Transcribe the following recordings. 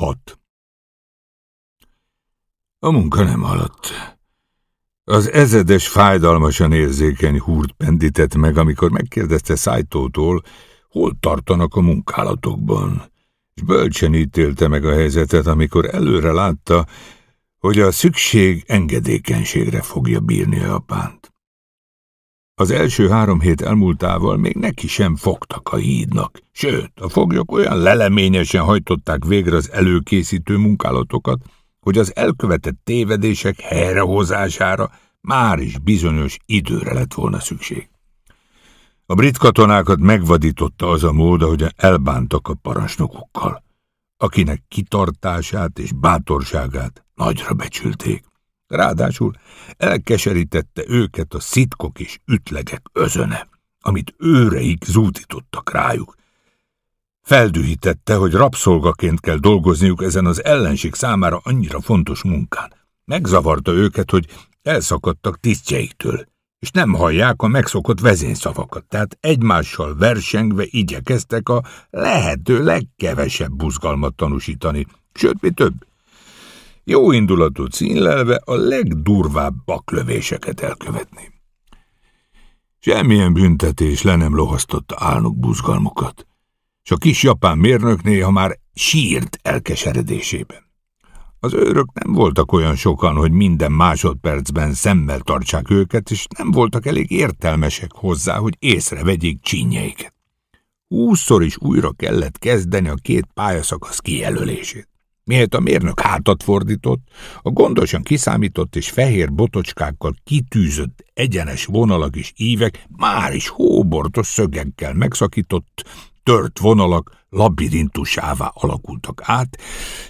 6. A munka nem haladt. Az ezedes, fájdalmasan érzékeny húrt pendített meg, amikor megkérdezte Szájtótól, hol tartanak a munkálatokban, és bölcsen ítélte meg a helyzetet, amikor előre látta, hogy a szükség engedékenységre fogja bírni pánt. Az első három hét elmúltával még neki sem fogtak a hídnak, sőt, a foglyok olyan leleményesen hajtották végre az előkészítő munkálatokat, hogy az elkövetett tévedések helyrehozására már is bizonyos időre lett volna szükség. A brit katonákat megvadította az a mód, hogy elbántak a parancsnokokkal, akinek kitartását és bátorságát nagyra becsülték. Ráadásul elkeserítette őket a szitkok és ütlegek özöne, amit őreik zúdítottak rájuk. Feldühítette, hogy rabszolgaként kell dolgozniuk ezen az ellenség számára annyira fontos munkán. Megzavarta őket, hogy elszakadtak tisztjeiktől, és nem hallják a megszokott vezényszavakat, tehát egymással versengve igyekeztek a lehető legkevesebb buzgalmat tanúsítani, sőt, mi több, jó indulatú cínlelve a legdurvább baklövéseket elkövetni. Semmilyen büntetés le nem lohasztotta álnok buzgalmukat, és a kis japán mérnök néha már sírt elkeseredésében. Az őrök nem voltak olyan sokan, hogy minden másodpercben szemmel tartsák őket, és nem voltak elég értelmesek hozzá, hogy észrevegyék csínyeiket. Húszszor is újra kellett kezdeni a két pályaszakasz kijelölését. Mihelyt a mérnök hátat fordított, a gondosan kiszámított és fehér botocskákkal kitűzött egyenes vonalak és ívek már is hóbortos szögekkel megszakított, tört vonalak labirintusává alakultak át,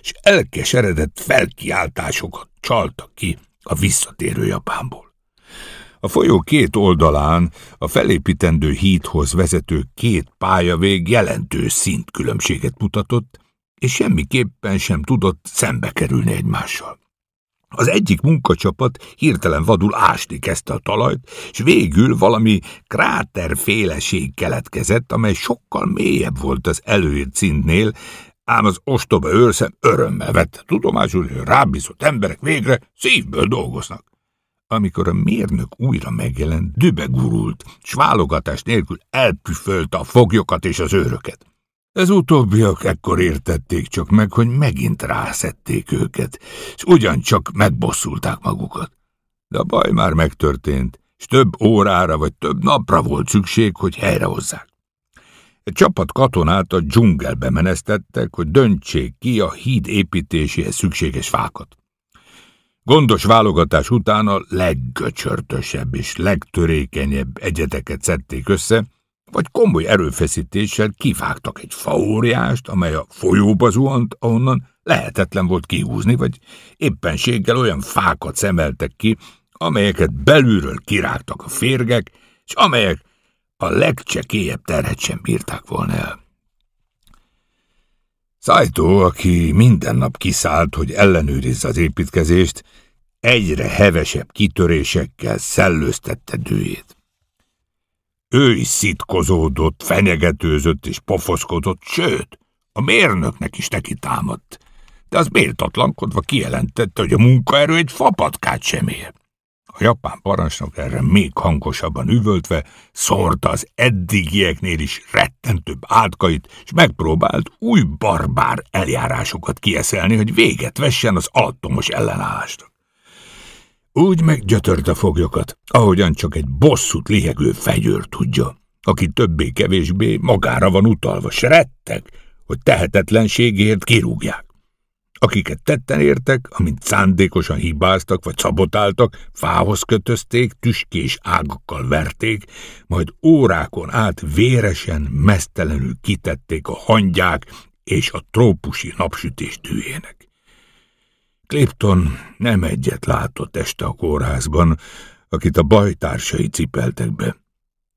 és elkeseredett felkiáltásokat csaltak ki a visszatérő Japánból. A folyó két oldalán a felépítendő hídhoz vezető két pályavég jelentős szintkülönbséget mutatott, és semmiképpen sem tudott szembe kerülni egymással. Az egyik munkacsapat hirtelen vadul ásni kezdte a talajt, és végül valami kráterféleség keletkezett, amely sokkal mélyebb volt az előírt szintnél, ám az ostoba őrszem örömmel vette tudomásul, hogy rábízott emberek végre szívből dolgoznak. Amikor a mérnök újra megjelent, dübegurult, s válogatás nélkül elpüfölte a foglyokat és az őröket. Ez utóbbiak ekkor értették csak meg, hogy megint rászették őket, és ugyancsak megbosszulták magukat. De a baj már megtörtént, és több órára vagy több napra volt szükség, hogy helyrehozzák. Egy csapat katonát a dzsungelbe menesztettek, hogy döntsék ki a híd építéséhez szükséges fákat. Gondos válogatás után a leggöcsörtösebb és legtörékenyebb egyeteket szedték össze, vagy komoly erőfeszítéssel kivágtak egy faóriást, amely a folyóba zuhant, ahonnan lehetetlen volt kihúzni, vagy éppenséggel olyan fákat szemeltek ki, amelyeket belülről kirágtak a férgek, és amelyek a legcsekélyebb terhet sem bírták volna el. Szájtó, aki minden nap kiszállt, hogy ellenőrizze az építkezést, egyre hevesebb kitörésekkel szellőztette dőjét. Ő is szitkozódott, fenyegetőzött és pofoszkodott, sőt, a mérnöknek is neki támadt. De az méltatlankodva kijelentette, hogy a munkaerő egy fapatkát sem ér. A japán parancsnok erre még hangosabban üvöltve szórta az eddigieknél is rettentőbb átkait, és megpróbált új barbár eljárásokat kieszelni, hogy véget vessen az atomos ellenállásnak. Úgy meggyötört a foglyokat, ahogyan csak egy bosszút lihegő fegyőr tudja, aki többé-kevésbé magára van utalva, s retteg, hogy tehetetlenségért kirúgják. Akiket tetten értek, amint szándékosan hibáztak vagy szabotáltak, fához kötözték, tüskés ágakkal verték, majd órákon át véresen, mesztelenül kitették a hangyák és a trópusi napsütés tűjének. Clipton nem egyet látott este a kórházban, akit a bajtársai cipeltek be.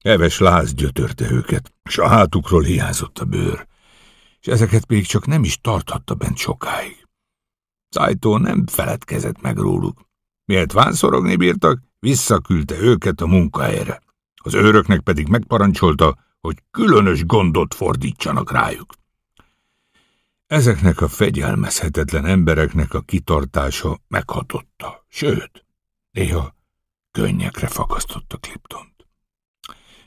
Heves láz gyötörte őket, s a hátukról hiányzott a bőr, és ezeket még csak nem is tarthatta bent sokáig. Szájtó nem feledkezett meg róluk. Miért vánszorogni bírtak, visszaküldte őket a munkahelyre. Az őröknek pedig megparancsolta, hogy különös gondot fordítsanak rájuk. Ezeknek a fegyelmezhetetlen embereknek a kitartása meghatotta, sőt, néha könnyekre fakasztotta Kliptont.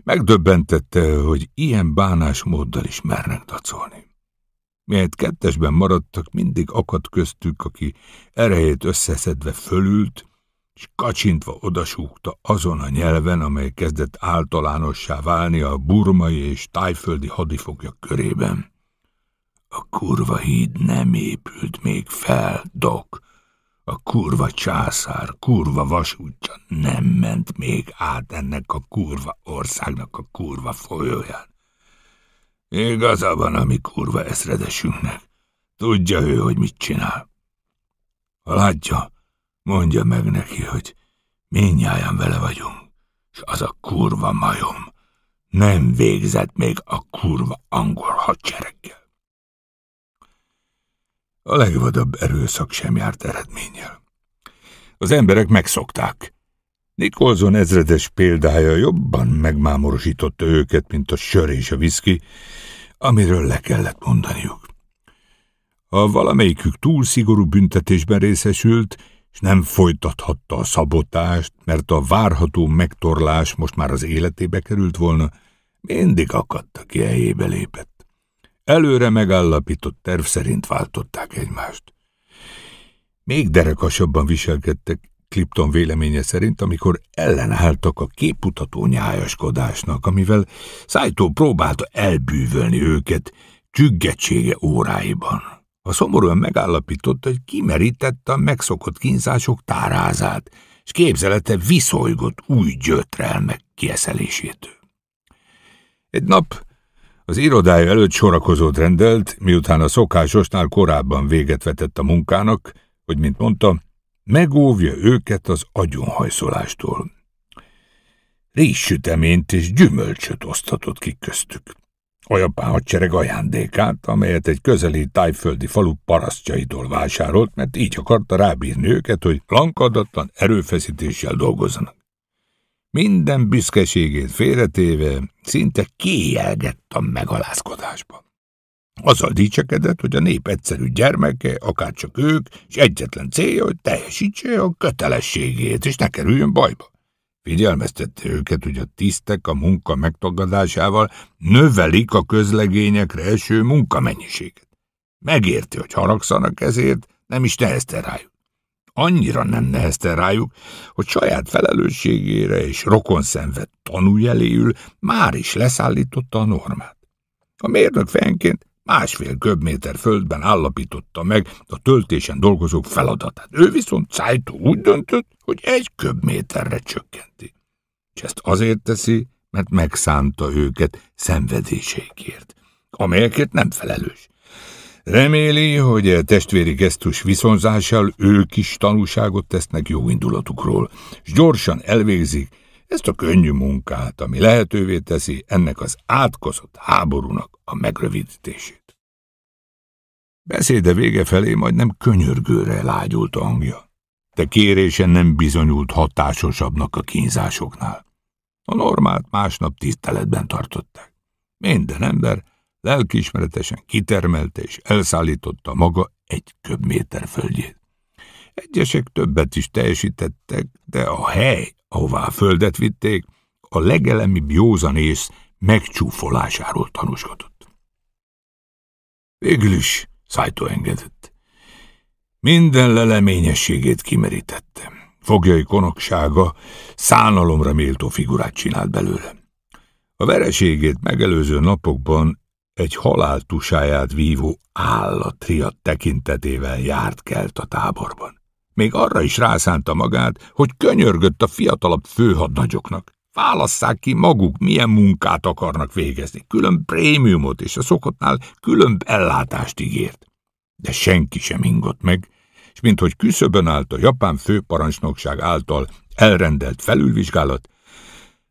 Megdöbbentette, hogy ilyen bánásmóddal is mernek dacolni. Miért kettesben maradtak, mindig akadt köztük, aki erejét összeszedve fölült, és kacsintva odasúgta azon a nyelven, amely kezdett általánossá válni a burmai és tájföldi hadifoglyok körében. A kurva híd nem épült még fel, dok. A kurva császár, kurva vasútja nem ment még át ennek a kurva országnak a kurva folyóján. Igaza van a mi kurva eszredesünknek. Tudja ő, hogy mit csinál. Ha látja, mondja meg neki, hogy minnyáján vele vagyunk, és az a kurva majom nem végzett még a kurva angol hadsereggel. A legvadabb erőszak sem járt eredménnyel. Az emberek megszokták. Nicholson ezredes példája jobban megmámorosította őket, mint a sör és a viszki, amiről le kellett mondaniuk. Ha valamelyikük túl szigorú büntetésben részesült, és nem folytathatta a szabotást, mert a várható megtorlás most már az életébe került volna, mindig akadt, aki eljébe lépett. Előre megállapított terv szerint váltották egymást. Még derekasabban viselkedtek Klipton véleménye szerint, amikor ellenálltak a képutató nyájaskodásnak, amivel Szájtó próbálta elbűvölni őket csüggetsége óráiban. A szomorúan megállapította, hogy kimerítette a megszokott kínzások tárázát, és képzelete viszolygott új gyötrelmek kieszelésétől. Egy nap az irodája előtt sorakozót rendelt, miután a szokásosnál korábban véget vetett a munkának, hogy, mint mondta, megóvja őket az agyonhajszolástól. Rízsüteményt és gyümölcsöt osztatott ki köztük. A japán hadsereg ajándékát, amelyet egy közeli tájföldi falu parasztjaitól vásárolt, mert így akarta rábírni őket, hogy lankadatlan erőfeszítéssel dolgozzanak minden büszkeségét félretéve szinte kéjelgett a megalázkodásban. Azzal dicsekedett, hogy a nép egyszerű gyermeke, akárcsak ők, és egyetlen célja, hogy teljesítse a kötelességét, és ne kerüljön bajba. Figyelmeztette őket, hogy a tisztek a munka megtagadásával növelik a közlegényekre eső munkamennyiséget. Megérti, hogy haragszanak ezért, nem is nehezte rájuk annyira nem nehezte rájuk, hogy saját felelősségére és szenved tanújeléül már is leszállította a normát. A mérnök fenként másfél köbméter földben állapította meg a töltésen dolgozók feladatát. Ő viszont Cájtó úgy döntött, hogy egy köbméterre csökkenti. És ezt azért teszi, mert megszánta őket szenvedéseikért, amelyekért nem felelős. Reméli, hogy a testvéri gesztus viszonzással ők is tanúságot tesznek jó indulatukról, és gyorsan elvégzik ezt a könnyű munkát, ami lehetővé teszi ennek az átkozott háborúnak a megrövidítését. Beszéde vége felé majdnem könyörgőre lágyult a hangja, de kérése nem bizonyult hatásosabbnak a kínzásoknál. A normát másnap tiszteletben tartották. Minden ember lelkiismeretesen kitermelte és elszállította maga egy köbméter földjét. Egyesek többet is teljesítettek, de a hely, ahová a földet vitték, a legelemibb józanész megcsúfolásáról tanúskodott. Végül is Szájtó engedett. Minden leleményességét kimerítette. Fogjai konoksága szánalomra méltó figurát csinált belőle. A vereségét megelőző napokban egy haláltusáját vívó állatriad tekintetével járt kelt a táborban. Még arra is rászánta magát, hogy könyörgött a fiatalabb főhadnagyoknak. Válasszák ki maguk, milyen munkát akarnak végezni, külön prémiumot és a szokottnál külön ellátást ígért. De senki sem ingott meg, és minthogy küszöbön állt a japán főparancsnokság által elrendelt felülvizsgálat,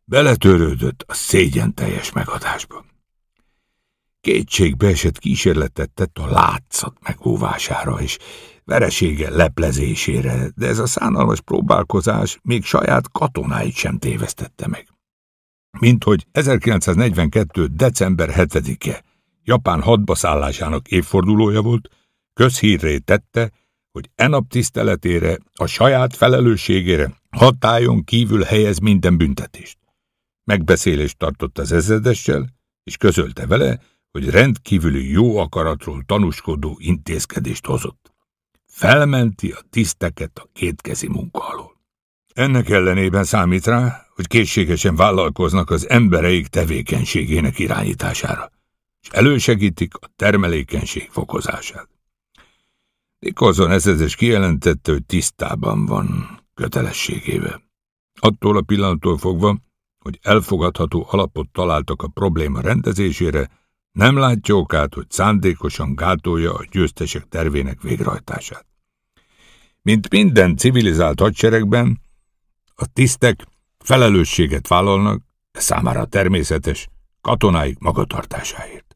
beletörődött a szégyen teljes megadásban kétségbeesett kísérletet tett a látszat megóvására és veresége leplezésére, de ez a szánalmas próbálkozás még saját katonáit sem tévesztette meg. Mint hogy 1942. december 7-e, Japán hadbaszállásának évfordulója volt, közhírré tette, hogy enap tiszteletére, a saját felelősségére hatájon kívül helyez minden büntetést. Megbeszélést tartott az ezredessel, és közölte vele, hogy rendkívüli jó akaratról tanúskodó intézkedést hozott. Felmenti a tiszteket a kétkezi munka alól. Ennek ellenében számít rá, hogy készségesen vállalkoznak az embereik tevékenységének irányítására, és elősegítik a termelékenység fokozását. Nikolson ezezes kijelentette, hogy tisztában van kötelességével. Attól a pillanattól fogva, hogy elfogadható alapot találtak a probléma rendezésére, nem látja okát, hogy szándékosan gátolja a győztesek tervének végrehajtását. Mint minden civilizált hadseregben, a tisztek felelősséget vállalnak, de számára természetes, katonáik magatartásáért.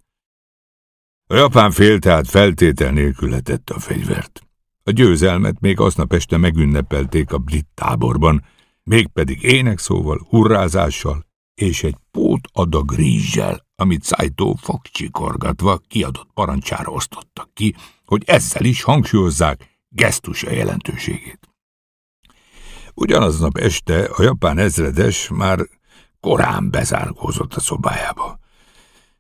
A japán fél tehát feltétel nélkül letette a fegyvert. A győzelmet még aznap este megünnepelték a brit táborban, mégpedig énekszóval, hurrázással és egy pót adag rizssel amit Szájtó fogcsikorgatva kiadott parancsára osztottak ki, hogy ezzel is hangsúlyozzák gesztusa jelentőségét. Ugyanaznap este a japán ezredes már korán bezárkózott a szobájába.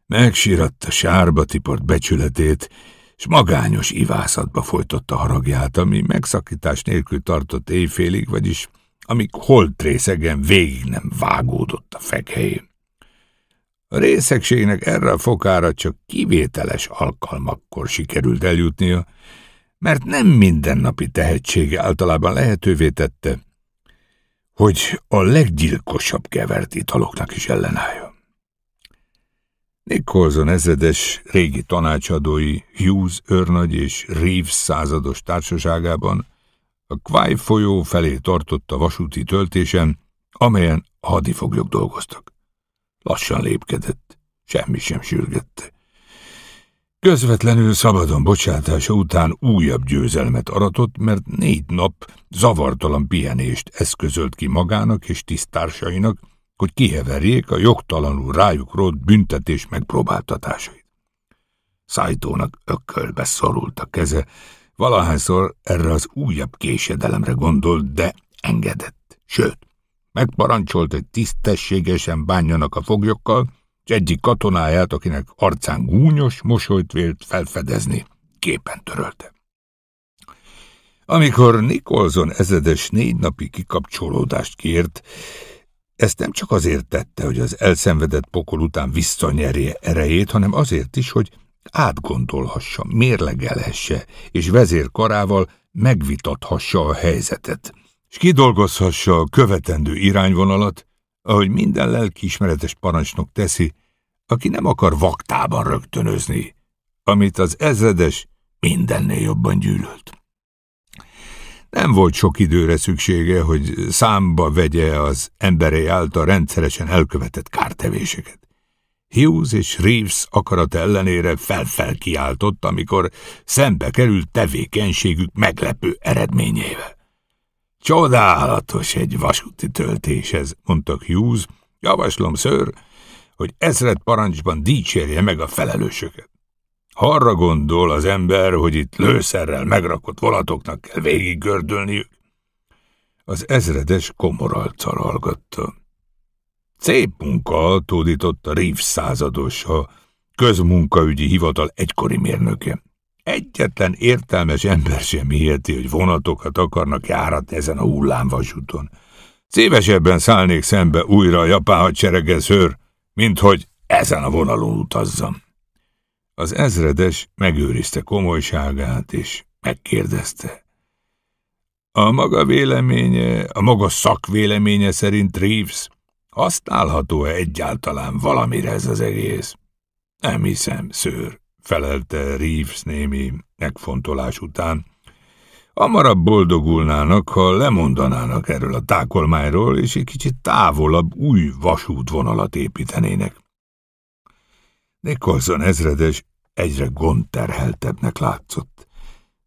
Megsíratta sárba tiport becsületét, és magányos ivászatba folytotta haragját, ami megszakítás nélkül tartott éjfélig, vagyis amíg holtrészegen végig nem vágódott a fekhelyén. A részegségnek erre a fokára csak kivételes alkalmakkor sikerült eljutnia, mert nem mindennapi tehetsége általában lehetővé tette, hogy a leggyilkosabb kevert italoknak is ellenálljon. Nikolson ezredes régi tanácsadói Hughes őrnagy és Reeves százados társaságában a Kváj folyó felé tartott a vasúti töltésen, amelyen hadifoglyok dolgoztak. Lassan lépkedett, semmi sem sürgette. Közvetlenül szabadon bocsátása után újabb győzelmet aratott, mert négy nap zavartalan pihenést eszközölt ki magának és tisztársainak, hogy kiheverjék a jogtalanul rájuk rót büntetés megpróbáltatásait. Szájtónak ökölbe szorult a keze, valahányszor erre az újabb késedelemre gondolt, de engedett, sőt, megparancsolt, hogy tisztességesen bánjanak a foglyokkal, és egyik katonáját, akinek arcán gúnyos mosolyt vélt felfedezni, képen törölte. Amikor Nikolson ezedes négy napi kikapcsolódást kért, ezt nem csak azért tette, hogy az elszenvedett pokol után visszanyerje erejét, hanem azért is, hogy átgondolhassa, mérlegelhesse, és vezérkarával megvitathassa a helyzetet és kidolgozhassa a követendő irányvonalat, ahogy minden lelkiismeretes parancsnok teszi, aki nem akar vaktában rögtönözni, amit az ezredes mindennél jobban gyűlölt. Nem volt sok időre szüksége, hogy számba vegye az emberei által rendszeresen elkövetett kártevéseket. Hughes és Reeves akarat ellenére felfelkiáltott, amikor szembe került tevékenységük meglepő eredményével. Csodálatos egy vasúti töltés ez, mondta Hughes. Javaslom, ször, hogy ezred parancsban dicsérje meg a felelősöket. Arra gondol az ember, hogy itt lőszerrel megrakott volatoknak kell végiggördölniük. Az ezredes komoralccal hallgatta. Szép munka, tódította Reeves százados, a közmunkaügyi hivatal egykori mérnöke. Egyetlen értelmes ember sem hiheti, hogy vonatokat akarnak járat ezen a hullámvasúton. Szévesebben szállnék szembe újra a japán hadsereghez mint hogy ezen a vonalon utazzam. Az ezredes megőrizte komolyságát, és megkérdezte. A maga véleménye, a maga szakvéleménye szerint Reeves használható-e egyáltalán valamire ez az egész? Nem hiszem, szőr, felelte eh, Reeves némi megfontolás után, Amarabb boldogulnának, ha lemondanának erről a tákolmányról, és egy kicsit távolabb új vasútvonalat építenének. Nikolson ezredes egyre gondterheltebbnek látszott.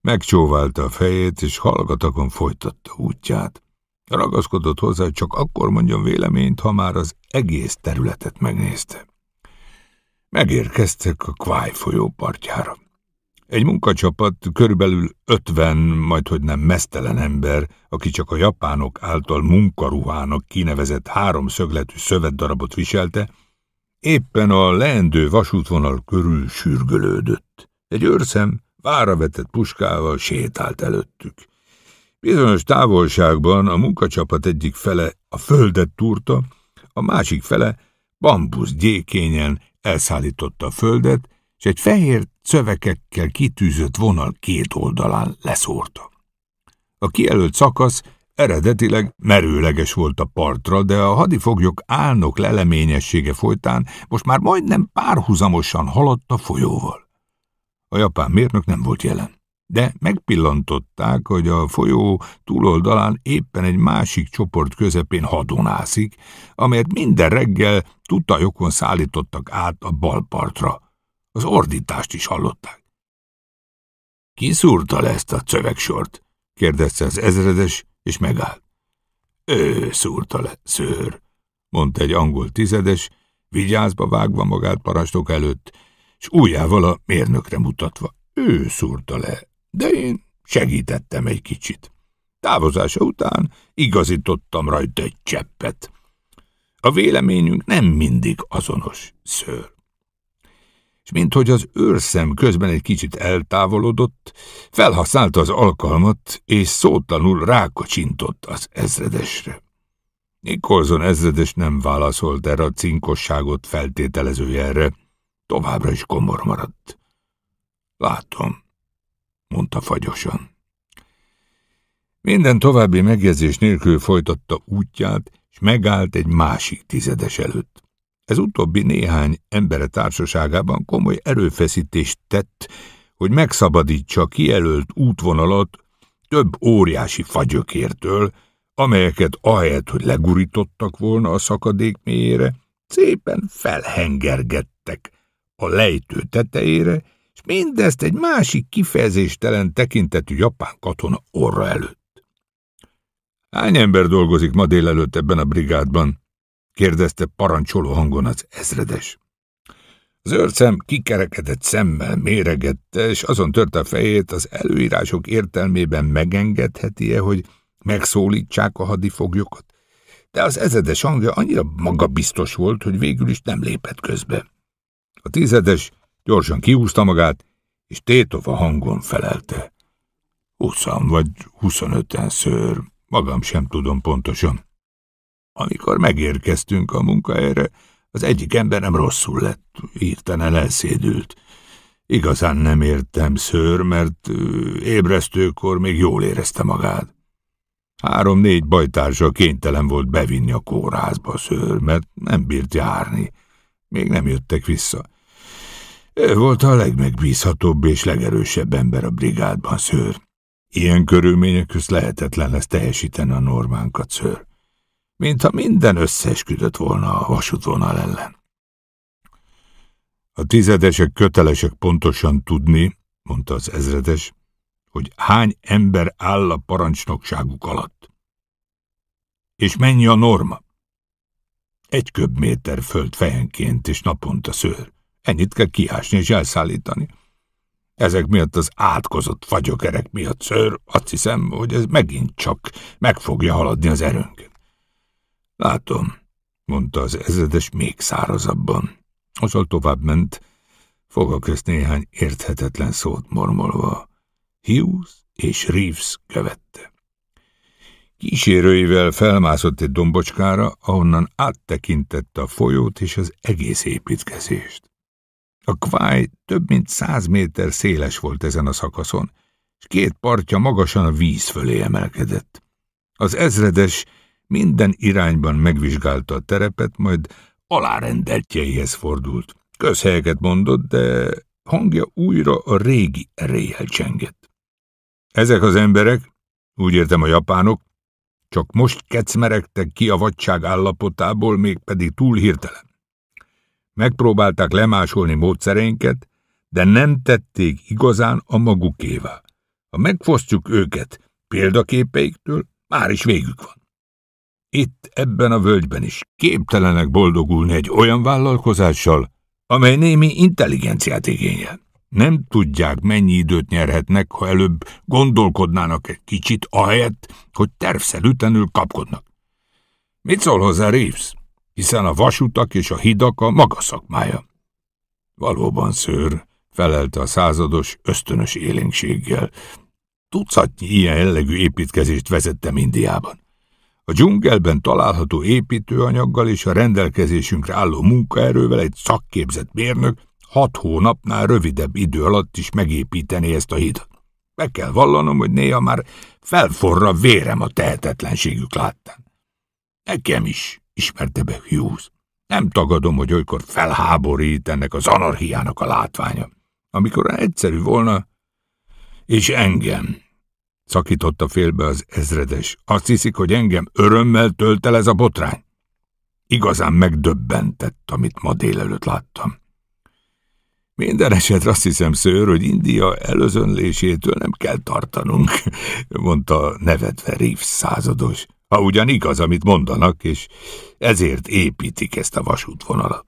Megcsóválta a fejét, és hallgatakon folytatta útját. Ragaszkodott hozzá, hogy csak akkor mondjon véleményt, ha már az egész területet megnézte. Megérkeztek a Kváj folyó partjára. Egy munkacsapat, körülbelül ötven, majd hogy nem mesztelen ember, aki csak a japánok által munkaruhának kinevezett háromszögletű szövetdarabot viselte, éppen a leendő vasútvonal körül sürgölődött. Egy őrszem vára vetett puskával sétált előttük. Bizonyos távolságban a munkacsapat egyik fele a földet túrta, a másik fele bambusz gyékényen elszállította a földet, és egy fehér szövekekkel kitűzött vonal két oldalán leszórta. A kijelölt szakasz eredetileg merőleges volt a partra, de a hadifoglyok álnok leleményessége folytán most már majdnem párhuzamosan haladt a folyóval. A japán mérnök nem volt jelen de megpillantották, hogy a folyó túloldalán éppen egy másik csoport közepén hadonászik, amelyet minden reggel tutajokon szállítottak át a balpartra. Az ordítást is hallották. – Ki szúrta le ezt a cövegsort? – kérdezte az ezredes, és megállt. – Ő szúrta le, szőr – mondta egy angol tizedes, vigyázba vágva magát parastok előtt, és újjával a mérnökre mutatva. Ő szúrta le, de én segítettem egy kicsit. Távozása után igazítottam rajta egy cseppet. A véleményünk nem mindig azonos, ször. És minthogy az őrszem közben egy kicsit eltávolodott, felhasználta az alkalmat, és szótlanul rákocsintott az ezredesre. Nikolson ezredes nem válaszolt erre a cinkosságot feltételező jelre. Továbbra is komor maradt. Látom, mondta fagyosan. Minden további megjegyzés nélkül folytatta útját, és megállt egy másik tizedes előtt. Ez utóbbi néhány embere társaságában komoly erőfeszítést tett, hogy megszabadítsa kijelölt útvonalat több óriási fagyökértől, amelyeket ahelyett, hogy legurítottak volna a szakadék mélyére, szépen felhengergettek a lejtő tetejére, Mindezt egy másik kifejezéstelen tekintetű japán katona orra előtt. Hány ember dolgozik ma délelőtt ebben a brigádban? kérdezte parancsoló hangon az ezredes. Az őrcem kikerekedett szemmel méregette, és azon tört a fejét, az előírások értelmében megengedheti-e, hogy megszólítsák a hadifoglyokat. De az ezredes hangja annyira magabiztos volt, hogy végül is nem lépett közbe. A tizedes Gyorsan kihúzta magát, és tétova hangon felelte. Huszan vagy huszonöten ször, magam sem tudom pontosan. Amikor megérkeztünk a munkahelyre, az egyik emberem rosszul lett, hirtelen elszédült. Igazán nem értem ször, mert ébresztőkor még jól érezte magát. Három-négy bajtársa kénytelen volt bevinni a kórházba ször, mert nem bírt járni. Még nem jöttek vissza. Ő volt a legmegbízhatóbb és legerősebb ember a brigádban, szőr. Ilyen körülmények közt lehetetlen lesz teljesíteni a normánkat, szőr. Mintha minden összeesküdött volna a vasútvonal ellen. A tizedesek kötelesek pontosan tudni, mondta az ezredes, hogy hány ember áll a parancsnokságuk alatt. És mennyi a norma? Egy köbméter föld fejenként és naponta szőr. Ennyit kell kiásni és elszállítani. Ezek miatt az átkozott fagyokerek miatt, ször, azt hiszem, hogy ez megint csak meg fogja haladni az erőnket. Látom, mondta az ezredes még szárazabban. Azzal tovább ment, közt néhány érthetetlen szót mormolva. Hughes és Reeves követte. Kísérőivel felmászott egy dombocskára, ahonnan áttekintette a folyót és az egész építkezést. A kváj több mint száz méter széles volt ezen a szakaszon, és két partja magasan a víz fölé emelkedett. Az ezredes minden irányban megvizsgálta a terepet, majd alárendeltjeihez fordult. Közhelyeket mondott, de hangja újra a régi erélyel csengett. Ezek az emberek, úgy értem a japánok, csak most kecmeregtek ki a vadság állapotából, mégpedig túl hirtelen. Megpróbálták lemásolni módszereinket, de nem tették igazán a magukévá. Ha megfosztjuk őket példaképeiktől, már is végük van. Itt, ebben a völgyben is képtelenek boldogulni egy olyan vállalkozással, amely némi intelligenciát igényel. Nem tudják, mennyi időt nyerhetnek, ha előbb gondolkodnának egy kicsit, ahelyett, hogy tervszerűtlenül kapkodnak. Mit szól hozzá Reeves? hiszen a vasutak és a hidak a maga szakmája. Valóban, szőr, felelte a százados ösztönös élénkséggel. Tucatnyi ilyen jellegű építkezést vezettem Indiában. A dzsungelben található építőanyaggal és a rendelkezésünkre álló munkaerővel egy szakképzett mérnök hat hónapnál rövidebb idő alatt is megépíteni ezt a hidat. Be kell vallanom, hogy néha már felforra vérem a tehetetlenségük láttán. Nekem is ismerte be Hughes. Nem tagadom, hogy olykor felháborít ennek az anarchiának a látványa. Amikor egyszerű volna, és engem, szakította félbe az ezredes. Azt hiszik, hogy engem örömmel tölt el ez a botrány? Igazán megdöbbentett, amit ma délelőtt láttam. Minden esetre azt hiszem, szőr, hogy India előzönlésétől nem kell tartanunk, mondta nevetve Reeves százados. Ha ugyan igaz, amit mondanak, és ezért építik ezt a vasútvonalat.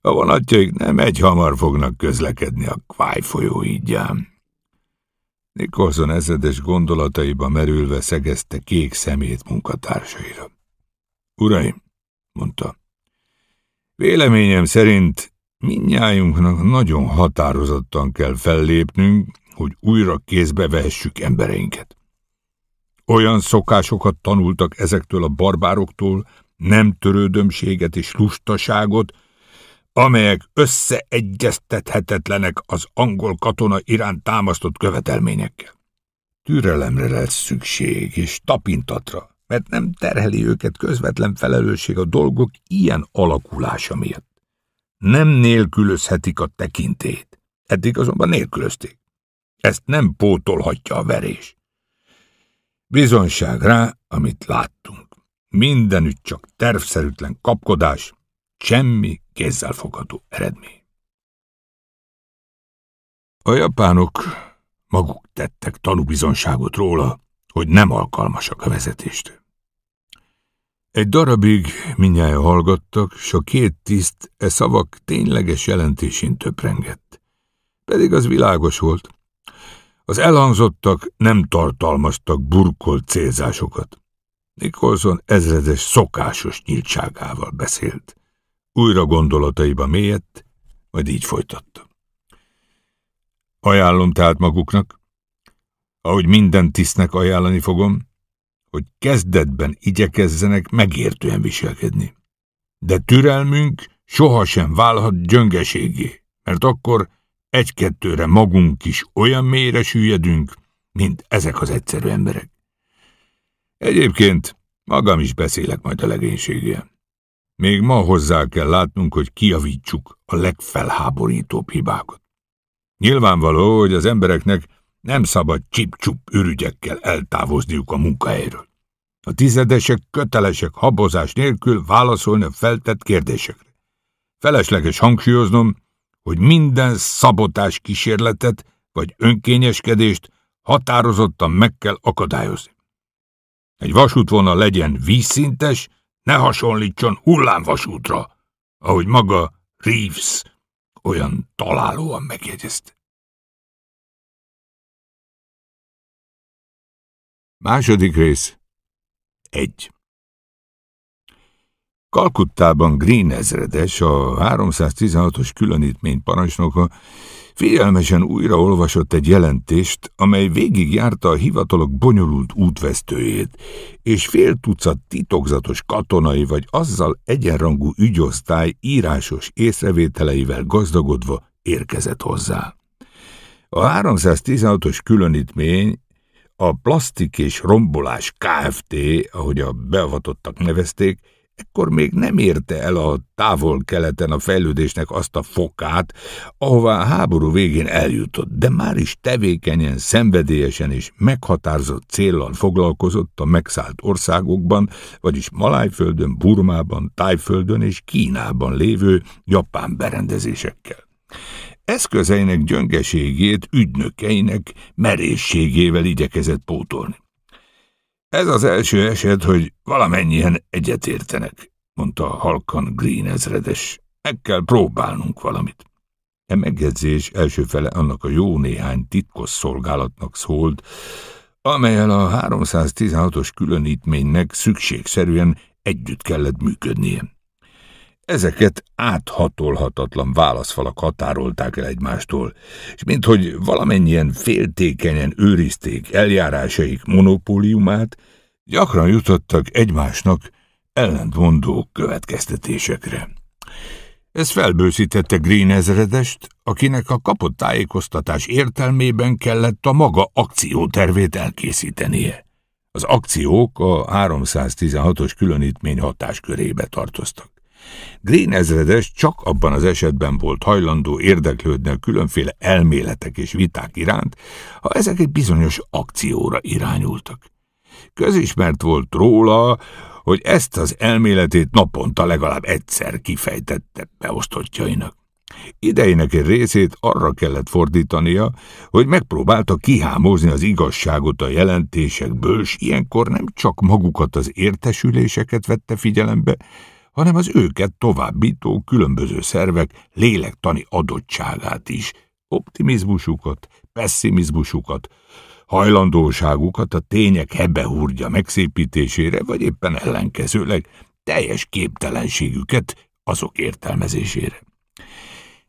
A vonatjaik nem egy hamar fognak közlekedni a Kváj folyó hídján. Nikolson ezredes gondolataiba merülve szegezte kék szemét munkatársaira. Uraim, mondta, véleményem szerint minnyájunknak nagyon határozottan kell fellépnünk, hogy újra kézbe vehessük embereinket. Olyan szokásokat tanultak ezektől a barbároktól, nem törődömséget és lustaságot, amelyek összeegyeztethetetlenek az angol katona iránt támasztott követelményekkel. Türelemre lesz szükség, és tapintatra, mert nem terheli őket közvetlen felelősség a dolgok ilyen alakulása miatt. Nem nélkülözhetik a tekintét, eddig azonban nélkülözték. Ezt nem pótolhatja a verés. Bizonyság rá, amit láttunk. Mindenütt csak tervszerűtlen kapkodás, semmi kézzelfogható eredmény. A japánok maguk tettek tanúbizonságot róla, hogy nem alkalmasak a vezetést. Egy darabig minnyáján hallgattak, s a két tiszt e szavak tényleges jelentésén töprengett. Pedig az világos volt, az elhangzottak nem tartalmaztak burkolt célzásokat. Nikolson ezredes szokásos nyíltságával beszélt. Újra gondolataiba mélyett, majd így folytatta. Ajánlom tehát maguknak, ahogy minden tisztnek ajánlani fogom, hogy kezdetben igyekezzenek megértően viselkedni. De türelmünk sohasem válhat gyöngeségé, mert akkor egy-kettőre magunk is olyan mélyre süllyedünk, mint ezek az egyszerű emberek. Egyébként magam is beszélek majd a legénységgel. Még ma hozzá kell látnunk, hogy kiavítsuk a legfelháborítóbb hibákat. Nyilvánvaló, hogy az embereknek nem szabad csip-csup ürügyekkel eltávozniuk a munkahelyről. A tizedesek kötelesek habozás nélkül válaszolni a feltett kérdésekre. Felesleges hangsúlyoznom, hogy minden szabotás kísérletet vagy önkényeskedést határozottan meg kell akadályozni. Egy vasútvonal legyen vízszintes, ne hasonlítson hullámvasútra, ahogy maga Reeves olyan találóan megjegyezte. Második rész. Egy. Kalkuttában Green ezredes, a 316-os különítmény parancsnoka figyelmesen újraolvasott egy jelentést, amely végigjárta a hivatalok bonyolult útvesztőjét, és fél tucat titokzatos katonai vagy azzal egyenrangú ügyosztály írásos észrevételeivel gazdagodva érkezett hozzá. A 316-os különítmény a Plastik és Rombolás Kft., ahogy a beavatottak nevezték, ekkor még nem érte el a távol-keleten a fejlődésnek azt a fokát, ahová a háború végén eljutott, de már is tevékenyen, szenvedélyesen és meghatározott céllal foglalkozott a megszállt országokban, vagyis Malájföldön, Burmában, Tájföldön és Kínában lévő japán berendezésekkel eszközeinek gyöngeségét ügynökeinek merészségével igyekezett pótolni. Ez az első eset, hogy valamennyien egyetértenek, mondta halkan Green ezredes. Meg kell próbálnunk valamit. E megjegyzés első fele annak a jó néhány titkos szolgálatnak szólt, amelyel a 316-os különítménynek szükségszerűen együtt kellett működnie. Ezeket áthatolhatatlan válaszfalak határolták el egymástól, és minthogy valamennyien féltékenyen őrizték eljárásaik monopóliumát, gyakran jutottak egymásnak ellentmondó következtetésekre. Ez felbőszítette Green ezredest, akinek a kapott tájékoztatás értelmében kellett a maga akciótervét elkészítenie. Az akciók a 316-os különítmény hatáskörébe tartoztak. Green ezredes csak abban az esetben volt hajlandó érdeklődni a különféle elméletek és viták iránt, ha ezek egy bizonyos akcióra irányultak. Közismert volt róla, hogy ezt az elméletét naponta legalább egyszer kifejtette beosztottjainak. Idejének egy részét arra kellett fordítania, hogy megpróbálta kihámozni az igazságot a jelentésekből, s ilyenkor nem csak magukat az értesüléseket vette figyelembe, hanem az őket továbbító különböző szervek lélektani adottságát is, optimizmusukat, pessimizmusukat, hajlandóságukat a tények hebehúrja megszépítésére, vagy éppen ellenkezőleg teljes képtelenségüket azok értelmezésére.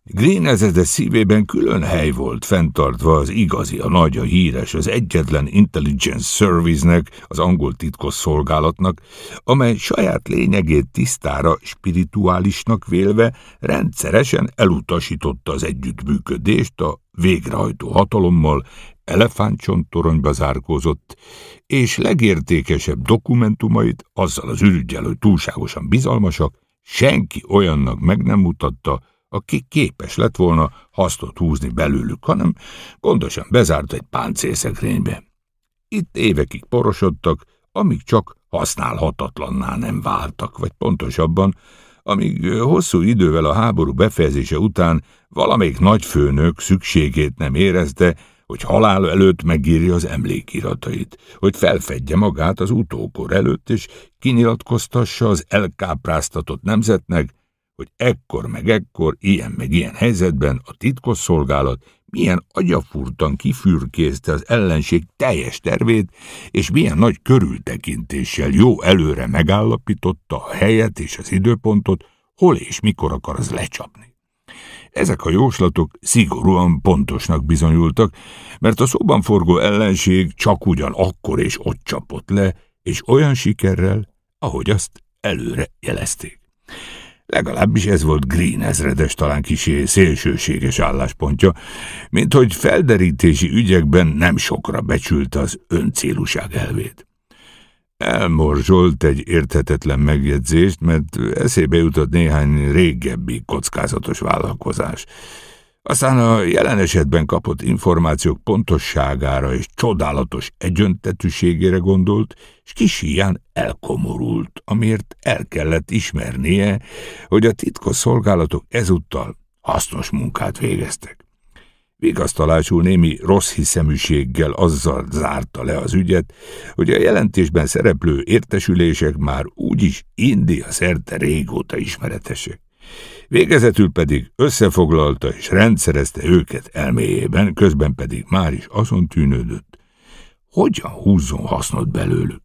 Greenezede szívében külön hely volt fenntartva az igazi, a nagy, a híres, az egyetlen Intelligence Service-nek, az angol titkos szolgálatnak, amely saját lényegét tisztára, spirituálisnak vélve rendszeresen elutasította az együttműködést a végrehajtó hatalommal, elefántcsontoronyba zárkózott, és legértékesebb dokumentumait azzal az ürügyel, hogy túlságosan bizalmasak, senki olyannak meg nem mutatta, aki képes lett volna hasznot húzni belőlük, hanem gondosan bezárt egy páncélszekrénybe. Itt évekig porosodtak, amíg csak használhatatlanná nem váltak, vagy pontosabban, amíg hosszú idővel a háború befejezése után valamelyik nagyfőnök szükségét nem érezte, hogy halál előtt megírja az emlékiratait, hogy felfedje magát az utókor előtt, és kinyilatkoztassa az elkápráztatott nemzetnek, hogy ekkor meg ekkor, ilyen meg ilyen helyzetben a titkosszolgálat milyen agyafurtan kifürkészte az ellenség teljes tervét, és milyen nagy körültekintéssel jó előre megállapította a helyet és az időpontot, hol és mikor akar az lecsapni. Ezek a jóslatok szigorúan pontosnak bizonyultak, mert a szóban forgó ellenség csak ugyan akkor és ott csapott le, és olyan sikerrel, ahogy azt előre jelezték. Legalábbis ez volt Green ezredes talán kisé szélsőséges álláspontja, mint hogy felderítési ügyekben nem sokra becsült az öncéluság elvét. Elmorzsolt egy érthetetlen megjegyzést, mert eszébe jutott néhány régebbi kockázatos vállalkozás – aztán a jelen esetben kapott információk pontosságára és csodálatos egyöntetűségére gondolt, és kis ilyen elkomorult, amiért el kellett ismernie, hogy a titkos szolgálatok ezúttal hasznos munkát végeztek. Vigasztalásul némi rossz hiszeműséggel azzal zárta le az ügyet, hogy a jelentésben szereplő értesülések már úgyis India szerte régóta ismeretesek. Végezetül pedig összefoglalta és rendszerezte őket elméjében, közben pedig már is azon tűnődött, hogyan húzzon hasznot belőlük.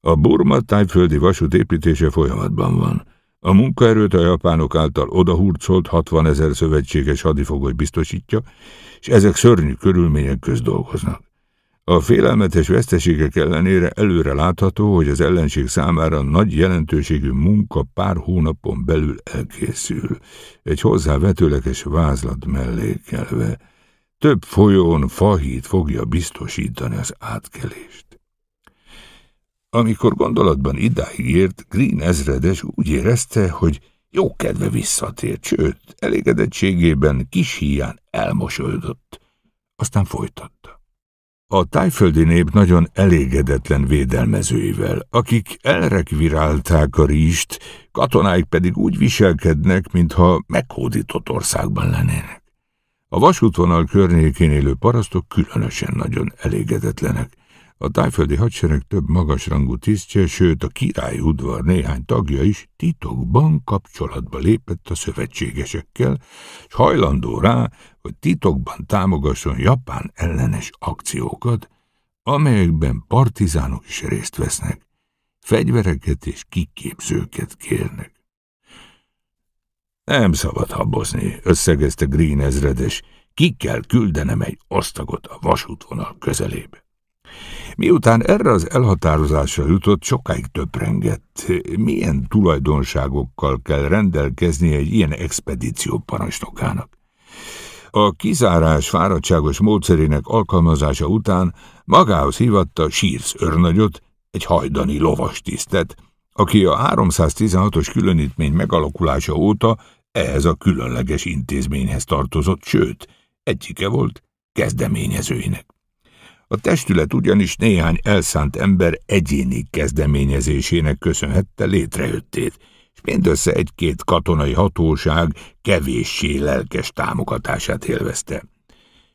A Burma tájföldi vasút építése folyamatban van. A munkaerőt a japánok által odahurcolt 60 ezer szövetséges hadifogoly biztosítja, és ezek szörnyű körülmények közdolgoznak. dolgoznak. A félelmetes veszteségek ellenére előre látható, hogy az ellenség számára nagy jelentőségű munka pár hónapon belül elkészül, egy hozzávetőleges vázlat mellékelve. kelve. Több folyón fahíd fogja biztosítani az átkelést. Amikor gondolatban idáig ért, Green ezredes úgy érezte, hogy jó kedve visszatért, sőt, elégedettségében kis hián elmosolyodott. Aztán folytatta a tájföldi nép nagyon elégedetlen védelmezőivel, akik elrekvirálták a ríst, katonáik pedig úgy viselkednek, mintha meghódított országban lennének. A vasútvonal környékén élő parasztok különösen nagyon elégedetlenek. A tájföldi hadsereg több magasrangú tisztje, sőt a király udvar néhány tagja is titokban kapcsolatba lépett a szövetségesekkel, és hajlandó rá, hogy titokban támogasson japán ellenes akciókat, amelyekben partizánok is részt vesznek, fegyvereket és kiképzőket kérnek. Nem szabad habozni, összegezte Green ezredes, ki kell küldenem egy osztagot a vasútvonal közelébe. Miután erre az elhatározásra jutott, sokáig töprengett. Milyen tulajdonságokkal kell rendelkezni egy ilyen expedíció parancsnokának? A kizárás fáradtságos módszerének alkalmazása után magához hívatta Sírsz örnagyot, egy hajdani lovastisztet, aki a 316-os különítmény megalakulása óta ehhez a különleges intézményhez tartozott, sőt, egyike volt kezdeményezőinek. A testület ugyanis néhány elszánt ember egyéni kezdeményezésének köszönhette létrejöttét, és mindössze egy-két katonai hatóság kevéssé lelkes támogatását élvezte.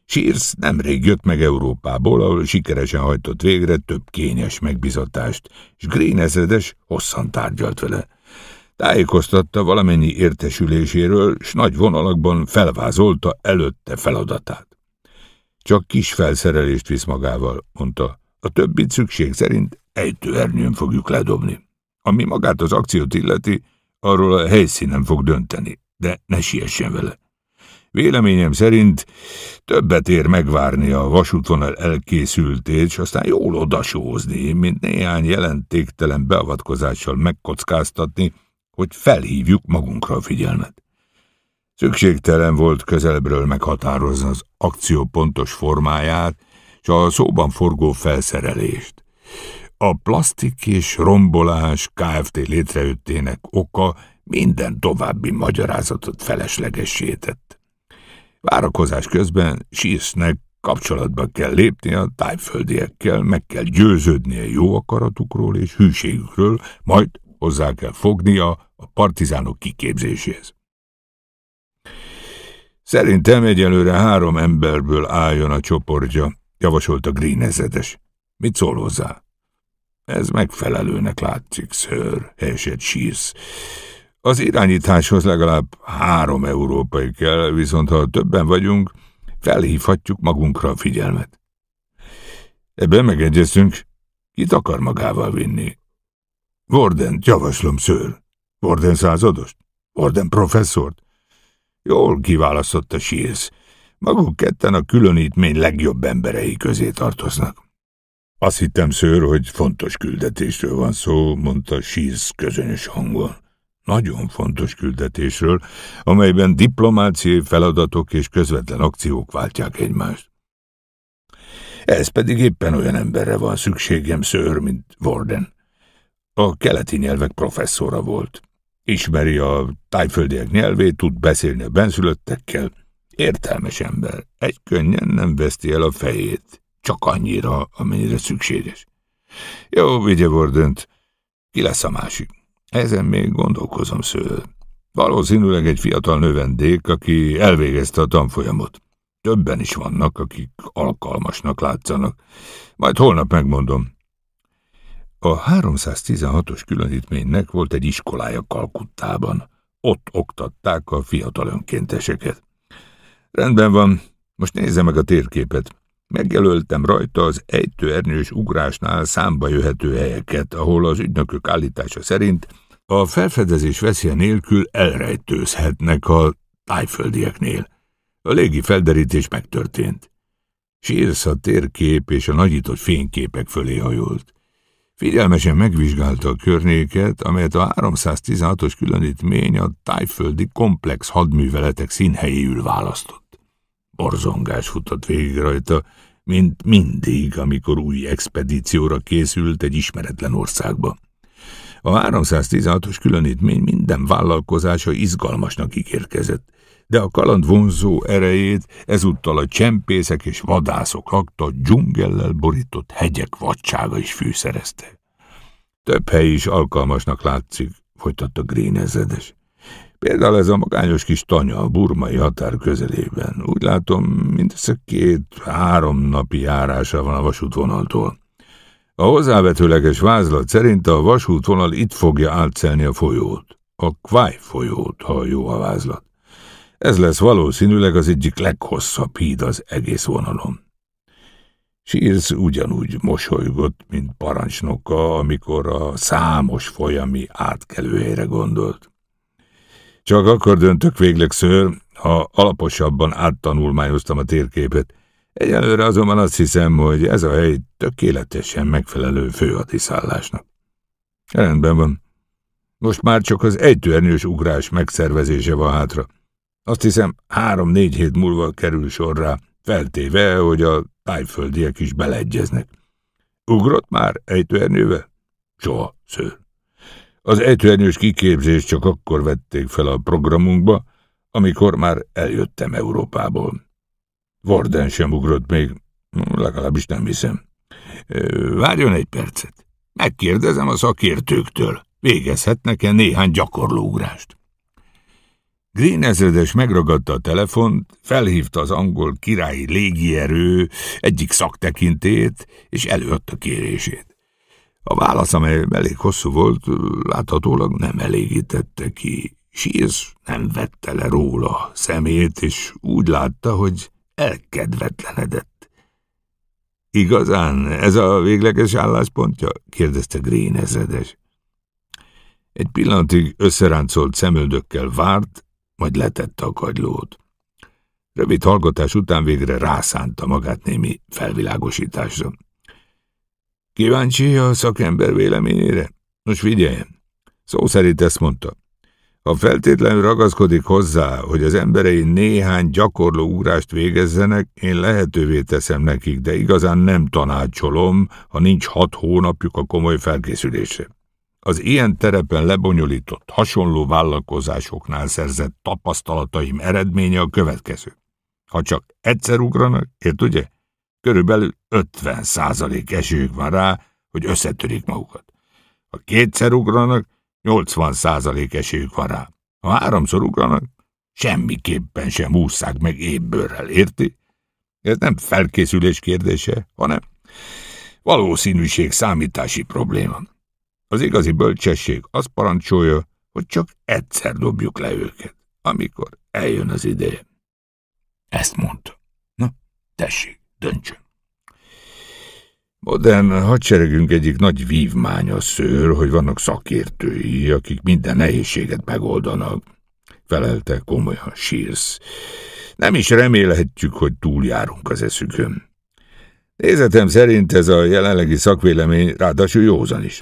Sírsz nemrég jött meg Európából, ahol sikeresen hajtott végre több kényes megbizatást, és Green ezredes hosszan tárgyalt vele. Tájékoztatta valamennyi értesüléséről, s nagy vonalakban felvázolta előtte feladatát. Csak kis felszerelést visz magával, mondta. A többit szükség szerint ejtőernyőn fogjuk ledobni. Ami magát az akciót illeti, arról a helyszínen fog dönteni, de ne siessen vele. Véleményem szerint többet ér megvárni a vasútvonal elkészültét, és aztán jól odasózni, mint néhány jelentéktelen beavatkozással megkockáztatni, hogy felhívjuk magunkra a figyelmet. Szükségtelen volt közelebbről meghatározni az akció pontos formáját, és a szóban forgó felszerelést. A plastik és rombolás Kft. létrejöttének oka minden további magyarázatot feleslegesített. Várakozás közben Sisznek kapcsolatba kell lépni a tájföldiekkel, meg kell győződnie jó akaratukról és hűségükről, majd hozzá kell fognia a partizánok kiképzéséhez. Szerintem egyelőre három emberből álljon a csoportja, javasolta ezredes. Mit szól hozzá? Ez megfelelőnek látszik, ször, helyesett sírsz. Az irányításhoz legalább három európai kell, viszont ha többen vagyunk, felhívhatjuk magunkra a figyelmet. Ebben megegyeztünk, kit akar magával vinni? Vorden, javaslom, ször. Vorden századost? Vorden professzort? Jól kiválasztotta Shears. Maguk ketten a különítmény legjobb emberei közé tartoznak. Azt hittem, szőr, hogy fontos küldetésről van szó, mondta Shears közönös hangon. Nagyon fontos küldetésről, amelyben diplomáciai feladatok és közvetlen akciók váltják egymást. Ez pedig éppen olyan emberre van szükségem, szőr, mint Warden. A keleti nyelvek professzora volt ismeri a tájföldiek nyelvét, tud beszélni a benszülöttekkel. Értelmes ember, egy könnyen nem veszti el a fejét, csak annyira, amennyire szükséges. Jó, vigye Vordönt, ki lesz a másik? Ezen még gondolkozom, szőr. Valószínűleg egy fiatal növendék, aki elvégezte a tanfolyamot. Többen is vannak, akik alkalmasnak látszanak. Majd holnap megmondom. A 316-os különítménynek volt egy iskolája Kalkuttában. Ott oktatták a fiatal önkénteseket. Rendben van, most nézze meg a térképet. Megjelöltem rajta az ejtőernyős ugrásnál számba jöhető helyeket, ahol az ügynökök állítása szerint a felfedezés veszélye nélkül elrejtőzhetnek a tájföldieknél. A légi felderítés megtörtént. Sírsz a térkép és a nagyított fényképek fölé hajolt. Figyelmesen megvizsgálta a környéket, amelyet a 316-os különítmény a tájföldi komplex hadműveletek színhelyéül választott. Borzongás futott végig rajta, mint mindig, amikor új expedícióra készült egy ismeretlen országba. A 316-os különítmény minden vállalkozása izgalmasnak ígérkezett, de a kaland vonzó erejét ezúttal a csempészek és vadászok lakta dzsungellel borított hegyek vadsága is fűszerezte. Több hely is alkalmasnak látszik, folytatta Grénezedes. Például ez a magányos kis tanya a burmai határ közelében. Úgy látom, mindössze két-három napi járása van a vasútvonaltól. A hozzávetőleges vázlat szerint a vasútvonal itt fogja átszelni a folyót, a Kváj folyót, ha jó a vázlat. Ez lesz valószínűleg az egyik leghosszabb híd az egész vonalon. Sírsz ugyanúgy mosolygott, mint parancsnoka, amikor a számos folyami átkelőjére gondolt. Csak akkor döntök végleg, ször, ha alaposabban áttanulmányoztam a térképet. Egyelőre azonban azt hiszem, hogy ez a hely tökéletesen megfelelő főhatiszállásnak. Rendben van. Most már csak az egytőernyős ugrás megszervezése van hátra. Azt hiszem, három-négy hét múlva kerül sorra, feltéve, hogy a tájföldiek is beleegyeznek. Ugrott már ejtőernyővel? Soha, szőr. Az ejtőernyős kiképzést csak akkor vették fel a programunkba, amikor már eljöttem Európából. Warden sem ugrott még, legalábbis nem hiszem. Várjon egy percet. Megkérdezem a szakértőktől, végezhetnek-e néhány gyakorlóugrást. Green ezredes megragadta a telefont, felhívta az angol királyi légierő egyik szaktekintét, és előadta kérését. A válasz, amely elég hosszú volt, láthatólag nem elégítette ki. Sírsz nem vette le róla szemét, és úgy látta, hogy elkedvetlenedett. Igazán ez a végleges álláspontja? kérdezte Green ezredes. Egy pillanatig összeráncolt szemöldökkel várt, majd letette a kagylót. Rövid hallgatás után végre rászánta magát némi felvilágosításra. Kíváncsi a szakember véleményére? Most figyeljen! Szó szerint ezt mondta. Ha feltétlenül ragaszkodik hozzá, hogy az emberei néhány gyakorló ugrást végezzenek, én lehetővé teszem nekik, de igazán nem tanácsolom, ha nincs hat hónapjuk a komoly felkészülésre. Az ilyen terepen lebonyolított, hasonló vállalkozásoknál szerzett tapasztalataim eredménye a következő. Ha csak egyszer ugranak, ért ugye? Körülbelül 50 százalék esélyük van rá, hogy összetörik magukat. Ha kétszer ugranak, 80 százalék esélyük van rá. Ha háromszor ugranak, semmiképpen sem ússzák meg ébbőrrel, érti? Ez nem felkészülés kérdése, hanem valószínűség számítási probléma. Az igazi bölcsesség azt parancsolja, hogy csak egyszer dobjuk le őket, amikor eljön az ideje. Ezt mondta. Na, tessék, döntsön. Modern hadseregünk egyik nagy vívmánya szőr, hogy vannak szakértői, akik minden nehézséget megoldanak, felelte komolyan sírsz. Nem is remélhetjük, hogy túljárunk az eszükön. Nézetem szerint ez a jelenlegi szakvélemény ráadásul józan is.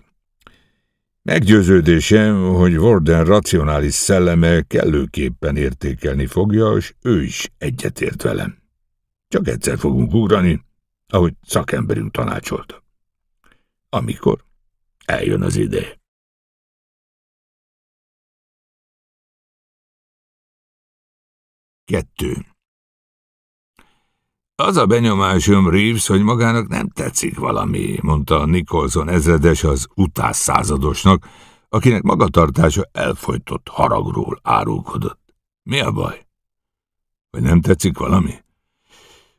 Meggyőződésem, hogy Warden racionális szelleme kellőképpen értékelni fogja, és ő is egyetért velem. Csak egyszer fogunk ugrani, ahogy szakemberünk tanácsolta. Amikor eljön az ide. Kettő. Az a benyomásom, Reeves, hogy magának nem tetszik valami, mondta Nicholson ezredes az utás századosnak, akinek magatartása elfolytott haragról árulkodott. Mi a baj? Hogy nem tetszik valami?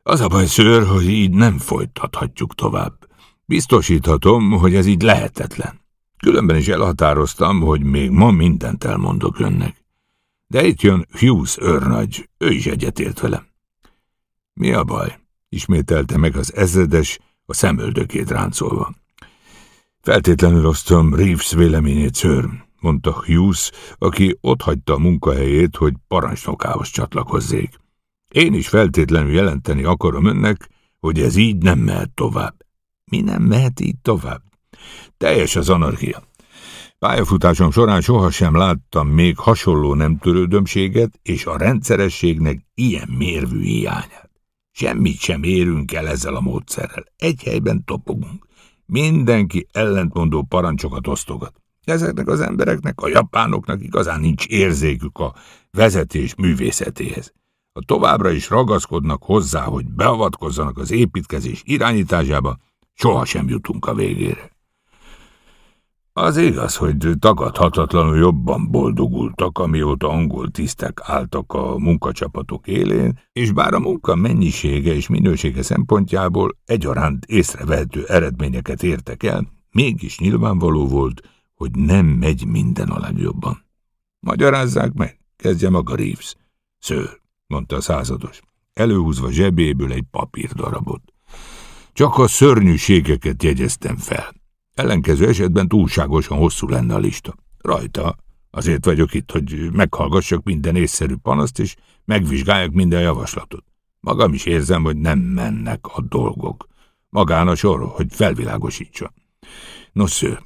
Az a baj, szőr, hogy így nem folytathatjuk tovább. Biztosíthatom, hogy ez így lehetetlen. Különben is elhatároztam, hogy még ma mindent elmondok önnek. De itt jön Hughes őrnagy, ő is egyetért velem. Mi a baj? ismételte meg az ezredes, a szemöldökét ráncolva. Feltétlenül osztom Reeves véleményét, ször, mondta Hughes, aki ott hagyta a munkahelyét, hogy parancsnokához csatlakozzék. Én is feltétlenül jelenteni akarom önnek, hogy ez így nem mehet tovább. Mi nem mehet így tovább? Teljes az anarchia. Pályafutásom során sohasem láttam még hasonló nemtörődömséget és a rendszerességnek ilyen mérvű hiányát. Semmit sem érünk el ezzel a módszerrel. Egy helyben topogunk. Mindenki ellentmondó parancsokat osztogat. Ezeknek az embereknek, a japánoknak igazán nincs érzékük a vezetés művészetéhez. Ha továbbra is ragaszkodnak hozzá, hogy beavatkozzanak az építkezés irányításába, sohasem jutunk a végére. Az igaz, hogy tagadhatatlanul jobban boldogultak, amióta angol tisztek álltak a munkacsapatok élén, és bár a munka mennyisége és minősége szempontjából egyaránt észrevehető eredményeket értek el, mégis nyilvánvaló volt, hogy nem megy minden a legjobban. Magyarázzák meg, kezdje maga Reeves. Ször, mondta a százados, előhúzva zsebéből egy papírdarabot. Csak a szörnyűségeket jegyeztem fel. Ellenkező esetben túlságosan hosszú lenne a lista. Rajta azért vagyok itt, hogy meghallgassak minden észszerű panaszt, és megvizsgáljak minden javaslatot. Magam is érzem, hogy nem mennek a dolgok. Magán a sor, hogy felvilágosítsa. Nos, ször,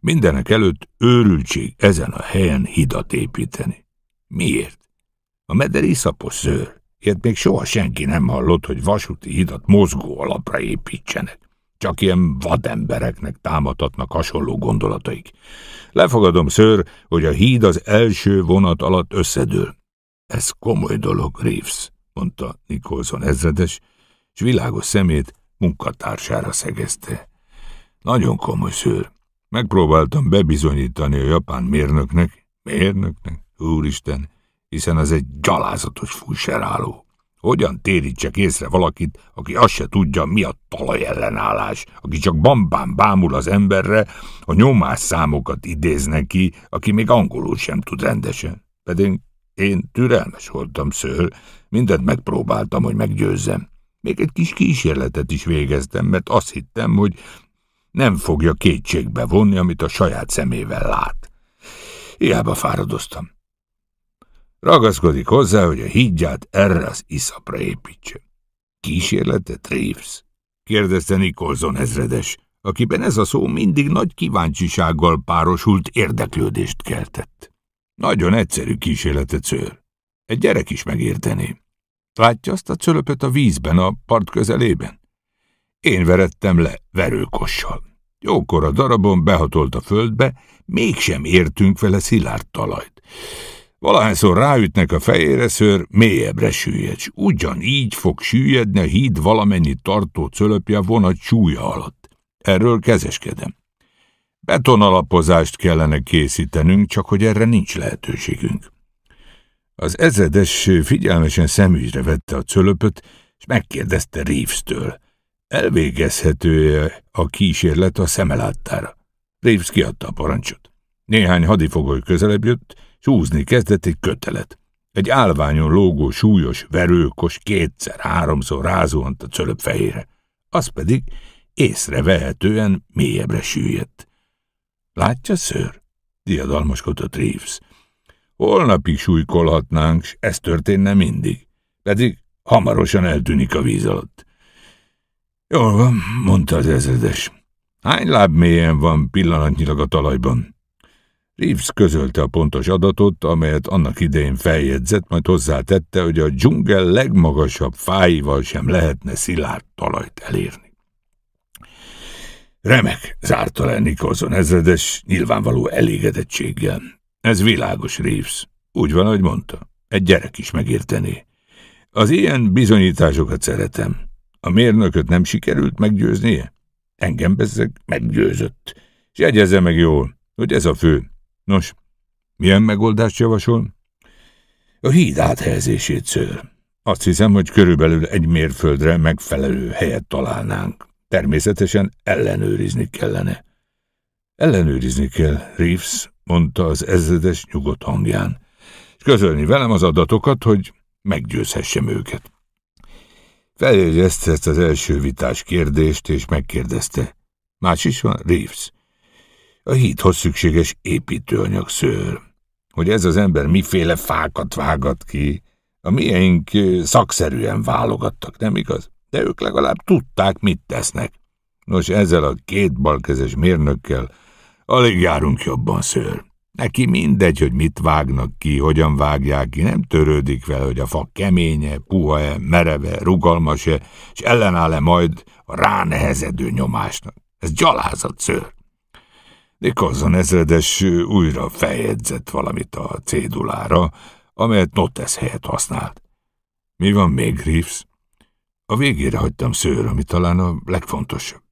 mindenek előtt őrültség ezen a helyen hidat építeni. Miért? A mederi szőr. Ilyet még soha senki nem hallott, hogy vasúti hidat mozgó alapra építsenek csak ilyen vadembereknek támadhatnak hasonló gondolataik. Lefogadom, ször, hogy a híd az első vonat alatt összedől. Ez komoly dolog, Reeves, mondta Nicholson ezredes, és világos szemét munkatársára szegezte. Nagyon komoly szőr. Megpróbáltam bebizonyítani a japán mérnöknek, mérnöknek, úristen, hiszen ez egy gyalázatos fújserálló. Hogyan térítsek észre valakit, aki azt se tudja, mi a talajellenállás, aki csak bambán bámul az emberre, a nyomás számokat idéz neki, aki még angolul sem tud rendesen. Pedig én türelmes voltam, ször, mindent megpróbáltam, hogy meggyőzzem. Még egy kis kísérletet is végeztem, mert azt hittem, hogy nem fogja kétségbe vonni, amit a saját szemével lát. Hiába fáradoztam. Ragaszkodik hozzá, hogy a higgyát erre az iszapra építse. Kísérletet révsz? kérdezte Nikolson ezredes, akiben ez a szó mindig nagy kíváncsisággal párosult érdeklődést keltett. Nagyon egyszerű kísérletet szőr. Egy gyerek is megérteni. Látja azt a cölöpöt a vízben, a part közelében? Én verettem le verőkossal. Jókor a darabon behatolt a földbe, mégsem értünk vele szilárd talajt. Valahányszor ráütnek a fejére szőr, mélyebbre süllyed, s ugyanígy fog süllyedni a híd valamennyi tartó cölöpje vonat súlya alatt. Erről kezeskedem. Betonalapozást kellene készítenünk, csak hogy erre nincs lehetőségünk. Az ezredes figyelmesen szemügyre vette a cölöpöt, és megkérdezte Reeves-től. elvégezhető -e a kísérlet a szemeláttára? Reeves kiadta a parancsot. Néhány hadifogoly közelebb jött, Húzni kezdett egy kötelet. Egy álványon lógó súlyos, verőkos, kétszer-háromszor rázuhant a cölöp fejére. Az pedig észrevehetően mélyebbre süllyedt. Látja, ször? diadalmaskodott Reeves. Holnapig súlykolhatnánk, s ez történne mindig. Pedig hamarosan eltűnik a víz alatt. Jól van, mondta az ezredes. Hány láb mélyen van pillanatnyilag a talajban? Reeves közölte a pontos adatot, amelyet annak idején feljegyzett, majd hozzátette, hogy a dzsungel legmagasabb fáival sem lehetne szilárd talajt elérni. Remek, zárta le Nikolson ezredes, nyilvánvaló elégedettséggel. Ez világos, Reeves. Úgy van, ahogy mondta. Egy gyerek is megértené. Az ilyen bizonyításokat szeretem. A mérnököt nem sikerült meggyőznie? Engem bezzeg meggyőzött. És jegyezze meg jól, hogy ez a fő Nos, milyen megoldást javasol? A híd áthelyezését, ször. Azt hiszem, hogy körülbelül egy mérföldre megfelelő helyet találnánk. Természetesen ellenőrizni kellene. Ellenőrizni kell, Reeves, mondta az ezredes nyugodt hangján, és közölni velem az adatokat, hogy meggyőzhessem őket. Feljegyezte ezt az első vitás kérdést, és megkérdezte. Más is van, Reeves? a híthoz szükséges szőr. Hogy ez az ember miféle fákat vágat ki, a miénk szakszerűen válogattak, nem igaz? De ők legalább tudták, mit tesznek. Nos, ezzel a két balkezes mérnökkel alig járunk jobban szőr. Neki mindegy, hogy mit vágnak ki, hogyan vágják ki, nem törődik vele, hogy a fa keménye, puha-e, mereve, rugalmas-e, és ellenáll-e majd a ránehezedő nyomásnak. Ez gyalázat szőr. Nicholson ezredes újra feljegyzett valamit a cédulára, amelyet Notes helyett használt. Mi van még, Reeves? A végére hagytam szőr, ami talán a legfontosabb.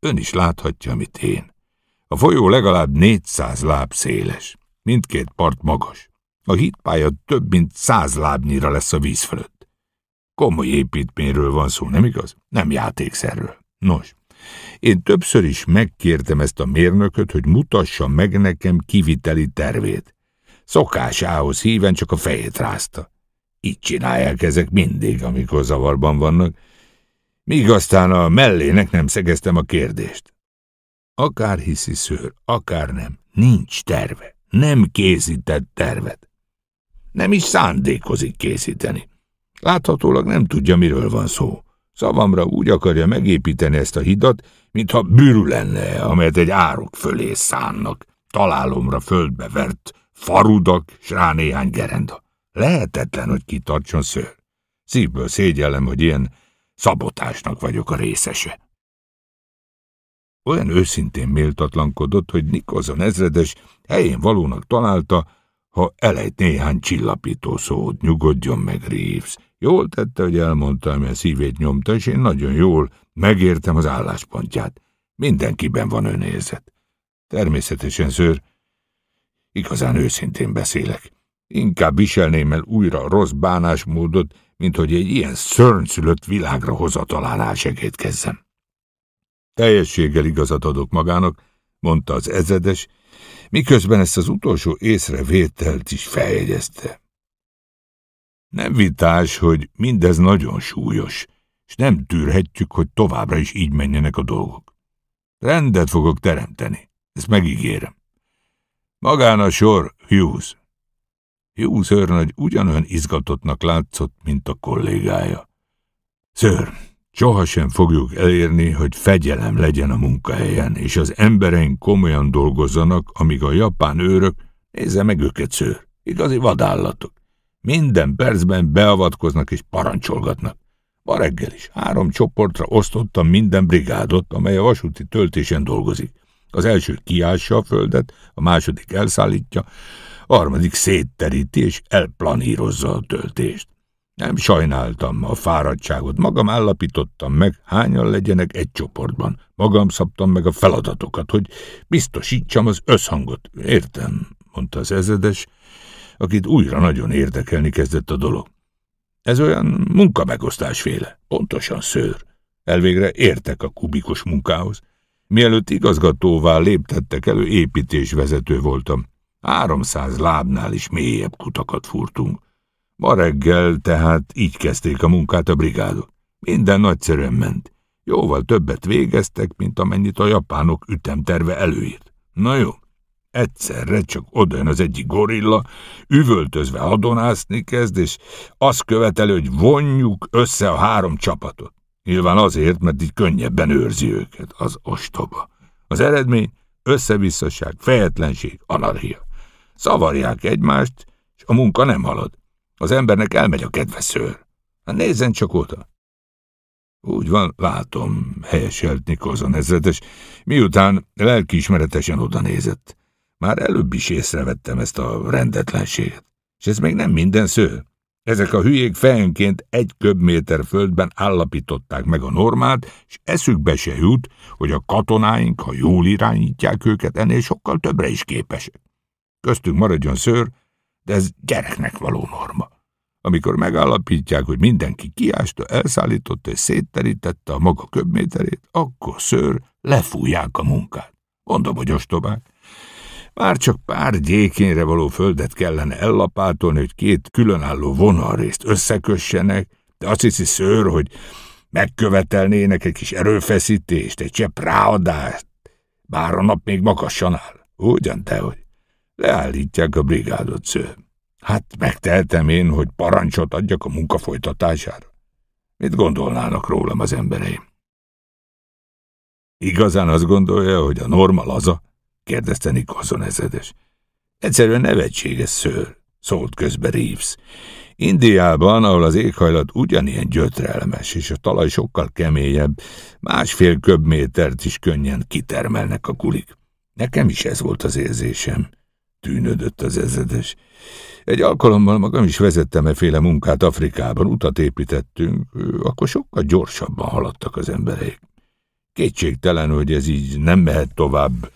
Ön is láthatja, amit én. A folyó legalább 400 láb széles, mindkét part magas. A hídpálya több mint száz lábnyira lesz a víz fölött. Komoly építményről van szó, nem igaz? Nem játékszerről. Nos, én többször is megkértem ezt a mérnököt, hogy mutassa meg nekem kiviteli tervét. Szokásához híven csak a fejét rázta. Így csinálják ezek mindig, amikor zavarban vannak, míg aztán a mellének nem szegeztem a kérdést. Akár hiszi szőr, akár nem, nincs terve, nem készített tervet. Nem is szándékozik készíteni. Láthatólag nem tudja, miről van szó. Szavamra úgy akarja megépíteni ezt a hidat, mintha bűrű lenne, amelyet egy árok fölé szánnak, találomra földbe vert farudak, s rá néhány gerenda. Lehetetlen, hogy kitartson ször. Szívből szégyellem, hogy ilyen szabotásnak vagyok a részese. Olyan őszintén méltatlankodott, hogy Nikozon ezredes helyén valónak találta, ha elejt néhány csillapító szót, nyugodjon meg, Reeves, Jól tette, hogy elmondta, amilyen szívét nyomta, és én nagyon jól megértem az álláspontját. Mindenkiben van önérzet. Természetesen, ször, igazán őszintén beszélek. Inkább viselném el újra a rossz bánásmódot, mint hogy egy ilyen szörnszülött világra hozatalánál segítkezzem. Teljességgel igazat adok magának, mondta az ezedes, miközben ezt az utolsó észrevételt is feljegyezte. Nem vitás, hogy mindez nagyon súlyos, és nem tűrhetjük, hogy továbbra is így menjenek a dolgok. Rendet fogok teremteni, ezt megígérem. Magán a sor, Hughes. Hughes őrnagy ugyanolyan izgatottnak látszott, mint a kollégája. Ször, sohasem fogjuk elérni, hogy fegyelem legyen a munkahelyen, és az embereink komolyan dolgozzanak, amíg a japán őrök, nézze meg őket, ször, igazi vadállatok. Minden percben beavatkoznak és parancsolgatnak. Ma reggel is három csoportra osztottam minden brigádot, amely a vasúti töltésen dolgozik. Az első kiássa a földet, a második elszállítja, a harmadik szétteríti és elplanírozza a töltést. Nem sajnáltam a fáradtságot, magam állapítottam meg, hányan legyenek egy csoportban. Magam szabtam meg a feladatokat, hogy biztosítsam az összhangot. Értem, mondta az ezredes akit újra nagyon érdekelni kezdett a dolog. Ez olyan munkamegosztásféle, pontosan szőr. Elvégre értek a kubikus munkához. Mielőtt igazgatóvá léptettek elő, építésvezető voltam. 300 lábnál is mélyebb kutakat furtunk. Ma reggel tehát így kezdték a munkát a brigádok. Minden nagyszerűen ment. Jóval többet végeztek, mint amennyit a japánok ütemterve előírt. Na jó, Egyszerre csak odön az egyik gorilla, üvöltözve adonászni kezd, és azt követeli, hogy vonjuk össze a három csapatot. Nyilván azért, mert így könnyebben őrzi őket, az ostoba. Az eredmény összevisszaság, fejetlenség, anarchia. Szavarják egymást, és a munka nem halad. Az embernek elmegy a kedve Hát nézzen csak oda. Úgy van, látom, helyeselt Nikolson ezredes, miután lelkiismeretesen oda nézett. Már előbb is észrevettem ezt a rendetlenséget. És ez még nem minden sző. Ezek a hülyék fejenként egy köbméter földben állapították meg a normát, és eszükbe se jut, hogy a katonáink, ha jól irányítják őket, ennél sokkal többre is képesek. Köztünk maradjon szőr, de ez gyereknek való norma. Amikor megállapítják, hogy mindenki kiásta, elszállította és szétterítette a maga köbméterét, akkor szőr lefújják a munkát. Mondom, hogy ostobák. Már csak pár gyékényre való földet kellene ellapátolni, hogy két különálló vonalrészt összekössenek, de azt hiszi szőr, hogy megkövetelnének egy kis erőfeszítést, egy csepp ráadást, bár a nap még magasan áll. Ugyan hogy Leállítják a brigádot sző. Hát megteltem én, hogy parancsot adjak a munka folytatására. Mit gondolnának rólam az embereim? Igazán azt gondolja, hogy a norma a? kérdezte Nikolson ezredes. Egyszerűen nevetséges szőr, szólt közbe Reeves. Indiában, ahol az éghajlat ugyanilyen gyötrelmes, és a talaj sokkal keményebb, másfél köbmétert is könnyen kitermelnek a kulik. Nekem is ez volt az érzésem. Tűnödött az ezredes. Egy alkalommal magam is vezettem eféle munkát Afrikában, utat építettünk, akkor sokkal gyorsabban haladtak az emberek. Kétségtelen, hogy ez így nem mehet tovább,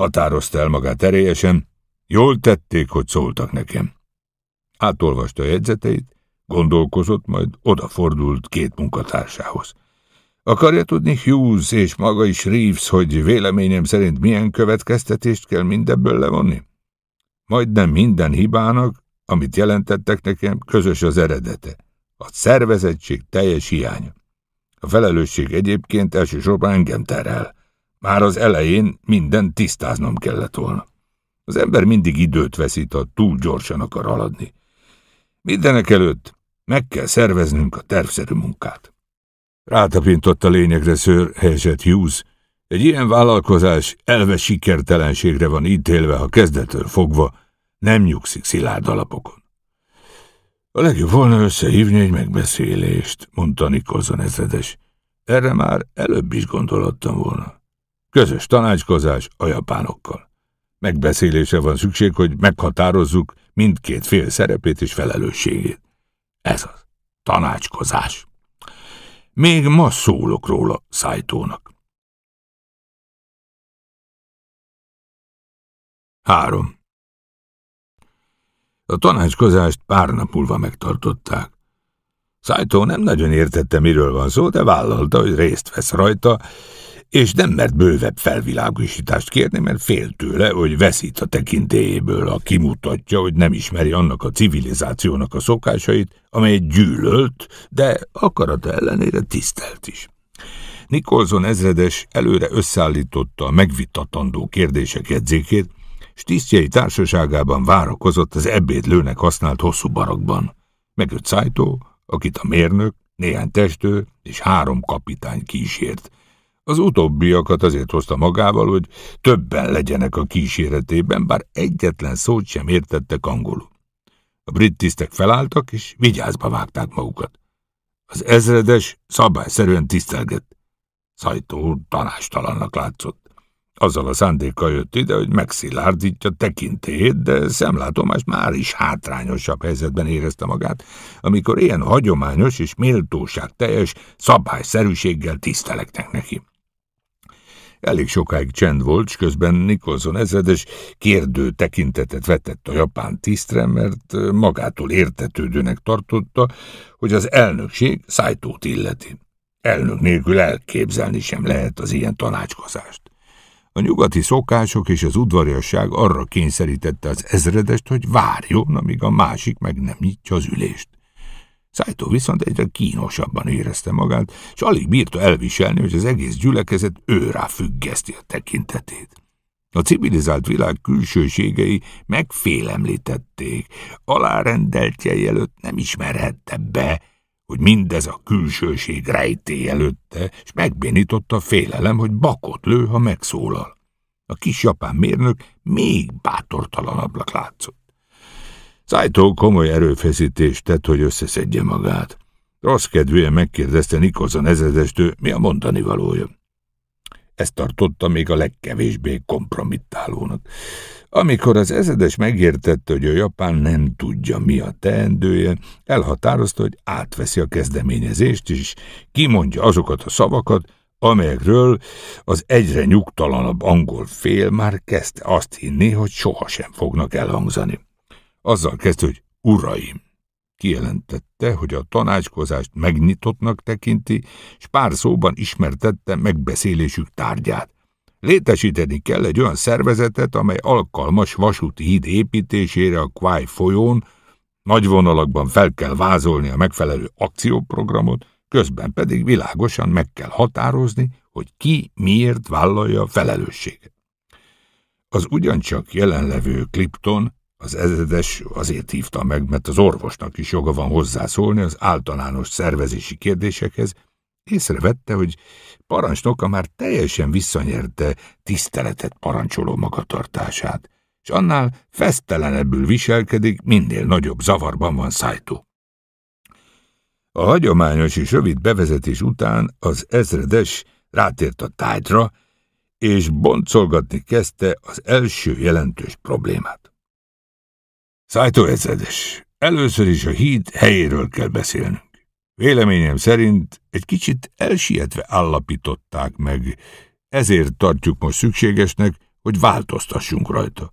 határozta el magát erélyesen, jól tették, hogy szóltak nekem. Átolvasta a jegyzeteit, gondolkozott, majd odafordult két munkatársához. Akarja tudni Hughes és maga is Reeves, hogy véleményem szerint milyen következtetést kell mindebből levonni? Majdnem minden hibának, amit jelentettek nekem, közös az eredete. A szervezettség teljes hiánya. A felelősség egyébként elsősorban engem terel. Már az elején minden tisztáznom kellett volna. Az ember mindig időt veszít, ha túl gyorsan akar haladni. Mindenek előtt meg kell szerveznünk a tervszerű munkát. Rátapintott a lényegre ször helyzet Hughes. Egy ilyen vállalkozás elve sikertelenségre van ítélve, ha kezdetől fogva nem nyugszik szilárd alapokon. A legjobb volna összehívni egy megbeszélést, mondta Nikolson ezredes. Erre már előbb is gondolhattam volna. Közös tanácskozás a japánokkal. Megbeszélése van szükség, hogy meghatározzuk mindkét fél szerepét és felelősségét. Ez az. Tanácskozás. Még ma szólok róla Szájtónak. 3. A tanácskozást pár nap múlva megtartották. Szájtó nem nagyon értette, miről van szó, de vállalta, hogy részt vesz rajta, és nem mert bővebb felvilágosítást kérni, mert fél tőle, hogy veszít a tekintélyéből, a kimutatja, hogy nem ismeri annak a civilizációnak a szokásait, amely gyűlölt, de akarata ellenére tisztelt is. Nikolson ezredes előre összeállította a megvitatandó kérdések jegyzékét, és tisztjei társaságában várakozott az ebédlőnek használt hosszú barakban. Megjött Szájtó, akit a mérnök, néhány testő és három kapitány kísért – az utóbbiakat azért hozta magával, hogy többen legyenek a kíséretében, bár egyetlen szót sem értettek angolul. A brit tisztek felálltak, és vigyázba vágták magukat. Az ezredes szabályszerűen tisztelgett. Szajtó tanástalannak látszott. Azzal a szándékkal jött ide, hogy megszilárdítja tekintét, de szemlátomás már is hátrányosabb helyzetben érezte magát, amikor ilyen hagyományos és méltóság teljes szabályszerűséggel tisztelektek neki. Elég sokáig csend volt, és közben Nikolson ezredes kérdő tekintetet vetett a japán tisztre, mert magától értetődőnek tartotta, hogy az elnökség szájtót illeti. Elnök nélkül elképzelni sem lehet az ilyen tanácskozást. A nyugati szokások és az udvariasság arra kényszerítette az ezredest, hogy várjon, amíg a másik meg nem nyitja az ülést. Szájtó viszont egyre kínosabban érezte magát, és alig bírta elviselni, hogy az egész gyülekezet őrá függeszti a tekintetét. A civilizált világ külsőségei megfélemlítették, alárendeltjei előtt nem ismerhette be, hogy mindez a külsőség rejté előtte, és megbénította a félelem, hogy bakot lő, ha megszólal. A kis japán mérnök még bátortalanabbnak látszott. Szájtó komoly erőfeszítést tett, hogy összeszedje magát. Rossz kedvűen megkérdezte Nikolson ezredestő, mi a mondani valója. Ezt tartotta még a legkevésbé kompromittálónak. Amikor az ezredes megértette, hogy a japán nem tudja, mi a teendője, elhatározta, hogy átveszi a kezdeményezést, és kimondja azokat a szavakat, amelyekről az egyre nyugtalanabb angol fél már kezdte azt hinni, hogy sohasem fognak elhangzani. Azzal kezdte, hogy uraim! Kijelentette, hogy a tanácskozást megnyitottnak tekinti, és pár szóban ismertette megbeszélésük tárgyát. Létesíteni kell egy olyan szervezetet, amely alkalmas vasúti híd építésére a Kváj folyón, nagy vonalakban fel kell vázolni a megfelelő akcióprogramot, közben pedig világosan meg kell határozni, hogy ki miért vállalja a felelősséget. Az ugyancsak jelenlevő klipton. Az ezredes azért hívta meg, mert az orvosnak is joga van hozzászólni az általános szervezési kérdésekhez, észrevette, hogy parancsnoka már teljesen visszanyerte tiszteletet parancsoló magatartását, és annál fesztelenebbül viselkedik, minél nagyobb zavarban van Szájtó. A hagyományos és rövid bevezetés után az ezredes rátért a tájtra, és boncolgatni kezdte az első jelentős problémát. Szájtó ezredes, először is a híd helyéről kell beszélnünk. Véleményem szerint egy kicsit elsietve állapították meg, ezért tartjuk most szükségesnek, hogy változtassunk rajta.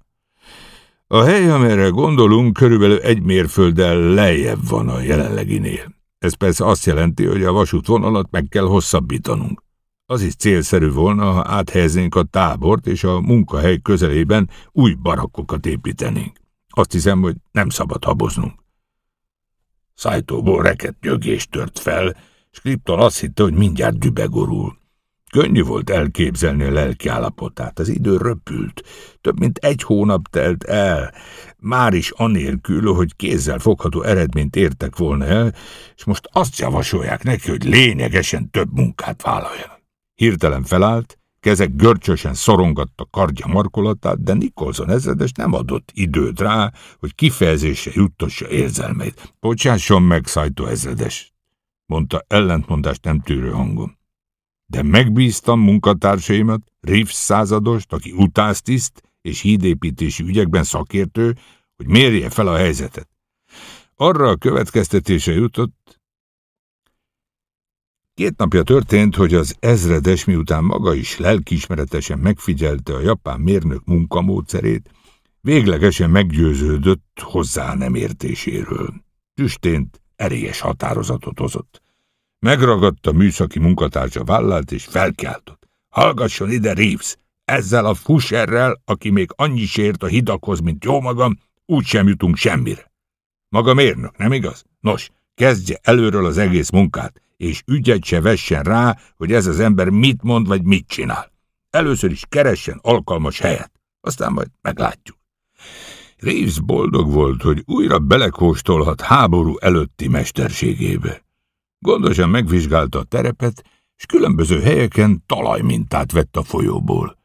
A hely, amerre gondolunk, körülbelül egy mérfölddel lejjebb van a jelenleginél. Ez persze azt jelenti, hogy a vasútvonalat meg kell hosszabbítanunk. Az is célszerű volna, ha áthelyeznénk a tábort és a munkahely közelében új barakkokat építenénk. Azt hiszem, hogy nem szabad haboznunk. Szájtóból reket nyögés tört fel, és Krypton azt hitte, hogy mindjárt dübegorul. Könnyű volt elképzelni a lelki állapotát. Az idő röpült, több mint egy hónap telt el, már is anélkül, hogy kézzel fogható eredményt értek volna el, és most azt javasolják neki, hogy lényegesen több munkát vállaljon. Hirtelen felállt, keze görcsösen szorongatta kardja markolatát, de Nikolson ezredes nem adott időt rá, hogy kifejezése juttassa érzelmeit. Bocsásson meg, Szajtó ezredes, mondta ellentmondást nem tűrő hangon. De megbíztam munkatársaimat, Riffs századost, aki utáztiszt és hídépítési ügyekben szakértő, hogy mérje fel a helyzetet. Arra a következtetése jutott, Két napja történt, hogy az ezredes miután maga is lelkiismeretesen megfigyelte a japán mérnök munkamódszerét, véglegesen meggyőződött hozzá nem értéséről. Tüstént erélyes határozatot hozott. Megragadta műszaki munkatársa vállát és felkeltott. Hallgasson ide, Reeves! Ezzel a fuserrel, aki még annyi sért a hidakhoz, mint jó magam, sem jutunk semmire. Maga mérnök, nem igaz? Nos, kezdje előről az egész munkát és ügyet se vessen rá, hogy ez az ember mit mond, vagy mit csinál. Először is keressen alkalmas helyet, aztán majd meglátjuk. Reeves boldog volt, hogy újra belekóstolhat háború előtti mesterségébe. Gondosan megvizsgálta a terepet, és különböző helyeken talajmintát vett a folyóból.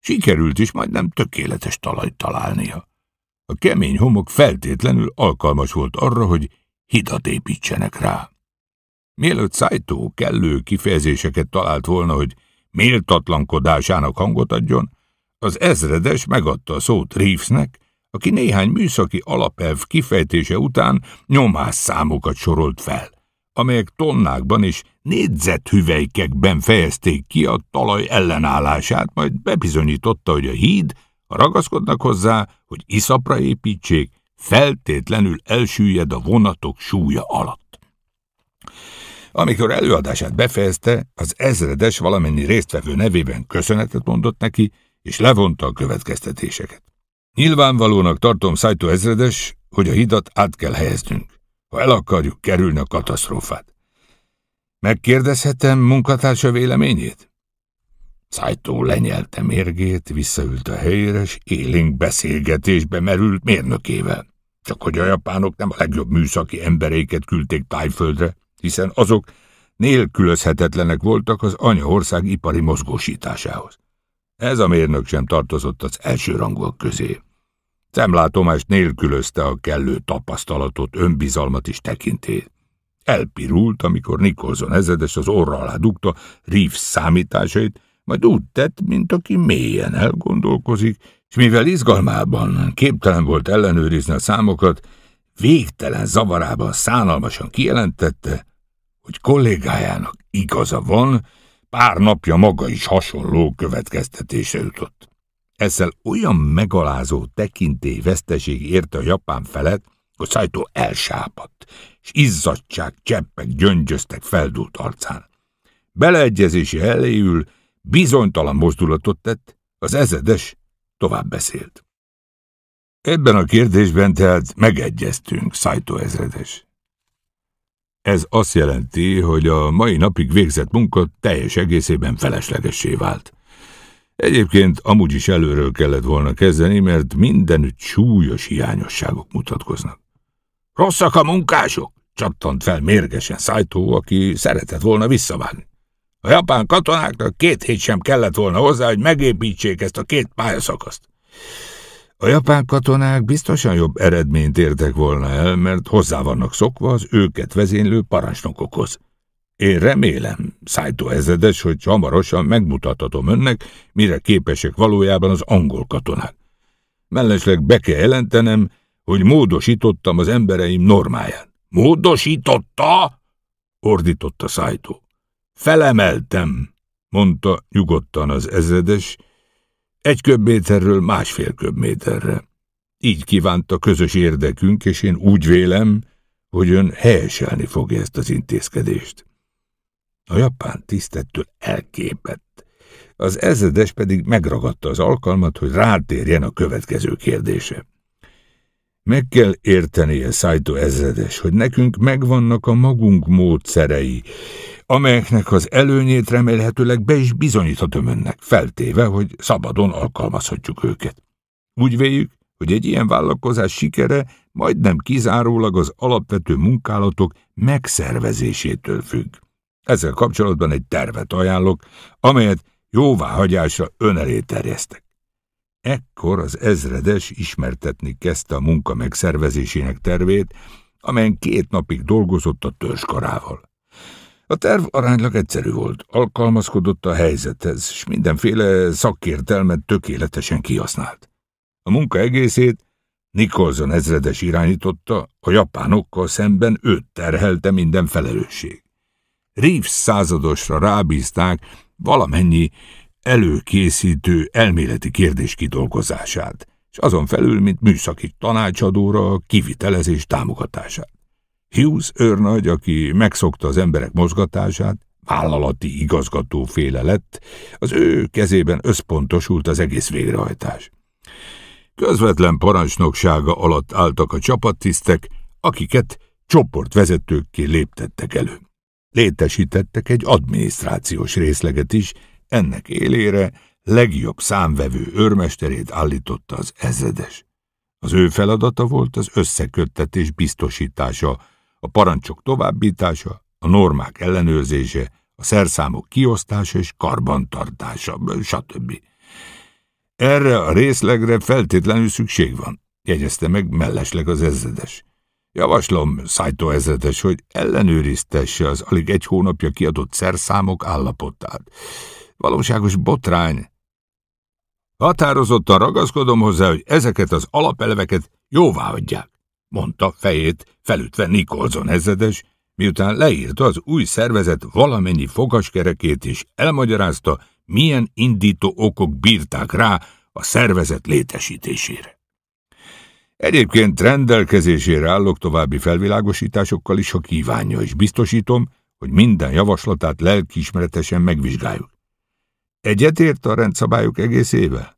Sikerült is majdnem tökéletes talajt találnia. A kemény homok feltétlenül alkalmas volt arra, hogy hidat építsenek rá. Mielőtt Saito kellő kifejezéseket talált volna, hogy méltatlankodásának hangot adjon, az ezredes megadta a szót Reevesnek, aki néhány műszaki alapelv kifejtése után nyomás számokat sorolt fel, amelyek tonnákban és hüvelykekben fejezték ki a talaj ellenállását, majd bebizonyította, hogy a híd, ha ragaszkodnak hozzá, hogy iszapra építsék, feltétlenül elsüllyed a vonatok súlya alatt. Amikor előadását befejezte, az ezredes valamennyi résztvevő nevében köszönetet mondott neki, és levonta a következtetéseket. Nyilvánvalónak tartom Szájtó ezredes, hogy a hidat át kell helyeznünk, ha el akarjuk kerülni a katasztrófát. Megkérdezhetem munkatársa véleményét? Szájtó lenyelte mérgét, visszaült a helyére, és élénk beszélgetésbe merült mérnökével. Csak hogy a japánok nem a legjobb műszaki embereiket küldték tájföldre, hiszen azok nélkülözhetetlenek voltak az anyaország ipari mozgósításához. Ez a mérnök sem tartozott az első rangok közé. Szemlátomást nélkülözte a kellő tapasztalatot, önbizalmat is tekintét. Elpirult, amikor Nikolson ezedes az orra alá dugta Reeves számításait, majd úgy tett, mint aki mélyen elgondolkozik, és mivel izgalmában képtelen volt ellenőrizni a számokat, végtelen zavarában szánalmasan kijelentette, hogy kollégájának igaza van, pár napja maga is hasonló következtetése jutott. Ezzel olyan megalázó veszteség érte a japán felet, hogy Saito elsápadt, és izzadság cseppek gyöngyöztek feldult arcán. Beleegyezési eléül bizonytalan mozdulatot tett, az ezedes tovább beszélt. Ebben a kérdésben tehát megegyeztünk, Saito ezredes. Ez azt jelenti, hogy a mai napig végzett munka teljes egészében feleslegessé vált. Egyébként amúgy is előről kellett volna kezdeni, mert mindenütt súlyos hiányosságok mutatkoznak. Rosszak a munkások! csattant fel mérgesen Szájtó, aki szeretett volna visszavágni. A japán katonáknak két hét sem kellett volna hozzá, hogy megépítsék ezt a két pályaszakaszt. A japán katonák biztosan jobb eredményt értek volna el, mert hozzá vannak szokva az őket vezénylő parancsnokokhoz. Én remélem, Szájtó ezedes, hogy hamarosan megmutathatom önnek, mire képesek valójában az angol katonák. Mellesleg be kell jelentenem, hogy módosítottam az embereim normáját. Módosította? ordította Szájtó. Felemeltem, mondta nyugodtan az ezredes, egy köbméterről másfél köbméterre. Így kívánta közös érdekünk, és én úgy vélem, hogy ön helyeselni fogja ezt az intézkedést. A japán tisztettől elképett. Az ezredes pedig megragadta az alkalmat, hogy rátérjen a következő kérdése. Meg kell értenie, Szájtó ezredes, hogy nekünk megvannak a magunk módszerei, amelyeknek az előnyét remélhetőleg be is bizonyíthatom önnek, feltéve, hogy szabadon alkalmazhatjuk őket. Úgy véljük, hogy egy ilyen vállalkozás sikere majdnem kizárólag az alapvető munkálatok megszervezésétől függ. Ezzel kapcsolatban egy tervet ajánlok, amelyet jóváhagyásra ön elé terjesztek. Ekkor az ezredes ismertetni kezdte a munka megszervezésének tervét, amelyen két napig dolgozott a törzskarával. A terv aránylag egyszerű volt, alkalmazkodott a helyzethez, és mindenféle szakértelmet tökéletesen kihasznált. A munka egészét Nikolson ezredes irányította, a japánokkal szemben őt terhelte minden felelősség. Reeves századosra rábízták valamennyi előkészítő elméleti kérdés kidolgozását, és azon felül, mint műszaki tanácsadóra kivitelezés támogatását. Hughes őrnagy, aki megszokta az emberek mozgatását, vállalati igazgatóféle lett, az ő kezében összpontosult az egész végrehajtás. Közvetlen parancsnoksága alatt álltak a csapattisztek, akiket csoportvezetőkké léptettek elő. Létesítettek egy adminisztrációs részleget is, ennek élére legjobb számvevő őrmesterét állította az ezredes. Az ő feladata volt az összeköttetés biztosítása a parancsok továbbítása, a normák ellenőrzése, a szerszámok kiosztása és karbantartása, stb. Erre a részlegre feltétlenül szükség van, jegyezte meg mellesleg az ezredes. Javaslom, Szájtó ezredes, hogy ellenőriztesse az alig egy hónapja kiadott szerszámok állapotát. Valóságos botrány. Határozottan ragaszkodom hozzá, hogy ezeket az alapelveket jóvá adják mondta fejét felütve Nikolzon ezredes, miután leírta az új szervezet valamennyi fogaskerekét és elmagyarázta, milyen indító okok bírták rá a szervezet létesítésére. Egyébként rendelkezésére állok további felvilágosításokkal is, ha kívánja, és biztosítom, hogy minden javaslatát lelkiismeretesen megvizsgáljuk. Egyetért a rendszabályok egészével?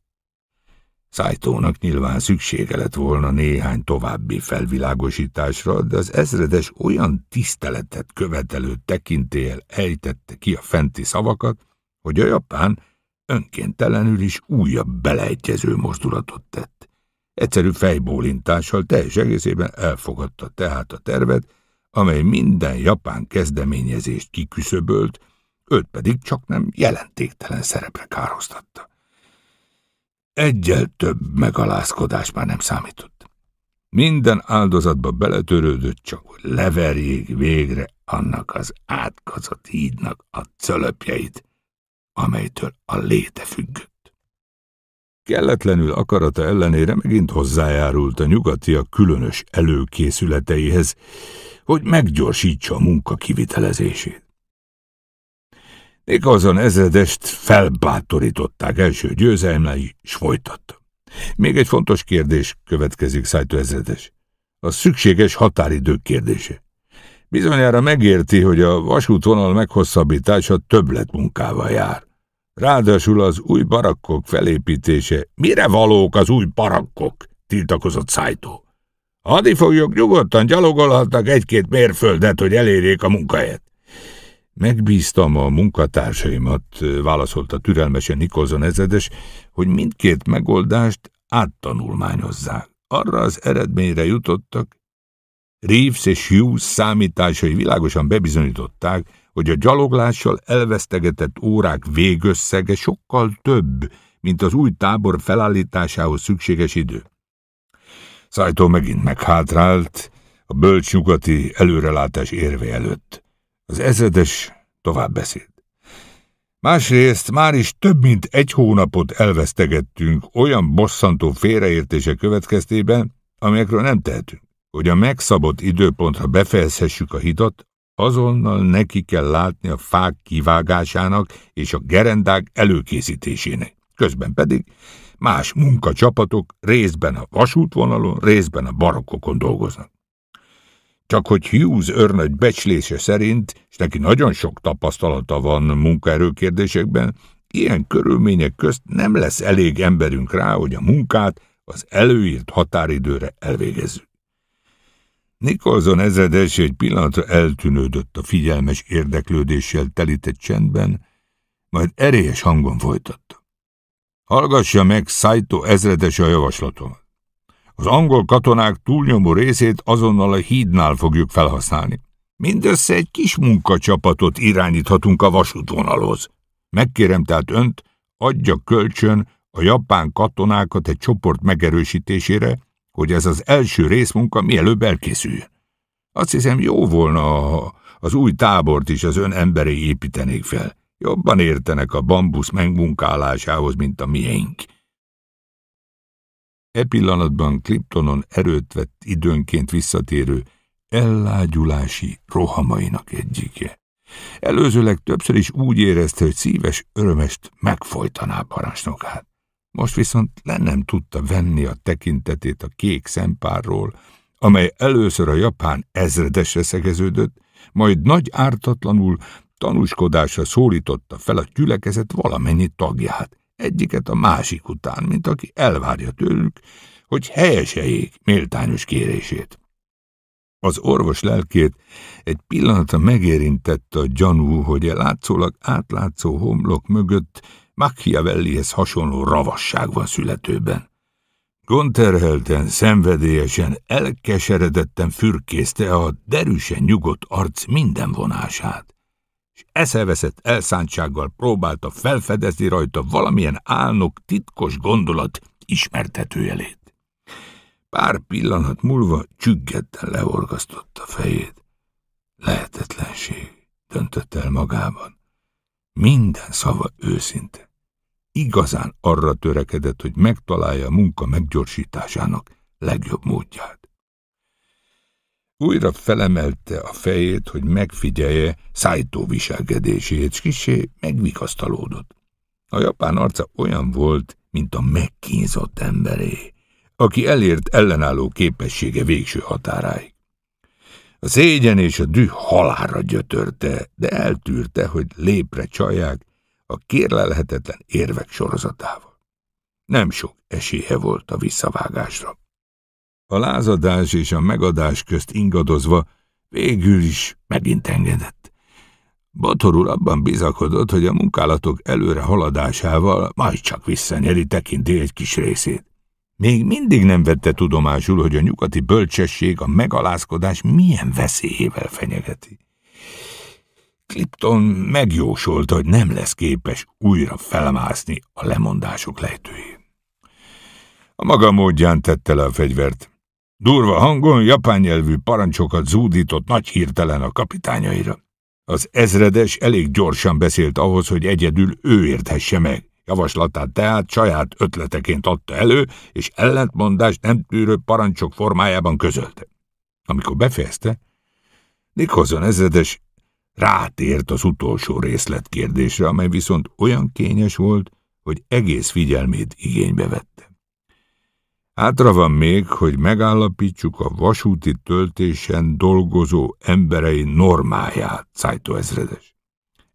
Szájtónak nyilván szüksége lett volna néhány további felvilágosításra, de az ezredes olyan tiszteletet követelő tekintéllyel ejtette ki a fenti szavakat, hogy a japán önkéntelenül is újabb beleegyező mozdulatot tett. Egyszerű fejbólintással teljes egészében elfogadta tehát a tervet, amely minden japán kezdeményezést kiküszöbölt, őt pedig csak nem jelentéktelen szerepre károztatta. Egyel több megalázkodás már nem számított. Minden áldozatba beletörődött, csak hogy leverjék végre annak az átkozott hídnak a cölöpjeit, amelytől a léte függött. Kelletlenül akarata ellenére megint hozzájárult a nyugati a különös előkészületeihez, hogy meggyorsítsa a munka kivitelezését azon ezredest felbátorították első győzelmei, s folytatta. Még egy fontos kérdés következik, Szájtó ezredes. A szükséges határidők kérdése. Bizonyára megérti, hogy a vasútvonal meghosszabbítása munkával jár. Ráadásul az új barakkok felépítése. Mire valók az új barakkok? tiltakozott Szájtó. fogjuk nyugodtan gyalogolhatnak egy-két mérföldet, hogy elérjék a munkáját. Megbíztam a munkatársaimat, válaszolta türelmesen Nikolson ezredes, hogy mindkét megoldást áttanulmányozzák. Arra az eredményre jutottak, Reeves és Hughes számításai világosan bebizonyították, hogy a gyaloglással elvesztegetett órák végösszege sokkal több, mint az új tábor felállításához szükséges idő. Szájtó megint meghátrált, a bölcs nyugati előrelátás érve előtt. Az ezredes tovább beszélt. Másrészt már is több mint egy hónapot elvesztegettünk olyan bosszantó félreértése következtében, amelyekről nem tehetünk. Hogy a megszabott időpontra befejezhessük a hidat, azonnal neki kell látni a fák kivágásának és a gerendák előkészítésének. Közben pedig más munkacsapatok részben a vasútvonalon, részben a barokkokon dolgoznak. Csak hogy Hughes örnögy becslése szerint, és neki nagyon sok tapasztalata van munkaerőkérdésekben, ilyen körülmények közt nem lesz elég emberünk rá, hogy a munkát az előírt határidőre elvégezzük. Nikolson ezredes egy pillanatra eltűnődött a figyelmes érdeklődéssel telített csendben, majd erélyes hangon folytatta. Hallgassa meg Saito ezredes a javaslatomat. Az angol katonák túlnyomó részét azonnal a hídnál fogjuk felhasználni. Mindössze egy kis munkacsapatot irányíthatunk a vasútvonalhoz. Megkérem tehát önt, adja kölcsön a japán katonákat egy csoport megerősítésére, hogy ez az első részmunka mielőbb elkészüljön. Azt hiszem, jó volna, ha az új tábort is az ön emberei építenék fel. Jobban értenek a bambusz megmunkálásához, mint a miénk. E pillanatban Kliptonon erőt vett időnként visszatérő ellágyulási rohamainak egyike. Előzőleg többször is úgy érezte, hogy szíves örömest megfojtaná parancsnokát. Most viszont le nem tudta venni a tekintetét a kék szempárról, amely először a japán ezredesre szegeződött, majd nagy ártatlanul tanúskodásra szólította fel a gyülekezet valamennyi tagját, egyiket a másik után, mint aki elvárja tőlük, hogy helyeseljék méltányos kérését. Az orvos lelkét egy pillanatra megérintette a gyanú, hogy a látszólag átlátszó homlok mögött Machiavellihez hasonló ravasság van születőben. Gonterhelten, szenvedélyesen, elkeseredetten fürkészte a derűsen nyugodt arc minden vonását eszeveszett elszántsággal próbálta felfedezni rajta valamilyen álnok titkos gondolat ismertetőjelét. Pár pillanat múlva csüggetten a fejét. Lehetetlenség, döntött el magában. Minden szava őszinte. Igazán arra törekedett, hogy megtalálja a munka meggyorsításának legjobb módját. Újra felemelte a fejét, hogy megfigyelje Saito viselkedését, és kisé megvikasztalódott. A japán arca olyan volt, mint a megkínzott emberé, aki elért ellenálló képessége végső határáig. A szégyen és a düh halára gyötörte, de eltűrte, hogy lépre csalják a kérlelhetetlen érvek sorozatával. Nem sok esélye volt a visszavágásra. A lázadás és a megadás közt ingadozva végül is megint engedett. Bator abban bizakodott, hogy a munkálatok előre haladásával majd csak visszanyeri tekinti egy kis részét. Még mindig nem vette tudomásul, hogy a nyugati bölcsesség a megalázkodás milyen veszélyével fenyegeti. Clipton megjósolta, hogy nem lesz képes újra felmászni a lemondások lejtőjén. A maga módján tette le a fegyvert. Durva hangon japán nyelvű parancsokat zúdított nagy hirtelen a kapitányaira. Az ezredes elég gyorsan beszélt ahhoz, hogy egyedül ő érthesse meg. Javaslatát tehát saját ötleteként adta elő, és ellentmondást nem tűrő parancsok formájában közölte. Amikor befejezte, Nikhozon ezredes rátért az utolsó részletkérdésre, amely viszont olyan kényes volt, hogy egész figyelmét igénybe vette. Átra van még, hogy megállapítsuk a vasúti töltésen dolgozó emberei normáját, Cájtó ezredes.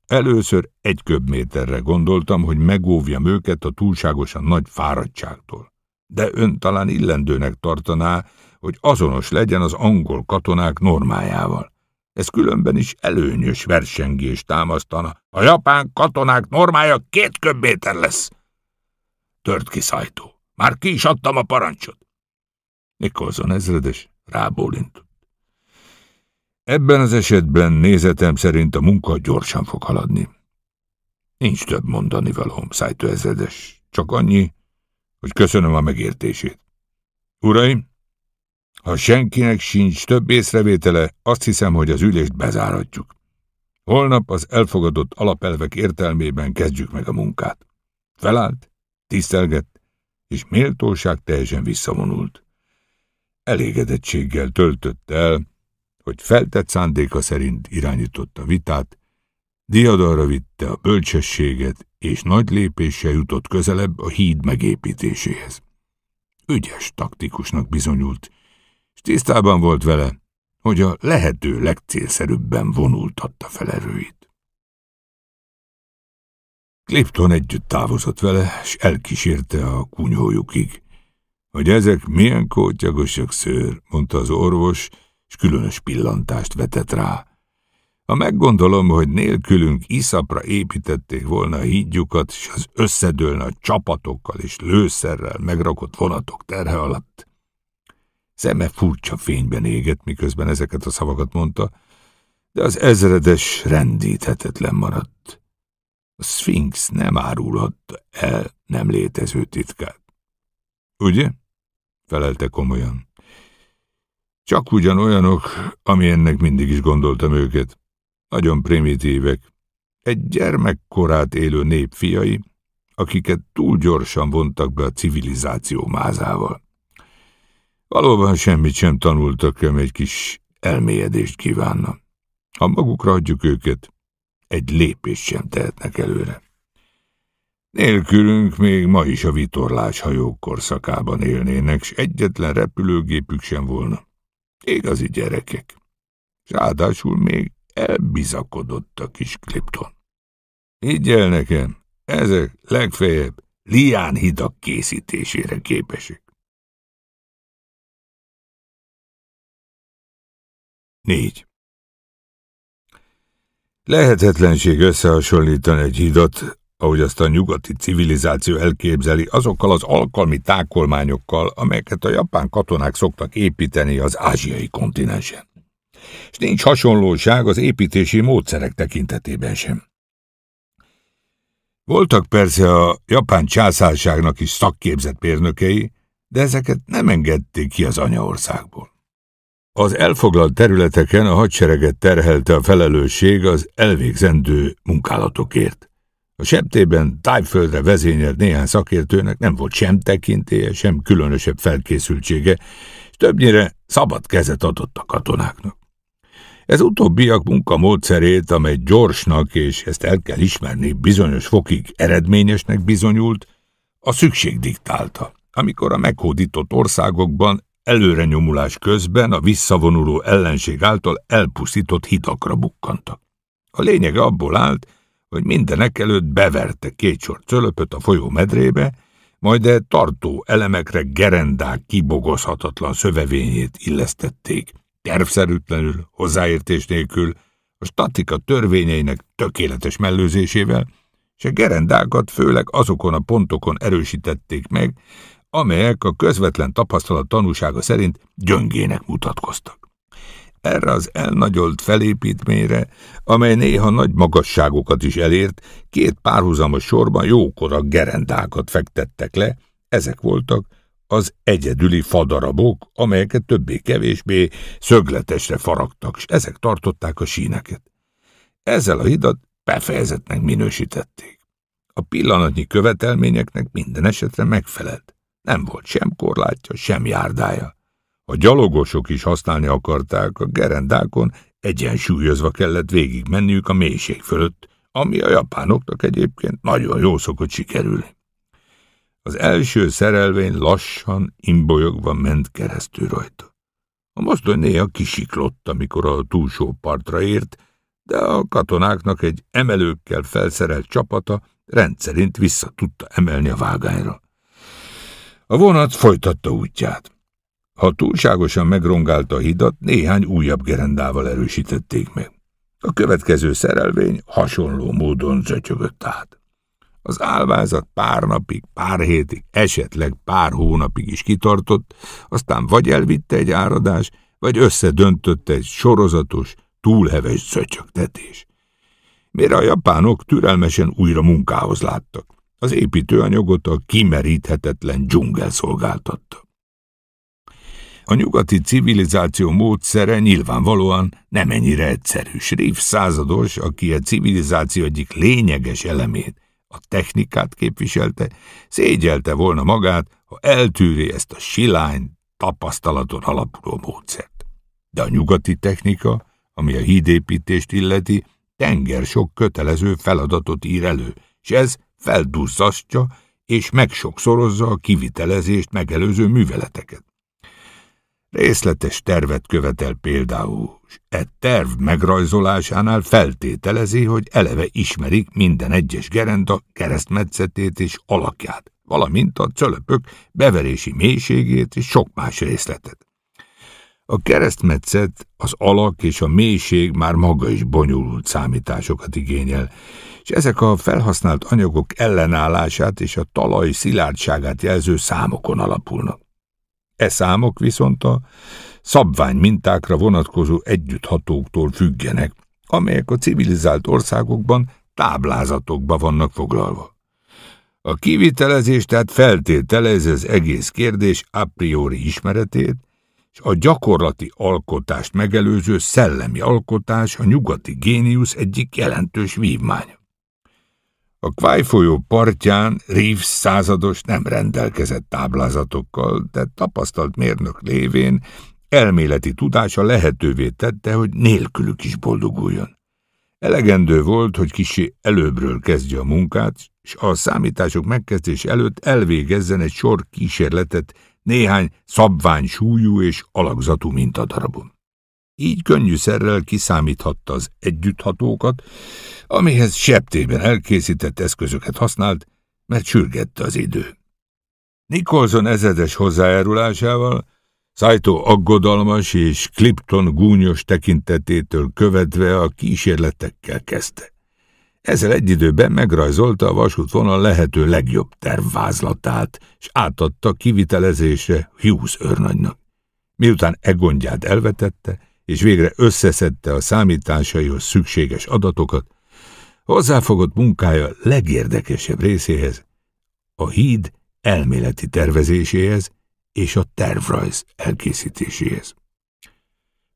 Először egy köbméterre gondoltam, hogy megóvjam őket a túlságosan nagy fáradtságtól. De ön talán illendőnek tartaná, hogy azonos legyen az angol katonák normájával. Ez különben is előnyös versengés támasztana. A japán katonák normája két köbméter lesz. Tört ki Szájtó. Már ki is adtam a parancsot. Nikolson ezredes rábólintott. Ebben az esetben nézetem szerint a munka gyorsan fog haladni. Nincs több mondani valóm, szájtő ezredes. Csak annyi, hogy köszönöm a megértését. Uraim, ha senkinek sincs több észrevétele, azt hiszem, hogy az ülést bezáratjuk. Holnap az elfogadott alapelvek értelmében kezdjük meg a munkát. Felállt, tisztelgett, és méltóság teljesen visszavonult. Elégedettséggel töltött el, hogy feltett szándéka szerint irányította vitát, diadalra vitte a bölcsességet, és nagy lépéssel jutott közelebb a híd megépítéséhez. Ügyes taktikusnak bizonyult, és tisztában volt vele, hogy a lehető legcélszerűbben vonultatta fel erőit. Clipton együtt távozott vele, és elkísérte a kunyhójukig. Hogy ezek milyen kótyagosak szőr, mondta az orvos, és különös pillantást vetett rá. Ha meggondolom, hogy nélkülünk iszapra építették volna a hídjukat, és az összedőlne a csapatokkal és lőszerrel megrakott vonatok terhe alatt. Szeme furcsa fényben égett, miközben ezeket a szavakat mondta, de az ezredes rendíthetetlen maradt. A Sphinx nem árulhatta el nem létező titkát. Ugye? felelte komolyan. Csak ugyan olyanok, amilyennek mindig is gondoltam őket. Nagyon primitívek. Egy gyermekkorát élő nép fiai, akiket túl gyorsan vontak be a civilizáció mázával. Valóban semmit sem tanultak, egy kis elmélyedést kívánna. Ha magukra adjuk őket, egy lépés sem tehetnek előre. Nélkülünk még ma is a vitorlás hajók korszakában élnének, s egyetlen repülőgépük sem volna. Igazi gyerekek. Ráadásul még elbizakodott a kis Klipton. el nekem, ezek legfeljebb hidak készítésére képesek. Négy. Lehetetlenség összehasonlítani egy hidat, ahogy azt a nyugati civilizáció elképzeli, azokkal az alkalmi tákolmányokkal, amelyeket a japán katonák szoktak építeni az ázsiai kontinensen. És nincs hasonlóság az építési módszerek tekintetében sem. Voltak persze a japán császárságnak is szakképzett mérnökei, de ezeket nem engedték ki az anyaországból. Az elfoglalt területeken a hadsereget terhelte a felelősség az elvégzendő munkálatokért. A septében tájföldre vezényelt néhány szakértőnek nem volt sem tekintélye, sem különösebb felkészültsége, és többnyire szabad kezet adott a katonáknak. Ez utóbbiak munka módszerét, amely gyorsnak, és ezt el kell ismerni, bizonyos fokig eredményesnek bizonyult, a szükség diktálta, amikor a meghódított országokban előrenyomulás közben a visszavonuló ellenség által elpusztított hidakra bukkantak. A lényege abból állt, hogy mindenek előtt beverte két sor cölöpöt a folyó medrébe, majd e tartó elemekre gerendák kibogozhatatlan szövevényét illesztették. Tervszerűtlenül, hozzáértés nélkül, a statika törvényeinek tökéletes mellőzésével, és a gerendákat főleg azokon a pontokon erősítették meg, amelyek a közvetlen tapasztalat tanúsága szerint gyöngének mutatkoztak. Erre az elnagyolt felépítményre, amely néha nagy magasságokat is elért, két párhuzamos sorban jókora gerendákat fektettek le, ezek voltak az egyedüli fadarabok, amelyeket többé-kevésbé szögletesre faragtak, és ezek tartották a síneket. Ezzel a hidat befejezetnek minősítették. A pillanatnyi követelményeknek minden esetre megfelelt. Nem volt sem korlátja, sem járdája. A gyalogosok is használni akarták, a gerendákon egyensúlyozva kellett végig menniük a mélység fölött, ami a japánoknak egyébként nagyon jó szokott sikerülni. Az első szerelvény lassan, imbolyogva ment keresztül rajta. A mozdony néha kisiklott, amikor a túlsó partra ért, de a katonáknak egy emelőkkel felszerelt csapata rendszerint vissza tudta emelni a vágányra. A vonat folytatta útját. Ha túlságosan megrongálta a hidat, néhány újabb gerendával erősítették meg. A következő szerelvény hasonló módon zötyögött át. Az álvázat pár napig, pár hétig, esetleg pár hónapig is kitartott, aztán vagy elvitte egy áradás, vagy összedöntött egy sorozatos, túlheves zötyögtetés. Mire a japánok türelmesen újra munkához láttak. Az építőanyagot a kimeríthetetlen dzsungel szolgáltatta. A nyugati civilizáció módszere nyilvánvalóan nem ennyire egyszerű. Srif százados, aki a civilizáció egyik lényeges elemét, a technikát képviselte, szégyelte volna magát, ha eltűri ezt a silány, tapasztalaton alapuló módszert. De a nyugati technika, ami a hídépítést illeti, tenger sok kötelező feladatot ír elő, és ez felduzzasztja és megsokszorozza a kivitelezést megelőző műveleteket. Részletes tervet követel például, s e terv megrajzolásánál feltételezi, hogy eleve ismerik minden egyes gerenda keresztmetszetét és alakját, valamint a cölöpök beverési mélységét és sok más részletet. A keresztmetszet, az alak és a mélység már maga is bonyolult számításokat igényel, és ezek a felhasznált anyagok ellenállását és a talaj szilárdságát jelző számokon alapulnak. E számok viszont a szabvány mintákra vonatkozó együtthatóktól függenek, amelyek a civilizált országokban táblázatokba vannak foglalva. A kivitelezés tehát feltételez az egész kérdés a priori ismeretét, és a gyakorlati alkotást megelőző szellemi alkotás a nyugati géniusz egyik jelentős vívmánya. A Kváj folyó partján Reeves százados nem rendelkezett táblázatokkal, de tapasztalt mérnök lévén elméleti tudása lehetővé tette, hogy nélkülük is boldoguljon. Elegendő volt, hogy kisi előbbről kezdje a munkát, és a számítások megkezdés előtt elvégezzen egy sor kísérletet néhány szabvány súlyú és alakzatú mintadarabon. Így könnyűszerrel kiszámíthatta az együtthatókat, amihez septében elkészített eszközöket használt, mert sürgette az idő. Nicholson ezedes hozzájárulásával, Saito aggodalmas és Clipton gúnyos tekintetétől követve a kísérletekkel kezdte. Ezzel egy időben megrajzolta a vasútvonal lehető legjobb tervvázlatát, és átadta kivitelezésre Hughes őrnagynak. Miután e gondját elvetette, és végre összeszedte a számításaihoz szükséges adatokat, hozzáfogott munkája legérdekesebb részéhez, a híd elméleti tervezéséhez és a tervrajz elkészítéséhez.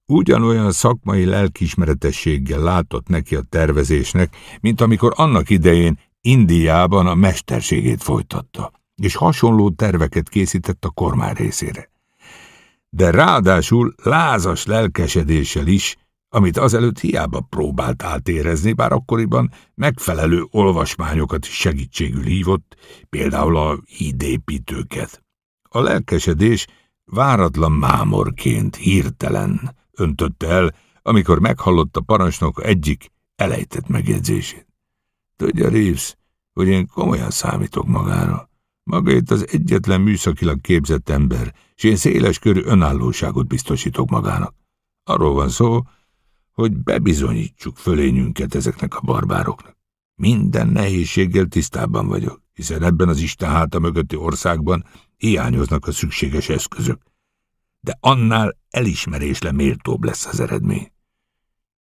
Ugyanolyan szakmai lelkismeretességgel látott neki a tervezésnek, mint amikor annak idején Indiában a mesterségét folytatta, és hasonló terveket készített a kormány részére de ráadásul lázas lelkesedéssel is, amit azelőtt hiába próbált átérezni, bár akkoriban megfelelő olvasmányokat is segítségül hívott, például a hídépítőket. A lelkesedés váratlan mámorként, hirtelen öntötte el, amikor meghallotta parancsnok egyik elejtett megjegyzését. Tudja, Reeves, hogy én komolyan számítok magára. Maga itt az egyetlen műszakilag képzett ember, és én széles körű önállóságot biztosítok magának. Arról van szó, hogy bebizonyítsuk fölényünket ezeknek a barbároknak. Minden nehézséggel tisztában vagyok, hiszen ebben az Isten háta mögötti országban hiányoznak a szükséges eszközök. De annál elismerésle méltóbb lesz az eredmény.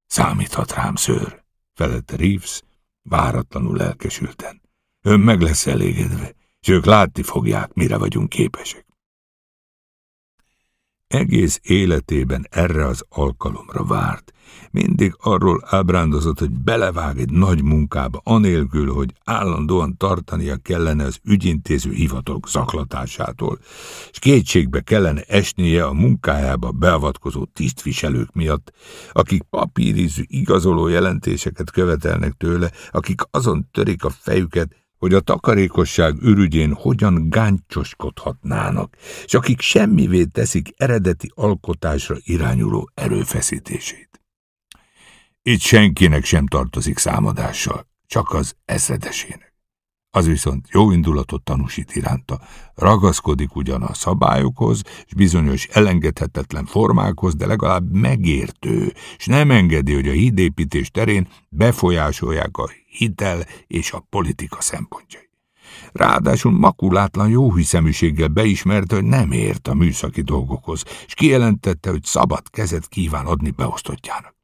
Számíthat rám, szőr, felette Reeves, váratlanul lelkesülten. Ön meg lesz elégedve, és ők látni fogják, mire vagyunk képesek. Egész életében erre az alkalomra várt. Mindig arról ábrándozott, hogy belevág egy nagy munkába, anélkül, hogy állandóan tartania kellene az ügyintéző hivatalok zaklatásától, és kétségbe kellene esnie a munkájába beavatkozó tisztviselők miatt, akik papírizű igazoló jelentéseket követelnek tőle, akik azon törik a fejüket, hogy a takarékosság ürügyén hogyan gáncsoskodhatnának, és akik semmivé teszik eredeti alkotásra irányuló erőfeszítését. Itt senkinek sem tartozik számadással, csak az ezredesének az viszont jó indulatot tanúsít iránta. Ragaszkodik ugyan a szabályokhoz, és bizonyos elengedhetetlen formákhoz, de legalább megértő, és nem engedi, hogy a hídépítés terén befolyásolják a hitel és a politika szempontjai. Ráadásul makulátlan jó hiszeműséggel beismerte, hogy nem ért a műszaki dolgokhoz, és kijelentette, hogy szabad kezet kíván adni beosztottjának.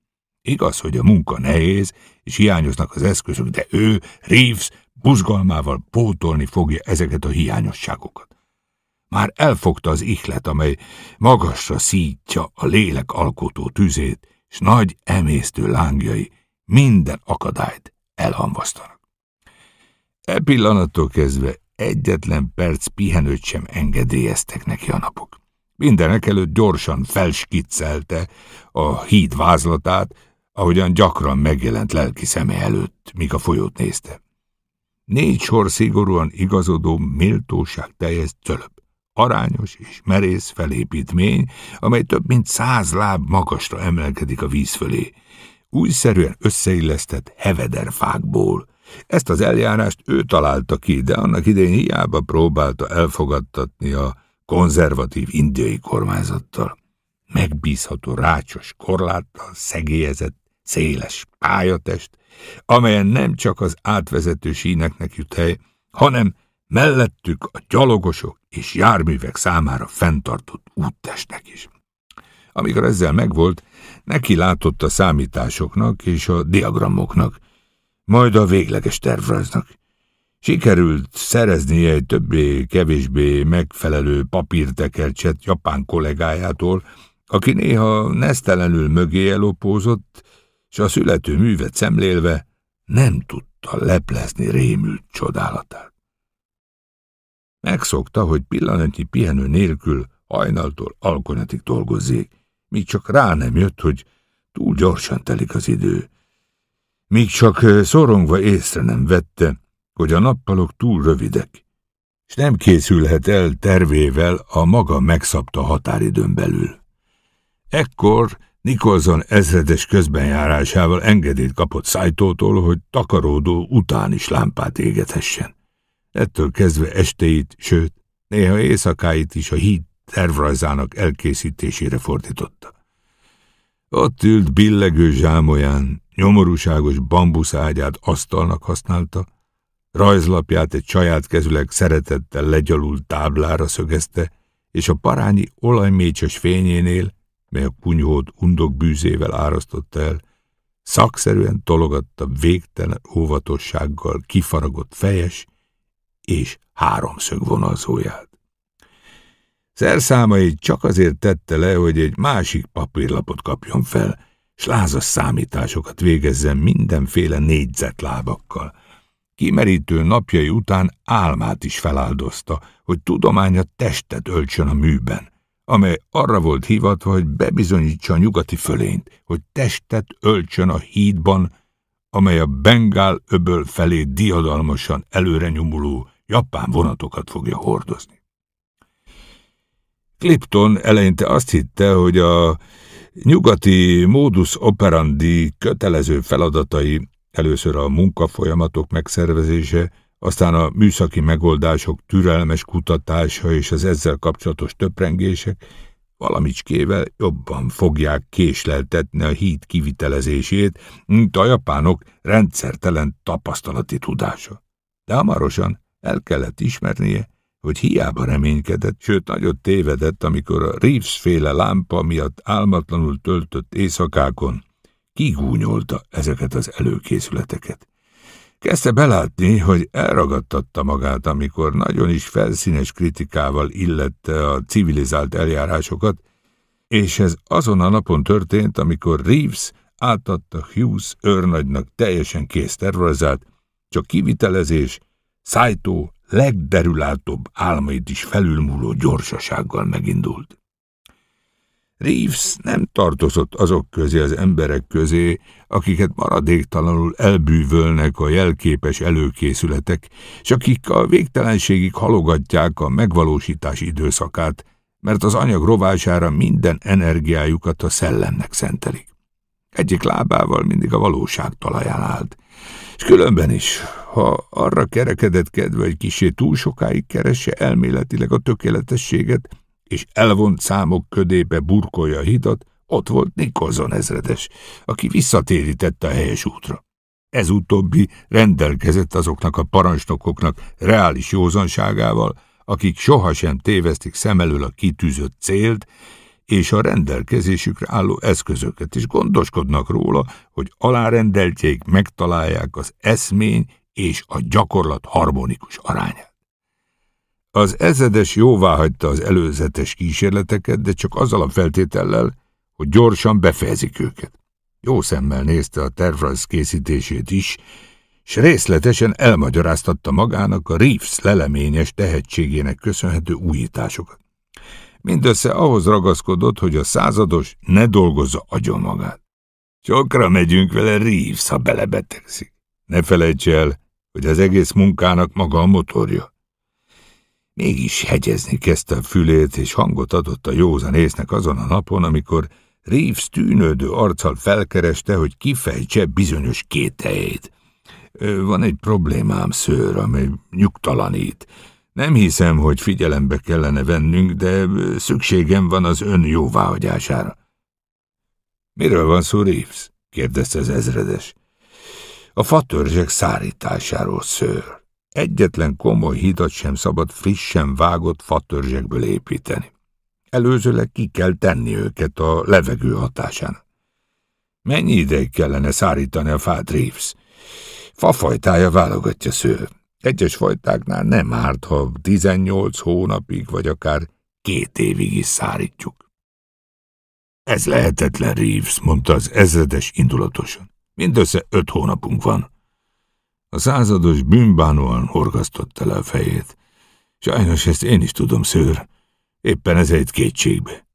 Igaz, hogy a munka nehéz, és hiányoznak az eszközök, de ő, Reeves, buzgalmával pótolni fogja ezeket a hiányosságokat. Már elfogta az ihlet, amely magasra szítja a lélek alkotó tüzét, és nagy emésztő lángjai minden akadályt elhamvasztanak. E pillanattól kezdve egyetlen perc pihenőt sem engedélyeztek neki a napok. Mindenek előtt gyorsan felskiccelte a híd vázlatát, ahogyan gyakran megjelent lelki szeme előtt, míg a folyót nézte négy sor szigorúan igazodó méltóság teljes cölöp, arányos és merész felépítmény, amely több mint száz láb magasra emelkedik a víz fölé, újszerűen összeillesztett hevederfákból. Ezt az eljárást ő találta ki, de annak idején hiába próbálta elfogadtatni a konzervatív indiai kormányzattal. Megbízható rácsos korláttal szegélyezett széles pályatest, amelyen nem csak az átvezető síneknek jut hely, hanem mellettük a gyalogosok és járművek számára fenntartott úttestnek is. Amikor ezzel megvolt, neki látott a számításoknak és a diagramoknak, majd a végleges tervraznak. Sikerült szereznie egy többé-kevésbé megfelelő papírtekercset japán kollégájától, aki néha nesztelenül mögé elopózott, s a születő művet szemlélve nem tudta leplezni rémült csodálatát. Megszokta, hogy pillanatnyi pihenő nélkül hajnaltól alkonatig dolgozzék, míg csak rá nem jött, hogy túl gyorsan telik az idő. Míg csak szorongva észre nem vette, hogy a nappalok túl rövidek, és nem készülhet el tervével a maga megszabta határidőn belül. Ekkor Nikolson ezredes közbenjárásával engedélyt kapott Szájtótól, hogy takaródó után is lámpát égethessen. Ettől kezdve esteit, sőt, néha éjszakáit is a híd tervrajzának elkészítésére fordította. Ott ült billegő zsámolyán, nyomorúságos bambuszágyát asztalnak használta, rajzlapját egy saját kezüleg szeretettel legyalult táblára szögezte, és a parányi olajmécses fényénél mely a kunyhót undok bűzével árasztott el, szakszerűen tologatta végtelen óvatossággal kifaragott fejes és háromszög vonalzóját. Szerszámait csak azért tette le, hogy egy másik papírlapot kapjon fel, s lázas számításokat végezzen mindenféle négyzetlábakkal. Kimerítő napjai után álmát is feláldozta, hogy tudománya testet öltsön a műben amely arra volt hivatva, hogy bebizonyítsa a nyugati fölényt, hogy testet öltsön a hídban, amely a Bengál öböl felé diadalmasan előre nyomuló japán vonatokat fogja hordozni. Clipton eleinte azt hitte, hogy a nyugati modus operandi kötelező feladatai, először a munkafolyamatok megszervezése, aztán a műszaki megoldások türelmes kutatása és az ezzel kapcsolatos töprengések valamicskével jobban fogják késleltetni a híd kivitelezését, mint a japánok rendszertelen tapasztalati tudása. De hamarosan el kellett ismernie, hogy hiába reménykedett, sőt nagyot tévedett, amikor a Reeves féle lámpa miatt álmatlanul töltött éjszakákon kigúnyolta ezeket az előkészületeket. Kezdte belátni, hogy elragadtatta magát, amikor nagyon is felszínes kritikával illette a civilizált eljárásokat, és ez azon a napon történt, amikor Reeves átadta Hughes őrnagynak teljesen kész tervezát, csak kivitelezés, szájtó legderülátóbb álmait is felülmúló gyorsasággal megindult. Reeves nem tartozott azok közé az emberek közé, akiket maradéktalanul elbűvölnek a jelképes előkészületek, és akik a végtelenségig halogatják a megvalósítás időszakát, mert az anyag rovására minden energiájukat a szellemnek szentelik. Egyik lábával mindig a valóság talaján állt, és különben is, ha arra kerekedett kedve, hogy kisé túl sokáig keresse elméletileg a tökéletességet, és elvont számok ködébe burkolja a hidat, ott volt Nikolson ezredes, aki visszatérítette a helyes útra. Ez utóbbi rendelkezett azoknak a parancsnokoknak reális józanságával, akik sohasem tévesztik szem elől a kitűzött célt, és a rendelkezésükre álló eszközöket is gondoskodnak róla, hogy alárendeltjék megtalálják az eszmény és a gyakorlat harmonikus arányát. Az ezedes jóváhagyta az előzetes kísérleteket, de csak azzal a feltétellel, hogy gyorsan befejezik őket. Jó szemmel nézte a tervrajz készítését is, s részletesen elmagyaráztatta magának a Reeves leleményes tehetségének köszönhető újításokat. Mindössze ahhoz ragaszkodott, hogy a százados ne dolgozza agyon magát. Sokra megyünk vele Reeves, ha belebetegszik. Ne felejts el, hogy az egész munkának maga a motorja. Mégis hegyezni kezdte a fülét, és hangot adott a józan észnek azon a napon, amikor Reeves tűnődő arccal felkereste, hogy kifejtse bizonyos kételjét. Van egy problémám, szőr, amely nyugtalanít. Nem hiszem, hogy figyelembe kellene vennünk, de szükségem van az ön jóváhagyására. Miről van szó, Reeves? kérdezte az ezredes. A fatörzsek szárításáról, szőr. Egyetlen komoly hidat sem szabad frissen vágott fatörzsekből építeni. Előzőleg ki kell tenni őket a levegő hatásán. Mennyi ideig kellene szárítani a fát, Reeves? Fafajtája válogatja sző. Egyes fajtáknál nem árt, ha 18 hónapig, vagy akár két évig is szárítjuk. Ez lehetetlen, Reeves, mondta az ezredes indulatosan. Mindössze öt hónapunk van. A százados bűnbánóan horgasztotta le a fejét. Sajnos ezt én is tudom, szőr. Éppen ezért kétségbe.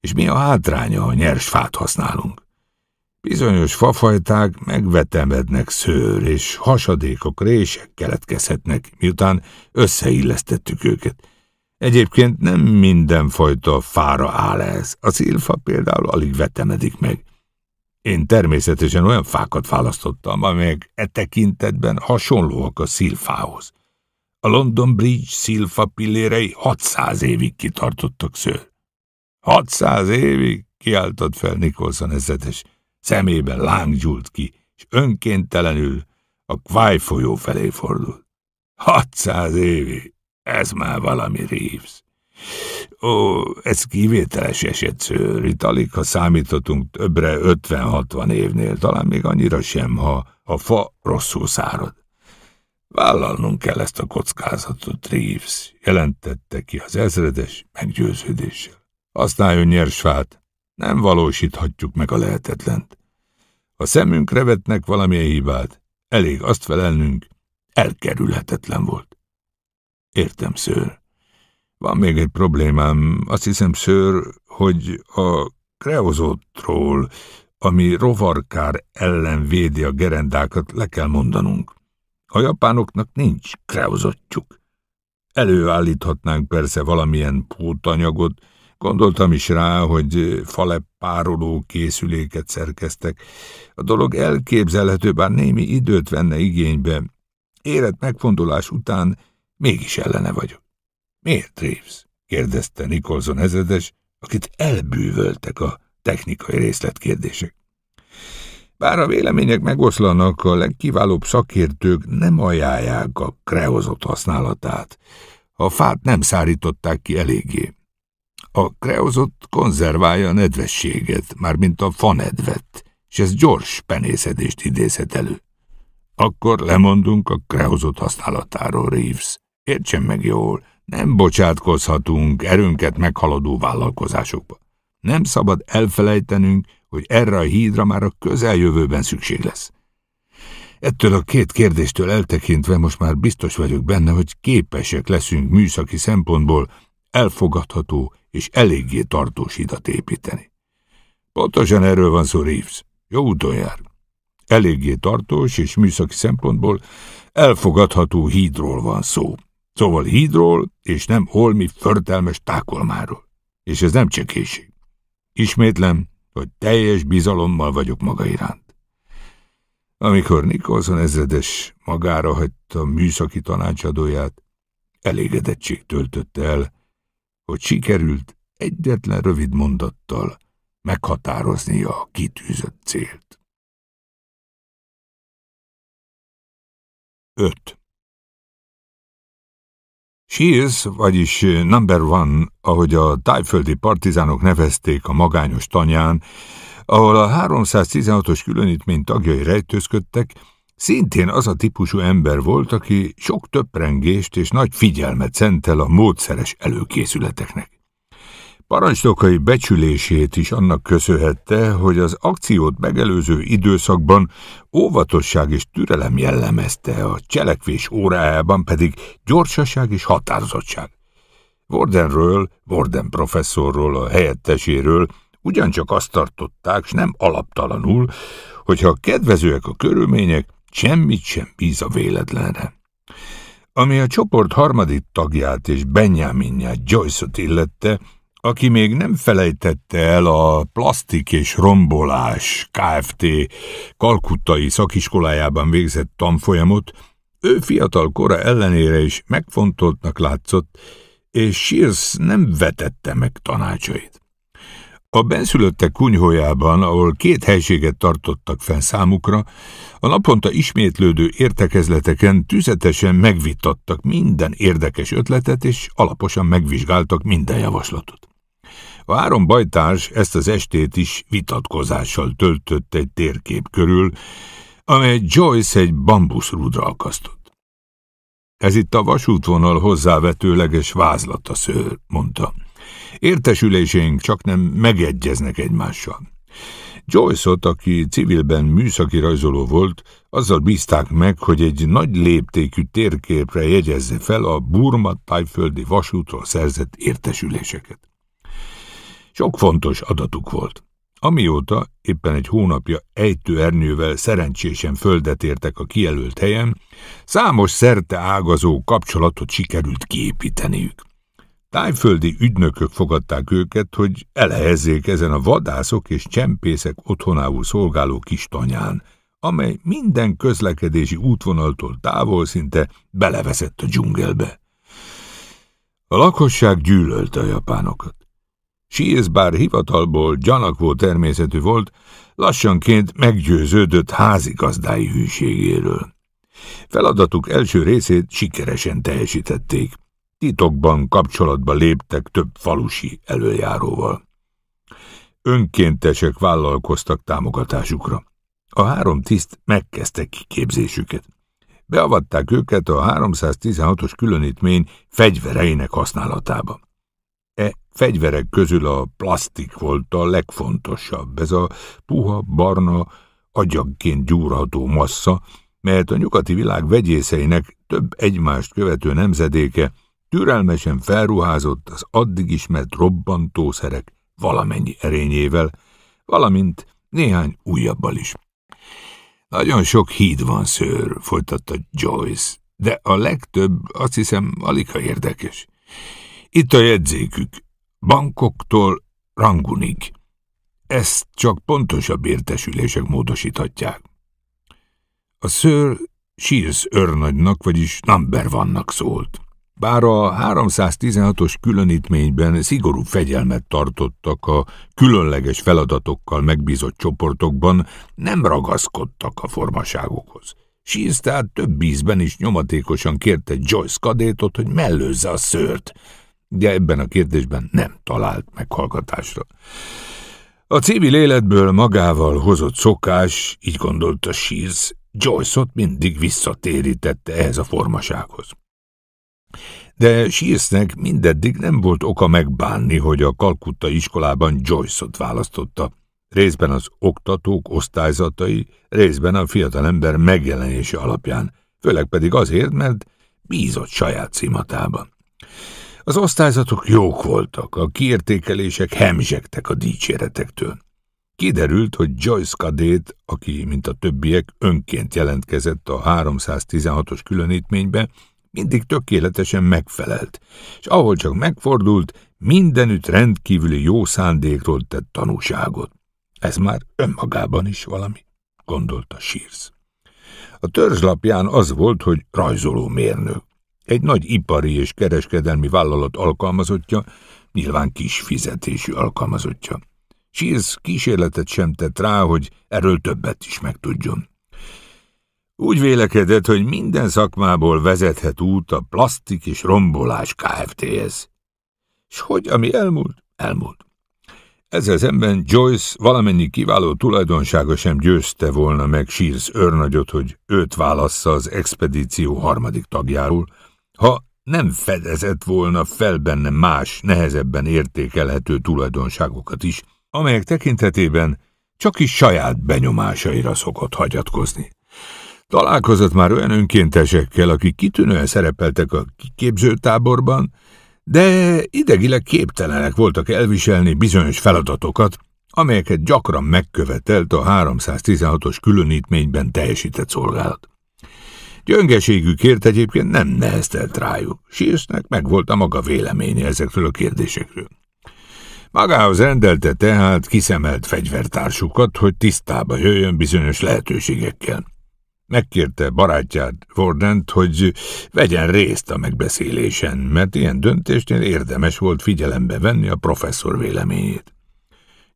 És mi a hátránya, ha nyers fát használunk? Bizonyos fafajták megvetemednek szőr, és hasadékok, rések keletkezhetnek, miután összeillesztettük őket. Egyébként nem minden fajta fára áll ez. A szilfa például alig vetemedik meg. Én természetesen olyan fákat választottam, amelyek e tekintetben hasonlóak a szilfához. A London Bridge szilfa pillérei 600 évig kitartottak szőr. 600 évig, kiáltott fel Nicholson ezetes szemében láng gyúlt ki, és önkéntelenül a Kváj folyó felé fordult. 600 évig, ez már valami Reeves. Ó, ez kivételes eset, Rita, alig ha számíthatunk többre 50-60 évnél, talán még annyira sem, ha a fa rosszul szárad. Vállalnunk kell ezt a kockázatot, Reeves, jelentette ki az ezredes meggyőződéssel. Használjon nyers fát, nem valósíthatjuk meg a lehetetlent. A szemünkre vetnek valamilyen hibát, elég azt felelnünk, elkerülhetetlen volt. Értem, szőr. Van még egy problémám, azt hiszem, ször, hogy a kreozótról, ami rovarkár ellen védi a gerendákat, le kell mondanunk. A japánoknak nincs kreozottjuk. Előállíthatnánk persze valamilyen pótanyagot, gondoltam is rá, hogy faleppároló készüléket szerkeztek. A dolog elképzelhető, bár némi időt venne igénybe. Érett megfondolás után mégis ellene vagyok. Miért Reeves? kérdezte Nicholson ezredes, akit elbűvöltek a technikai részletkérdések. Bár a vélemények megoszlanak, a legkiválóbb szakértők nem ajánlják a kreozot használatát. A fát nem szárították ki eléggé. A kreozot konzerválja a nedvességet, mármint a fanedvet, és ez gyors penészedést idézhet elő. Akkor lemondunk a kreozot használatáról, Reeves. Értsen meg jól, nem bocsátkozhatunk erőnket meghaladó vállalkozásokba. Nem szabad elfelejtenünk, hogy erre a hídra már a közeljövőben szükség lesz. Ettől a két kérdéstől eltekintve most már biztos vagyok benne, hogy képesek leszünk műszaki szempontból elfogadható és eléggé tartós hidat építeni. Pontosan erről van szó, Reeves. Jó úton jár. Eléggé tartós és műszaki szempontból elfogadható hídról van szó. Szóval hídról, és nem holmi förtelmes tákolmáról. És ez nem csekéség. Ismétlem, hogy teljes bizalommal vagyok maga iránt. Amikor Nikolson ezredes magára hagyta műszaki tanácsadóját, elégedettség töltött el, hogy sikerült egyetlen rövid mondattal meghatároznia a kitűzött célt. 5 is, vagyis eh, number one, ahogy a tájföldi partizánok nevezték a magányos tanyán, ahol a 316-os különítmény tagjai rejtőzködtek, szintén az a típusú ember volt, aki sok töprengést és nagy figyelmet szentel a módszeres előkészületeknek. Parancsnokai becsülését is annak köszönhette, hogy az akciót megelőző időszakban óvatosság és türelem jellemezte, a cselekvés órájában pedig gyorsaság és határozottság. Wardenről, Warden professzorról, a helyetteséről ugyancsak azt tartották, s nem alaptalanul, hogyha kedvezőek a körülmények, semmit sem bíz a véletlenre. Ami a csoport harmadik tagját és Benjaminját Joyce-ot illette, aki még nem felejtette el a Plastik és Rombolás Kft. Kalkuttai szakiskolájában végzett tanfolyamot, ő fiatal kora ellenére is megfontoltnak látszott, és Sears nem vetette meg tanácsait. A benszülöttek kunyhójában, ahol két helységet tartottak fenn számukra, a naponta ismétlődő értekezleteken tüzetesen megvitattak minden érdekes ötletet, és alaposan megvizsgáltak minden javaslatot. A három bajtárs ezt az estét is vitatkozással töltött egy térkép körül, amely Joyce egy bambuszrúdra akasztott. Ez itt a vasútvonal hozzávetőleges vázlata szőr, mondta. Értesüléseink csak nem megegyeznek egymással. Joyce-ot, aki civilben műszaki rajzoló volt, azzal bízták meg, hogy egy nagy léptékű térképre jegyezze fel a Burma-Tájföldi vasútról szerzett értesüléseket. Sok fontos adatuk volt. Amióta éppen egy hónapja ejtőernyővel szerencsésen földet értek a kijelölt helyen, számos szerte ágazó kapcsolatot sikerült kiépíteniük. Tájföldi ügynökök fogadták őket, hogy elhelyezzék ezen a vadászok és csempészek otthonául szolgáló kis tanyán, amely minden közlekedési útvonaltól távol szinte belevezett a dzsungelbe. A lakosság gyűlölte a japánokat. Shears bár hivatalból gyanakvó természetű volt, lassanként meggyőződött házigazdái hűségéről. Feladatuk első részét sikeresen teljesítették. Titokban kapcsolatba léptek több falusi előjáróval. Önkéntesek vállalkoztak támogatásukra. A három tiszt megkezdte kiképzésüket. Beavatták őket a 316-os különítmény fegyvereinek használatába fegyverek közül a plastik volt a legfontosabb, ez a puha, barna, agyagként gyúrható massza, melyet a nyugati világ vegyészeinek több egymást követő nemzedéke türelmesen felruházott az addig ismert robbantószerek valamennyi erényével, valamint néhány újabbal is. Nagyon sok híd van szőr, folytatta Joyce, de a legtöbb azt hiszem alig érdekes. Itt a jegyzékük, Bankoktól Rangunig. Ezt csak pontosabb értesülések módosíthatják. A ször Sears őrnagynak, vagyis number vannak szólt. Bár a 316-os különítményben szigorú fegyelmet tartottak a különleges feladatokkal megbízott csoportokban, nem ragaszkodtak a formaságokhoz. Sears tehát több ízben is nyomatékosan kérte Joyce kadétot, hogy mellőzze a szőrt, de ebben a kérdésben nem talált meghallgatásra. A civil életből magával hozott szokás, így gondolta Shears, Joyce-ot mindig visszatérítette ehhez a formasághoz. De Shearsnek mindeddig nem volt oka megbánni, hogy a Kalkutta iskolában Joyce-ot választotta. Részben az oktatók osztályzatai, részben a fiatalember megjelenése alapján, főleg pedig azért, mert bízott saját címatában. Az osztályzatok jók voltak, a kiértékelések hemzsegtek a dicséretektől. Kiderült, hogy Joyce Kadét, aki, mint a többiek, önként jelentkezett a 316-os különítménybe, mindig tökéletesen megfelelt, és ahol csak megfordult, mindenütt rendkívüli jó szándékról tett tanúságot. Ez már önmagában is valami, gondolta Sears. A törzslapján az volt, hogy rajzoló mérnök. Egy nagy ipari és kereskedelmi vállalat alkalmazottja, nyilván kis fizetésű alkalmazottja. Shears kísérletet sem tett rá, hogy erről többet is megtudjon. Úgy vélekedett, hogy minden szakmából vezethet út a plastik és rombolás Kft-hez. És hogy ami elmúlt, elmúlt. Ezzel szemben Joyce valamennyi kiváló tulajdonsága sem győzte volna meg Shears őrnagyot, hogy őt válassza az expedíció harmadik tagjáról, ha nem fedezett volna fel benne más, nehezebben értékelhető tulajdonságokat is, amelyek tekintetében csak is saját benyomásaira szokott hagyatkozni. Találkozott már olyan önkéntesekkel, akik kitűnően szerepeltek a kiképzőtáborban, de idegileg képtelenek voltak elviselni bizonyos feladatokat, amelyeket gyakran megkövetelt a 316-os különítményben teljesített szolgálat. Gyöngeségükért egyébként nem neheztelt rájuk. Sírsznek volt a maga véleménye ezekről a kérdésekről. Magához rendelte tehát kiszemelt fegyvertársukat, hogy tisztába jöjjön bizonyos lehetőségekkel. Megkérte barátját, Fordent, hogy vegyen részt a megbeszélésen, mert ilyen döntésnél érdemes volt figyelembe venni a professzor véleményét.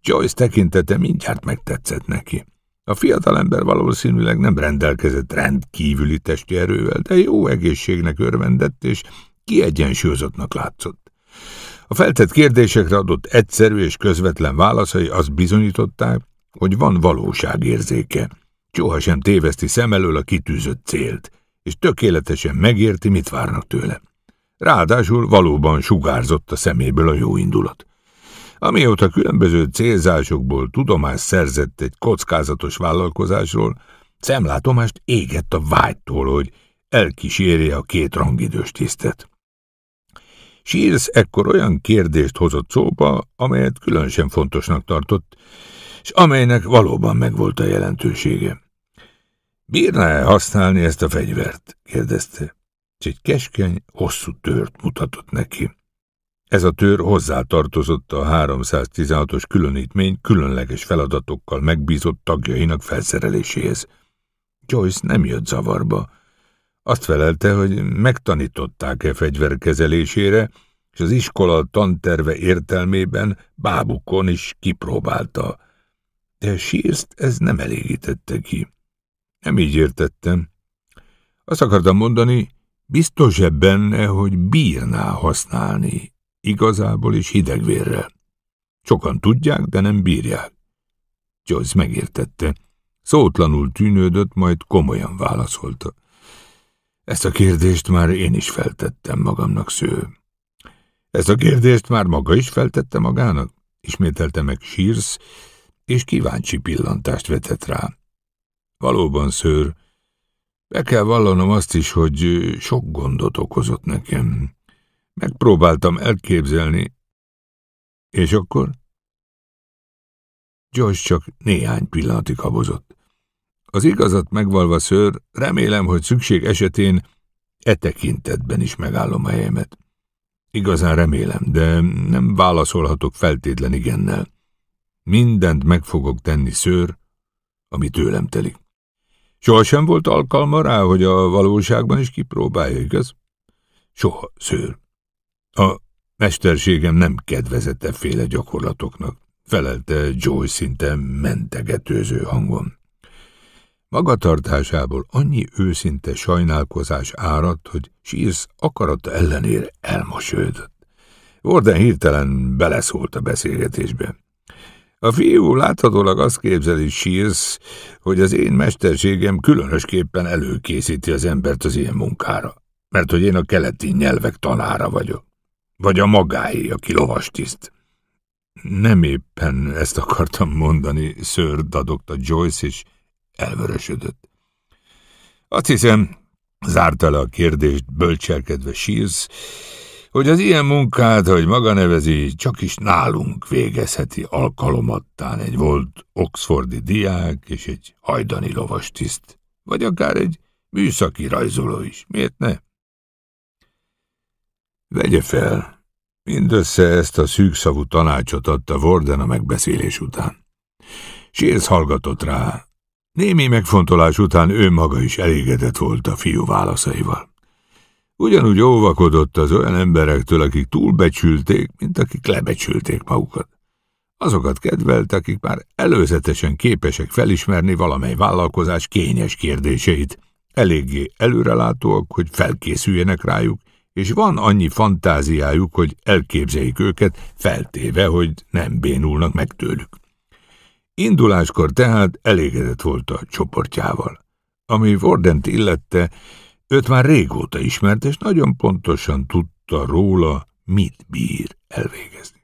Joyce tekintete mindjárt megtetszett neki. A fiatalember valószínűleg nem rendelkezett rendkívüli testi erővel, de jó egészségnek örvendett és kiegyensúlyozottnak látszott. A feltett kérdésekre adott egyszerű és közvetlen válaszai azt bizonyították, hogy van valóságérzéke. sem téveszti szem elől a kitűzött célt, és tökéletesen megérti, mit várnak tőle. Ráadásul valóban sugárzott a szeméből a jó indulat. Amióta különböző célzásokból tudomást szerzett egy kockázatos vállalkozásról, szemlátomást égett a vágytól, hogy elkísérje a két rangidős tisztet. Sírsz ekkor olyan kérdést hozott szóba, amelyet különösen fontosnak tartott, és amelynek valóban megvolt a jelentősége. Bírná-e használni ezt a fegyvert? kérdezte, és egy keskeny, hosszú tört mutatott neki. Ez a hozzá hozzátartozott a 316-os különítmény különleges feladatokkal megbízott tagjainak felszereléséhez. Joyce nem jött zavarba. Azt felelte, hogy megtanították-e fegyverkezelésére, és az iskola tanterve értelmében bábukon is kipróbálta. De sírt ez nem elégítette ki. Nem így értettem. Azt akartam mondani, biztos ebben, hogy bírná használni Igazából is hidegvérrel. Sokan tudják, de nem bírják. Joyce megértette. Szótlanul tűnődött, majd komolyan válaszolta. Ezt a kérdést már én is feltettem magamnak, sző. Ezt a kérdést már maga is feltette magának? Ismételte meg Sírsz, és kíváncsi pillantást vetett rá. Valóban, szőr, be kell vallanom azt is, hogy sok gondot okozott nekem. Megpróbáltam elképzelni. És akkor? Josh csak néhány pillanatig habozott. Az igazat megvalva ször, remélem, hogy szükség esetén e tekintetben is megállom a helyemet. Igazán remélem, de nem válaszolhatok feltétlen igennel. Mindent meg fogok tenni szőr, ami tőlem telik. Sohasem volt alkalma rá, hogy a valóságban is kipróbálja, igaz? Soha, szőr. A mesterségem nem kedvezette féle gyakorlatoknak, felelte Joy szinte mentegetőző hangon. Magatartásából annyi őszinte sajnálkozás áradt, hogy Sírsz akarata ellenére elmosődött. Warden hirtelen beleszólt a beszélgetésbe. A fiú láthatólag azt képzeli Sírsz, hogy az én mesterségem különösképpen előkészíti az embert az ilyen munkára, mert hogy én a keleti nyelvek tanára vagyok. Vagy a magáé, aki lovastiszt? Nem éppen ezt akartam mondani, ször dadogta Joyce, és elvörösödött. Azt hiszem, zárta le a kérdést bölcselkedve Shears, hogy az ilyen munkát, hogy maga nevezi, csak is nálunk végezheti alkalomattán egy volt oxfordi diák és egy hajdani lovastiszt, vagy akár egy műszaki rajzoló is. Miért ne? Vegye fel, mindössze ezt a szűkszavú tanácsot adta Warden a megbeszélés után. Sírsz hallgatott rá. Némi megfontolás után ő maga is elégedett volt a fiú válaszaival. Ugyanúgy óvakodott az olyan emberektől, akik túlbecsülték, mint akik lebecsülték magukat. Azokat kedvelt, akik már előzetesen képesek felismerni valamely vállalkozás kényes kérdéseit, eléggé előrelátóak, hogy felkészüljenek rájuk, és van annyi fantáziájuk, hogy elképzeljék őket, feltéve, hogy nem bénulnak meg tőlük. Induláskor tehát elégedett volt a csoportjával. Ami Vordent illette, őt már régóta ismert, és nagyon pontosan tudta róla, mit bír elvégezni.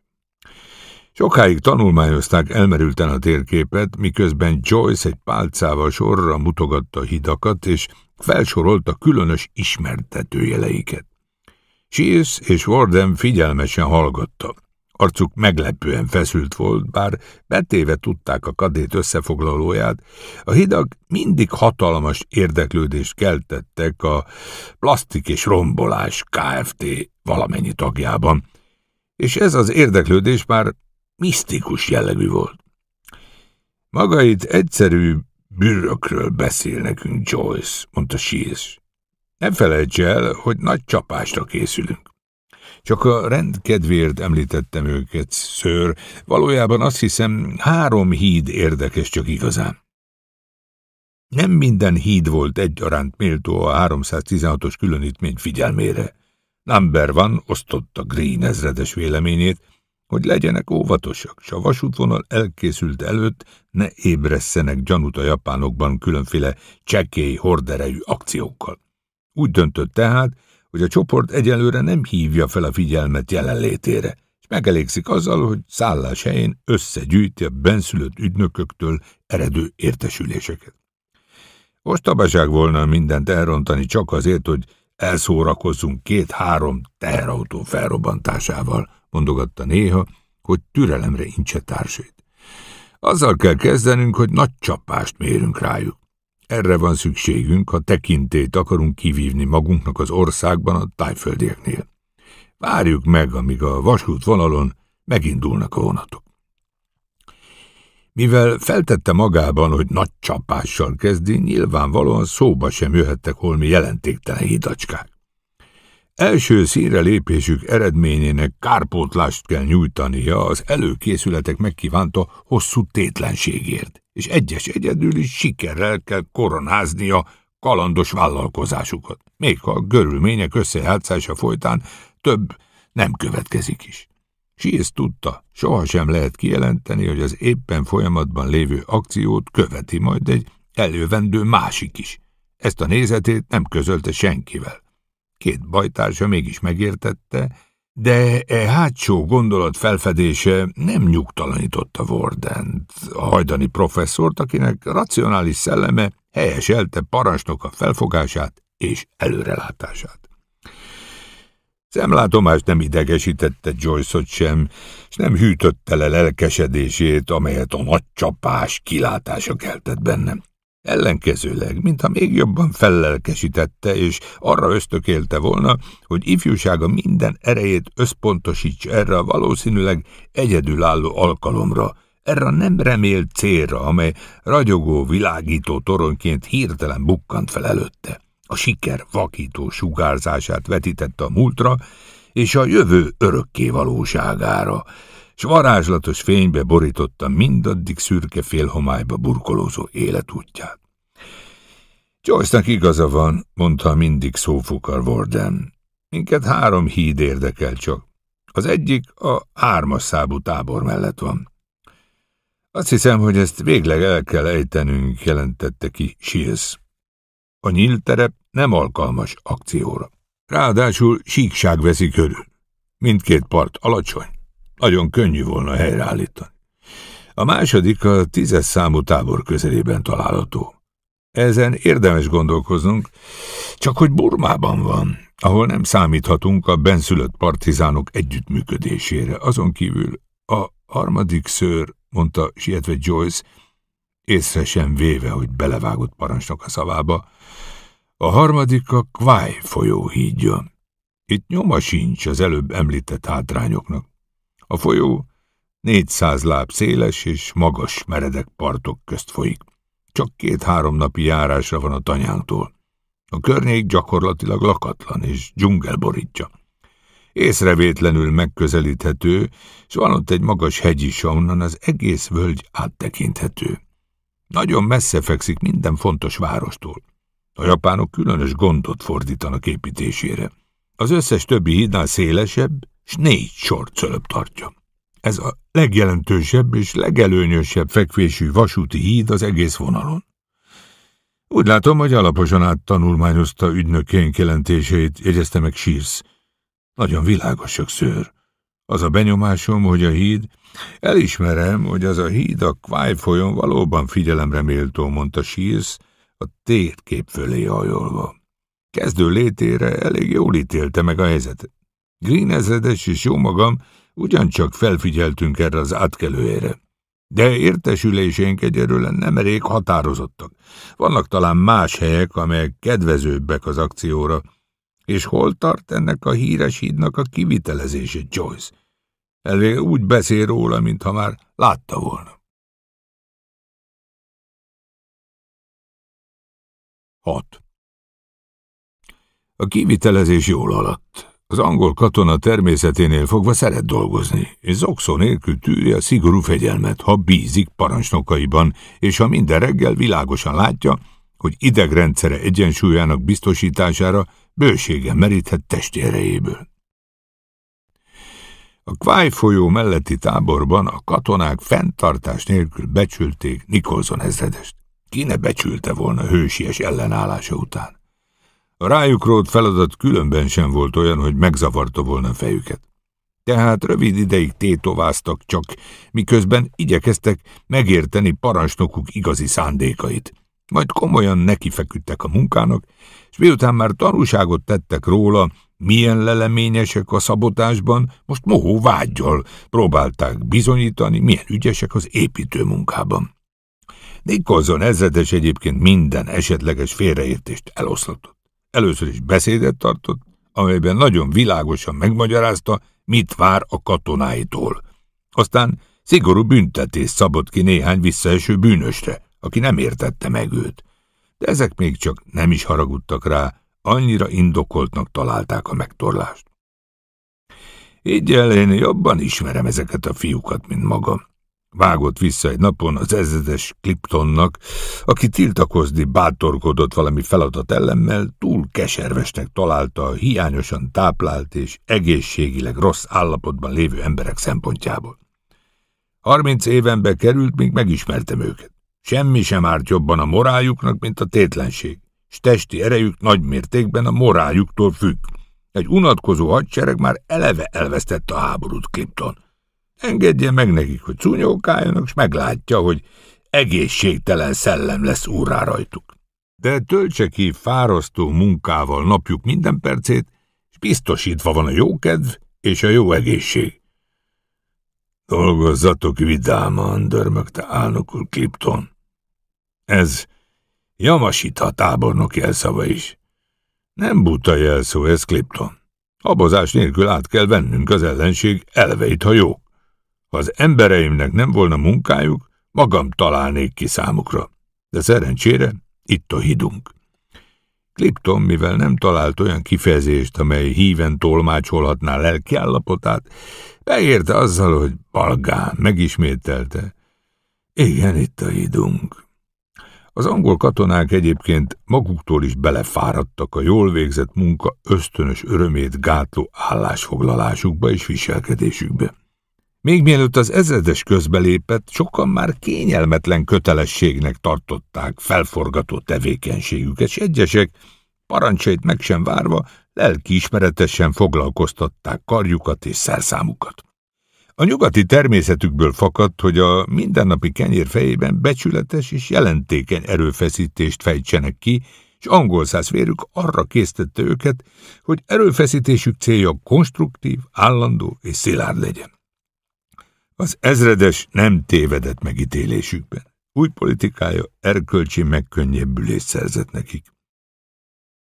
Sokáig tanulmányozták elmerülten a térképet, miközben Joyce egy pálcával sorra mutogatta a hidakat, és felsorolta különös ismertetőjeleiket. Shears és Warden figyelmesen hallgatta. Arcuk meglepően feszült volt, bár betéve tudták a kadét összefoglalóját, a hidak mindig hatalmas érdeklődést keltettek a plastik és rombolás Kft. valamennyi tagjában, és ez az érdeklődés már misztikus jellegű volt. Magait egyszerű bűrökről beszél nekünk Joyce, mondta Shears. Nem felejts el, hogy nagy csapásra készülünk. Csak a rend említettem őket, ször. Valójában azt hiszem, három híd érdekes csak igazán. Nem minden híd volt egyaránt méltó a 316-os különítmény figyelmére. Number van osztotta Green ezredes véleményét, hogy legyenek óvatosak, s a vasútvonal elkészült előtt ne ébresszenek gyanút a japánokban különféle csekély horderejű akciókkal. Úgy döntött tehát, hogy a csoport egyelőre nem hívja fel a figyelmet jelenlétére, és megelégszik azzal, hogy szállás helyén összegyűjti a benszülött ügynököktől eredő értesüléseket. Ostabaság volna mindent elrontani csak azért, hogy elszórakozzunk két-három teherautó felrobbantásával, mondogatta néha, hogy türelemre incse társait. Azzal kell kezdenünk, hogy nagy csapást mérünk rájuk. Erre van szükségünk, ha tekintét akarunk kivívni magunknak az országban a tájföldieknél. Várjuk meg, amíg a vasútvonalon megindulnak a vonatok. Mivel feltette magában, hogy nagy csapással kezdi, nyilvánvalóan szóba sem jöhettek holmi jelentéktelen hidacskák. Első színre lépésük eredményének kárpótlást kell nyújtania az előkészületek megkívánta hosszú tétlenségért, és egyes egyedül is sikerrel kell koronáznia kalandos vállalkozásukat, még ha a görülmények összejátszása folytán több nem következik is. Siész tudta, sohasem lehet kijelenteni, hogy az éppen folyamatban lévő akciót követi majd egy elővendő másik is. Ezt a nézetét nem közölte senkivel Két bajtársa mégis megértette, de e hátsó gondolat felfedése nem nyugtalanította Wardent. a hajdani professzort, akinek racionális szelleme helyeselte parancsnoka felfogását és előrelátását. Szemlátomás nem idegesítette Joyce-ot sem, és nem hűtötte le lelkesedését, amelyet a nagy csapás kilátása keltett bennem. Ellenkezőleg, mintha még jobban fellelkesítette és arra ösztökélte volna, hogy ifjúsága minden erejét összpontosíts erre a valószínűleg egyedülálló alkalomra, erre a nem remélt célra, amely ragyogó, világító toronként hirtelen bukkant fel előtte. A siker vakító sugárzását vetítette a múltra és a jövő örökké valóságára, s varázslatos fénybe borította mindaddig szürke félhomályba burkolózó életútját. Joyce-nak igaza van, mondta mindig szófukar Warden. Minket három híd érdekel csak. Az egyik a hármas szábú tábor mellett van. Azt hiszem, hogy ezt végleg el kell ejtenünk, jelentette ki Shears. A nyílt terep nem alkalmas akcióra. Ráadásul síkság veszi körül. Mindkét part alacsony. Nagyon könnyű volna helyreállítani. A második a tízes számú tábor közelében található. Ezen érdemes gondolkoznunk, csak hogy Burmában van, ahol nem számíthatunk a benszülött partizánok együttműködésére. Azon kívül a harmadik szőr, mondta sietve Joyce, észre sem véve, hogy belevágott parancsnok a szavába, a harmadik a Kváj folyó hídja. Itt nyoma sincs az előbb említett hátrányoknak. A folyó 400 láb széles és magas meredek partok közt folyik. Csak két-három napi járásra van a tanyánktól. A környék gyakorlatilag lakatlan és dzsungel borítja. Észrevétlenül megközelíthető, és van ott egy magas hegy is, ahonnan az egész völgy áttekinthető. Nagyon messze fekszik minden fontos várostól. A japánok különös gondot fordítanak építésére. Az összes többi hídnál szélesebb és négy sor cölöp tartja. Ez a legjelentősebb és legelőnyösebb fekvésű vasúti híd az egész vonalon. Úgy látom, hogy alaposan áttanulmányozta ügynökén jelentéseit, jegyezte meg sírsz. Nagyon világosak, szőr. Az a benyomásom, hogy a híd... Elismerem, hogy az a híd a Kváj folyón valóban figyelemre méltó, mondta Sírsz, a térkép fölé hajolva. Kezdő létére elég jól ítélte meg a helyzetet. Green ezredes és jó magam ugyancsak felfigyeltünk erre az átkelőjére. De értesülésénk egyelőre nem elég határozottak. Vannak talán más helyek, amelyek kedvezőbbek az akcióra. És hol tart ennek a híres hídnak a kivitelezése, Joyce? Elvég úgy beszél róla, mintha már látta volna. Hat. A kivitelezés jól alatt. Az angol katona természeténél fogva szeret dolgozni, és zokszó nélkül tűri a szigorú fegyelmet, ha bízik parancsnokaiban, és ha minden reggel világosan látja, hogy idegrendszere egyensúlyának biztosítására bőségen meríthet testérejéből. A Kváj folyó melletti táborban a katonák fenntartás nélkül becsülték Nikolson ezredest. Ki ne becsülte volna hősies ellenállása után? rájuk rót feladat különben sem volt olyan, hogy megzavarta volna fejüket. Tehát rövid ideig tétováztak csak, miközben igyekeztek megérteni parancsnokuk igazi szándékait. Majd komolyan nekifeküdtek a munkának, és miután már tanúságot tettek róla, milyen leleményesek a szabotásban, most mohó vágyjal próbálták bizonyítani, milyen ügyesek az építő munkában. Nikolson ezredes egyébként minden esetleges félreértést eloszlatott. Először is beszédet tartott, amelyben nagyon világosan megmagyarázta, mit vár a katonáitól. Aztán szigorú büntetés szabott ki néhány visszaeső bűnösre, aki nem értette meg őt. De ezek még csak nem is haragudtak rá, annyira indokoltnak találták a megtorlást. Így én jobban ismerem ezeket a fiúkat, mint magam. Vágott vissza egy napon az ezredes Kliptonnak, aki tiltakozni bátorkodott valami feladat ellenmel, túl keservesnek találta a hiányosan táplált és egészségileg rossz állapotban lévő emberek szempontjából. Harminc évenbe került, míg megismertem őket. Semmi sem árt jobban a morájuknak, mint a tétlenség, s testi erejük nagy mértékben a morájuktól függ. Egy unatkozó hadsereg már eleve elvesztette a háborút Klipton. Engedje meg nekik, hogy cúnyókáljanak, és meglátja, hogy egészségtelen szellem lesz úrá rajtuk. De töltse ki fárasztó munkával napjuk minden percét, és biztosítva van a jó kedv és a jó egészség. Dolgozzatok vidáman, dörmögte álnokul Clipton. Ez a tábornok jelszava is. Nem buta jelszó ez, Clipton. Abozás nélkül át kell vennünk az ellenség elveit, ha jók. Ha az embereimnek nem volna munkájuk, magam találnék ki számukra. De szerencsére itt a hidunk. Klipton, mivel nem talált olyan kifejezést, amely híven tolmácsolhatná lelkiállapotát, beérte azzal, hogy balgán megismételte. Igen, itt a hidunk. Az angol katonák egyébként maguktól is belefáradtak a jól végzett munka ösztönös örömét gátló állásfoglalásukba és viselkedésükbe. Még mielőtt az ezredes közbelépett, sokan már kényelmetlen kötelességnek tartották felforgató tevékenységüket, és egyesek, parancsait meg sem várva, lelkiismeretesen foglalkoztatták karjukat és szerszámukat. A nyugati természetükből fakadt, hogy a mindennapi kenyér fejében becsületes és jelentékeny erőfeszítést fejtsenek ki, és angol vérük arra késztette őket, hogy erőfeszítésük célja konstruktív, állandó és szilárd legyen. Az ezredes nem tévedett megítélésükben. Új politikája erkölcsi megkönnyebbülést szerzett nekik.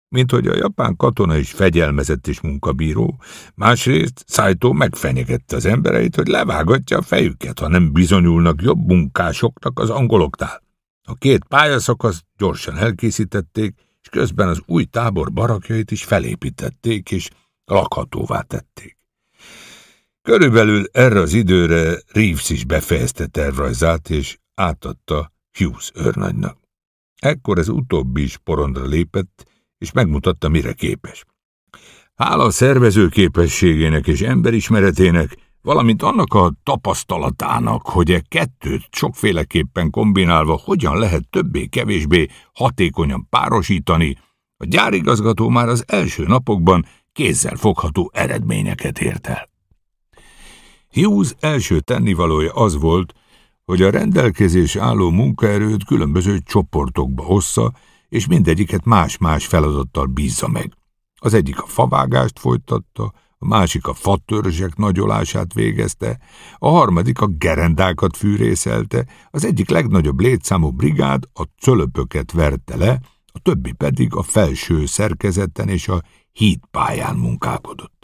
Mint hogy a japán katona is fegyelmezett és munkabíró, másrészt Saito megfenyegette az embereit, hogy levágatja a fejüket, ha nem bizonyulnak jobb munkásoknak az angoloknál. A két pályaszakaszt gyorsan elkészítették, és közben az új tábor barakjait is felépítették és lakhatóvá tették. Körülbelül erre az időre Reeves is befejezte tervrajzát, és átadta Hughes őrnagynak. Ekkor ez utóbbi is porondra lépett, és megmutatta, mire képes. Hála a szervező képességének és emberismeretének, valamint annak a tapasztalatának, hogy e kettőt sokféleképpen kombinálva hogyan lehet többé-kevésbé hatékonyan párosítani, a gyárigazgató már az első napokban kézzel fogható eredményeket ért el. Hughes első tennivalója az volt, hogy a rendelkezés álló munkaerőt különböző csoportokba ossza, és mindegyiket más-más feladattal bízza meg. Az egyik a favágást folytatta, a másik a fatörzsek nagyolását végezte, a harmadik a gerendákat fűrészelte, az egyik legnagyobb létszámú brigád a cölöpöket verte le, a többi pedig a felső szerkezeten és a hídpályán munkálkodott.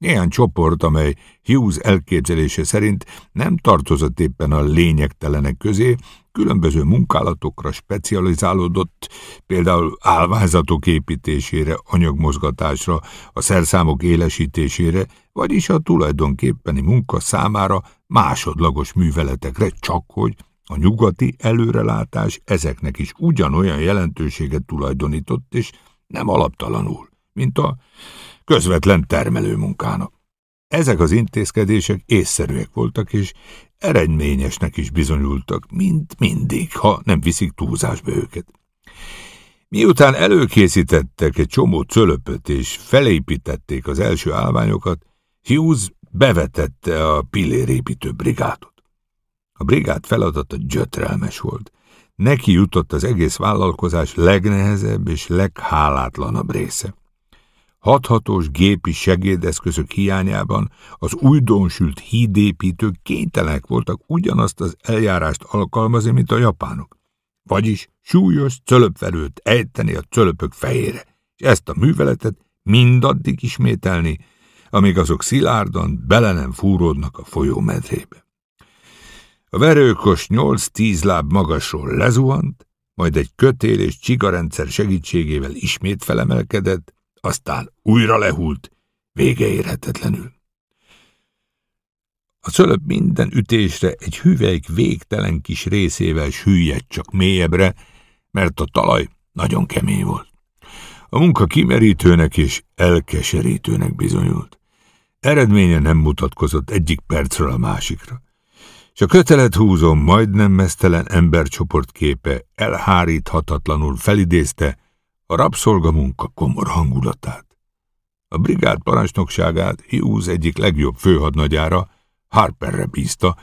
Néhány csoport, amely Hughes elképzelése szerint nem tartozott éppen a lényegtelenek közé, különböző munkálatokra specializálódott, például álvázatok építésére, anyagmozgatásra, a szerszámok élesítésére, vagyis a tulajdonképpeni munka számára másodlagos műveletekre, csak hogy a nyugati előrelátás ezeknek is ugyanolyan jelentőséget tulajdonított, és nem alaptalanul, mint a közvetlen termelőmunkának. Ezek az intézkedések észszerűek voltak, és eredményesnek is bizonyultak, mint mindig, ha nem viszik túlzásba őket. Miután előkészítettek egy csomó cölöpöt és felépítették az első állványokat, Hughes bevetette a pillérépítő brigádot. A brigád feladata gyötrelmes volt. Neki jutott az egész vállalkozás legnehezebb és leghálátlanabb része. Hathatós gépi segédeszközök hiányában az újdonsült hídépítők kénytelenek voltak ugyanazt az eljárást alkalmazni, mint a japánok. Vagyis súlyos cölöpverőt ejteni a cölöpök fejére, és ezt a műveletet mindaddig ismételni, amíg azok szilárdan bele nem fúródnak a folyó medrébe. A verőkos nyolc-tíz láb magasról lezuhant, majd egy kötél és csigarendszer segítségével ismét felemelkedett, aztán újra lehult, vége érhetetlenül. A szölöp minden ütésre egy hüvelyk végtelen kis részével sűjjett csak mélyebbre, mert a talaj nagyon kemény volt. A munka kimerítőnek és elkeserítőnek bizonyult. Eredménye nem mutatkozott egyik percről a másikra. És a kötelet húzó, majdnem mesztelen embercsoport képe elháríthatatlanul felidézte, a rabszolgamunka komor hangulatát. A brigád parancsnokságát Hughes egyik legjobb főhadnagyára, Harperre bízta,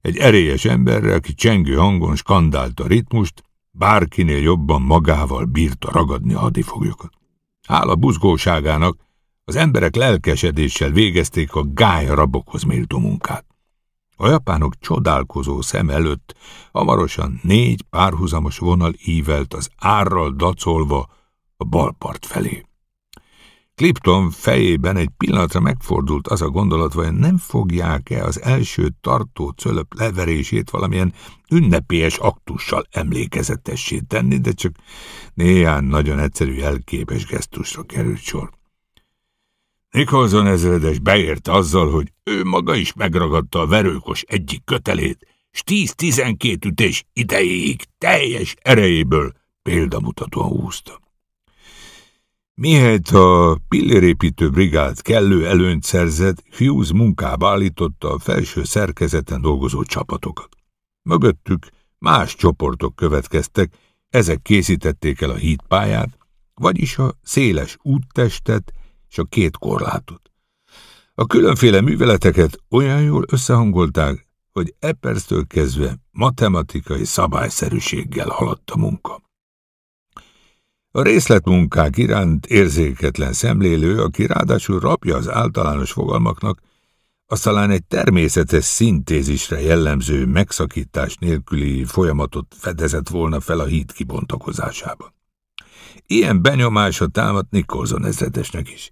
egy erélyes emberre, aki csengő hangon skandálta a ritmust, bárkinél jobban magával bírta ragadni a hadifoglyokat. A buzgóságának az emberek lelkesedéssel végezték a gáj rabokhoz méltó munkát. A japánok csodálkozó szem előtt hamarosan négy párhuzamos vonal ívelt az árral dacolva a bal part felé. Clipton fejében egy pillanatra megfordult az a gondolat, vajon nem fogják-e az első tartó cölöp leverését valamilyen ünnepélyes aktussal emlékezetessé tenni, de csak néhány nagyon egyszerű elképes gesztusra került sor. Nicholson ezredes beért azzal, hogy ő maga is megragadta a verőkos egyik kötelét, s 10-12 ütés idejéig teljes erejéből példamutatóan húzta. Mihelyt a pillérépítő brigád kellő előnyt szerzett, Hughes munkába állította a felső szerkezeten dolgozó csapatokat. Mögöttük más csoportok következtek, ezek készítették el a hídpályát, vagyis a széles úttestet és a két korlátot. A különféle műveleteket olyan jól összehangolták, hogy Epperstől kezdve matematikai szabályszerűséggel haladt a munka. A részletmunkák iránt érzéketlen szemlélő, aki ráadásul rapja az általános fogalmaknak, az talán egy természetes szintézisre jellemző megszakítás nélküli folyamatot fedezett volna fel a híd kibontakozásában. Ilyen benyomása támadt Nikolson ezredesnek is.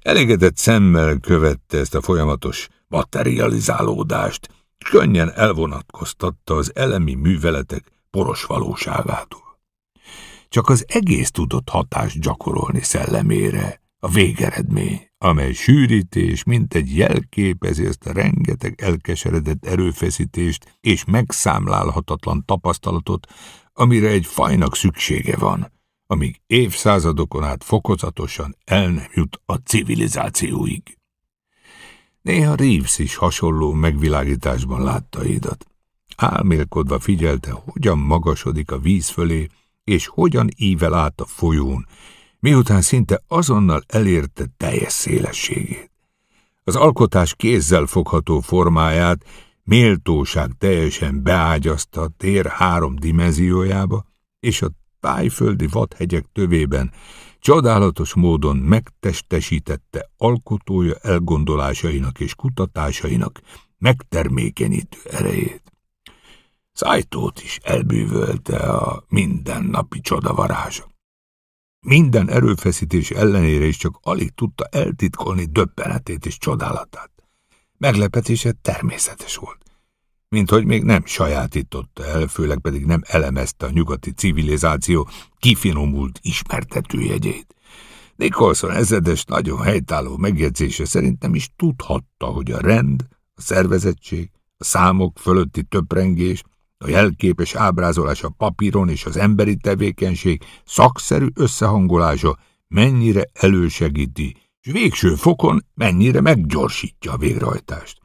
Elégedett szemmel követte ezt a folyamatos materializálódást, könnyen elvonatkoztatta az elemi műveletek poros valóságától. Csak az egész tudott hatást gyakorolni szellemére, a végeredmény, amely sűrítés, mint egy jelképezi ezt a rengeteg elkeseredett erőfeszítést és megszámlálhatatlan tapasztalatot, amire egy fajnak szüksége van, amíg évszázadokon át fokozatosan el nem jut a civilizációig. Néha Reeves is hasonló megvilágításban látta idat. Álmélkodva figyelte, hogyan magasodik a víz fölé, és hogyan ível át a folyón, miután szinte azonnal elérte teljes szélességét. Az alkotás kézzel fogható formáját méltóság teljesen beágyazta a tér három dimenziójába, és a tájföldi vadhegyek tövében csodálatos módon megtestesítette alkotója elgondolásainak és kutatásainak megtermékenyítő erejét. Szájtót is elbűvölte a mindennapi csodavarázsa. Minden erőfeszítés ellenére is csak alig tudta eltitkolni döbbenetét és csodálatát. Meglepetése természetes volt, mint hogy még nem sajátította el, főleg pedig nem elemezte a nyugati civilizáció kifinomult ismertetőjegyét. Nikolson ezredes nagyon helytálló megjegyzése szerint nem is tudhatta, hogy a rend, a szervezettség, a számok fölötti töprengés a jelképes ábrázolás a papíron és az emberi tevékenység szakszerű összehangolása mennyire elősegíti, és végső fokon mennyire meggyorsítja a végrehajtást.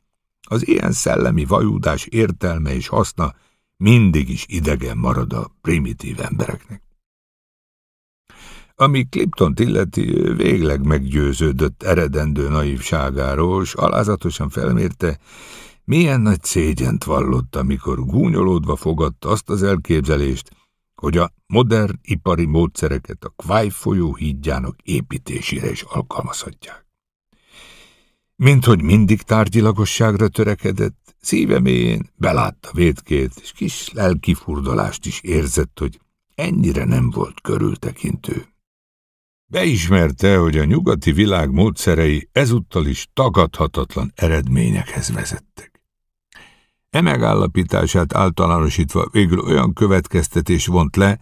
Az ilyen szellemi vajúdás értelme és haszna mindig is idegen marad a primitív embereknek. Ami clipton illeti, végleg meggyőződött eredendő naivságáról, és alázatosan felmérte, milyen nagy szégyent vallott, amikor gúnyolódva fogadta azt az elképzelést, hogy a modern ipari módszereket a Kváj folyó hídjának építésére is alkalmazhatják. Mint hogy mindig tárgyilagosságra törekedett, szíveméjén belátta védkét, és kis lelkifurdalást is érzett, hogy ennyire nem volt körültekintő. Beismerte, hogy a nyugati világ módszerei ezúttal is tagadhatatlan eredményekhez vezettek. E megállapítását általánosítva végül olyan következtetés vont le,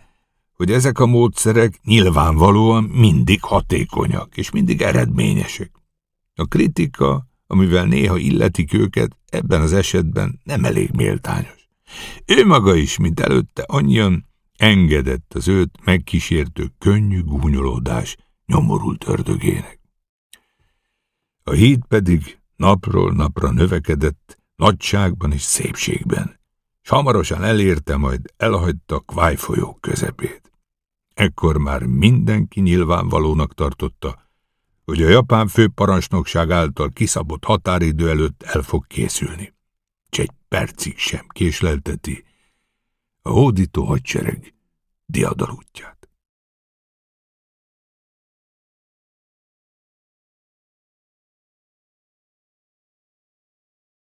hogy ezek a módszerek nyilvánvalóan mindig hatékonyak és mindig eredményesek. A kritika, amivel néha illetik őket, ebben az esetben nem elég méltányos. Ő maga is, mint előtte, annyian engedett az őt megkísértő könnyű gúnyolódás nyomorult ördögének. A híd pedig napról napra növekedett, nagyságban és szépségben, s hamarosan elérte, majd elhagyta Kváj folyó közepét. Ekkor már mindenki nyilvánvalónak tartotta, hogy a japán főparancsnokság által kiszabott határidő előtt el fog készülni. Cs egy percig sem késlelteti a hódító hadsereg diadalútját.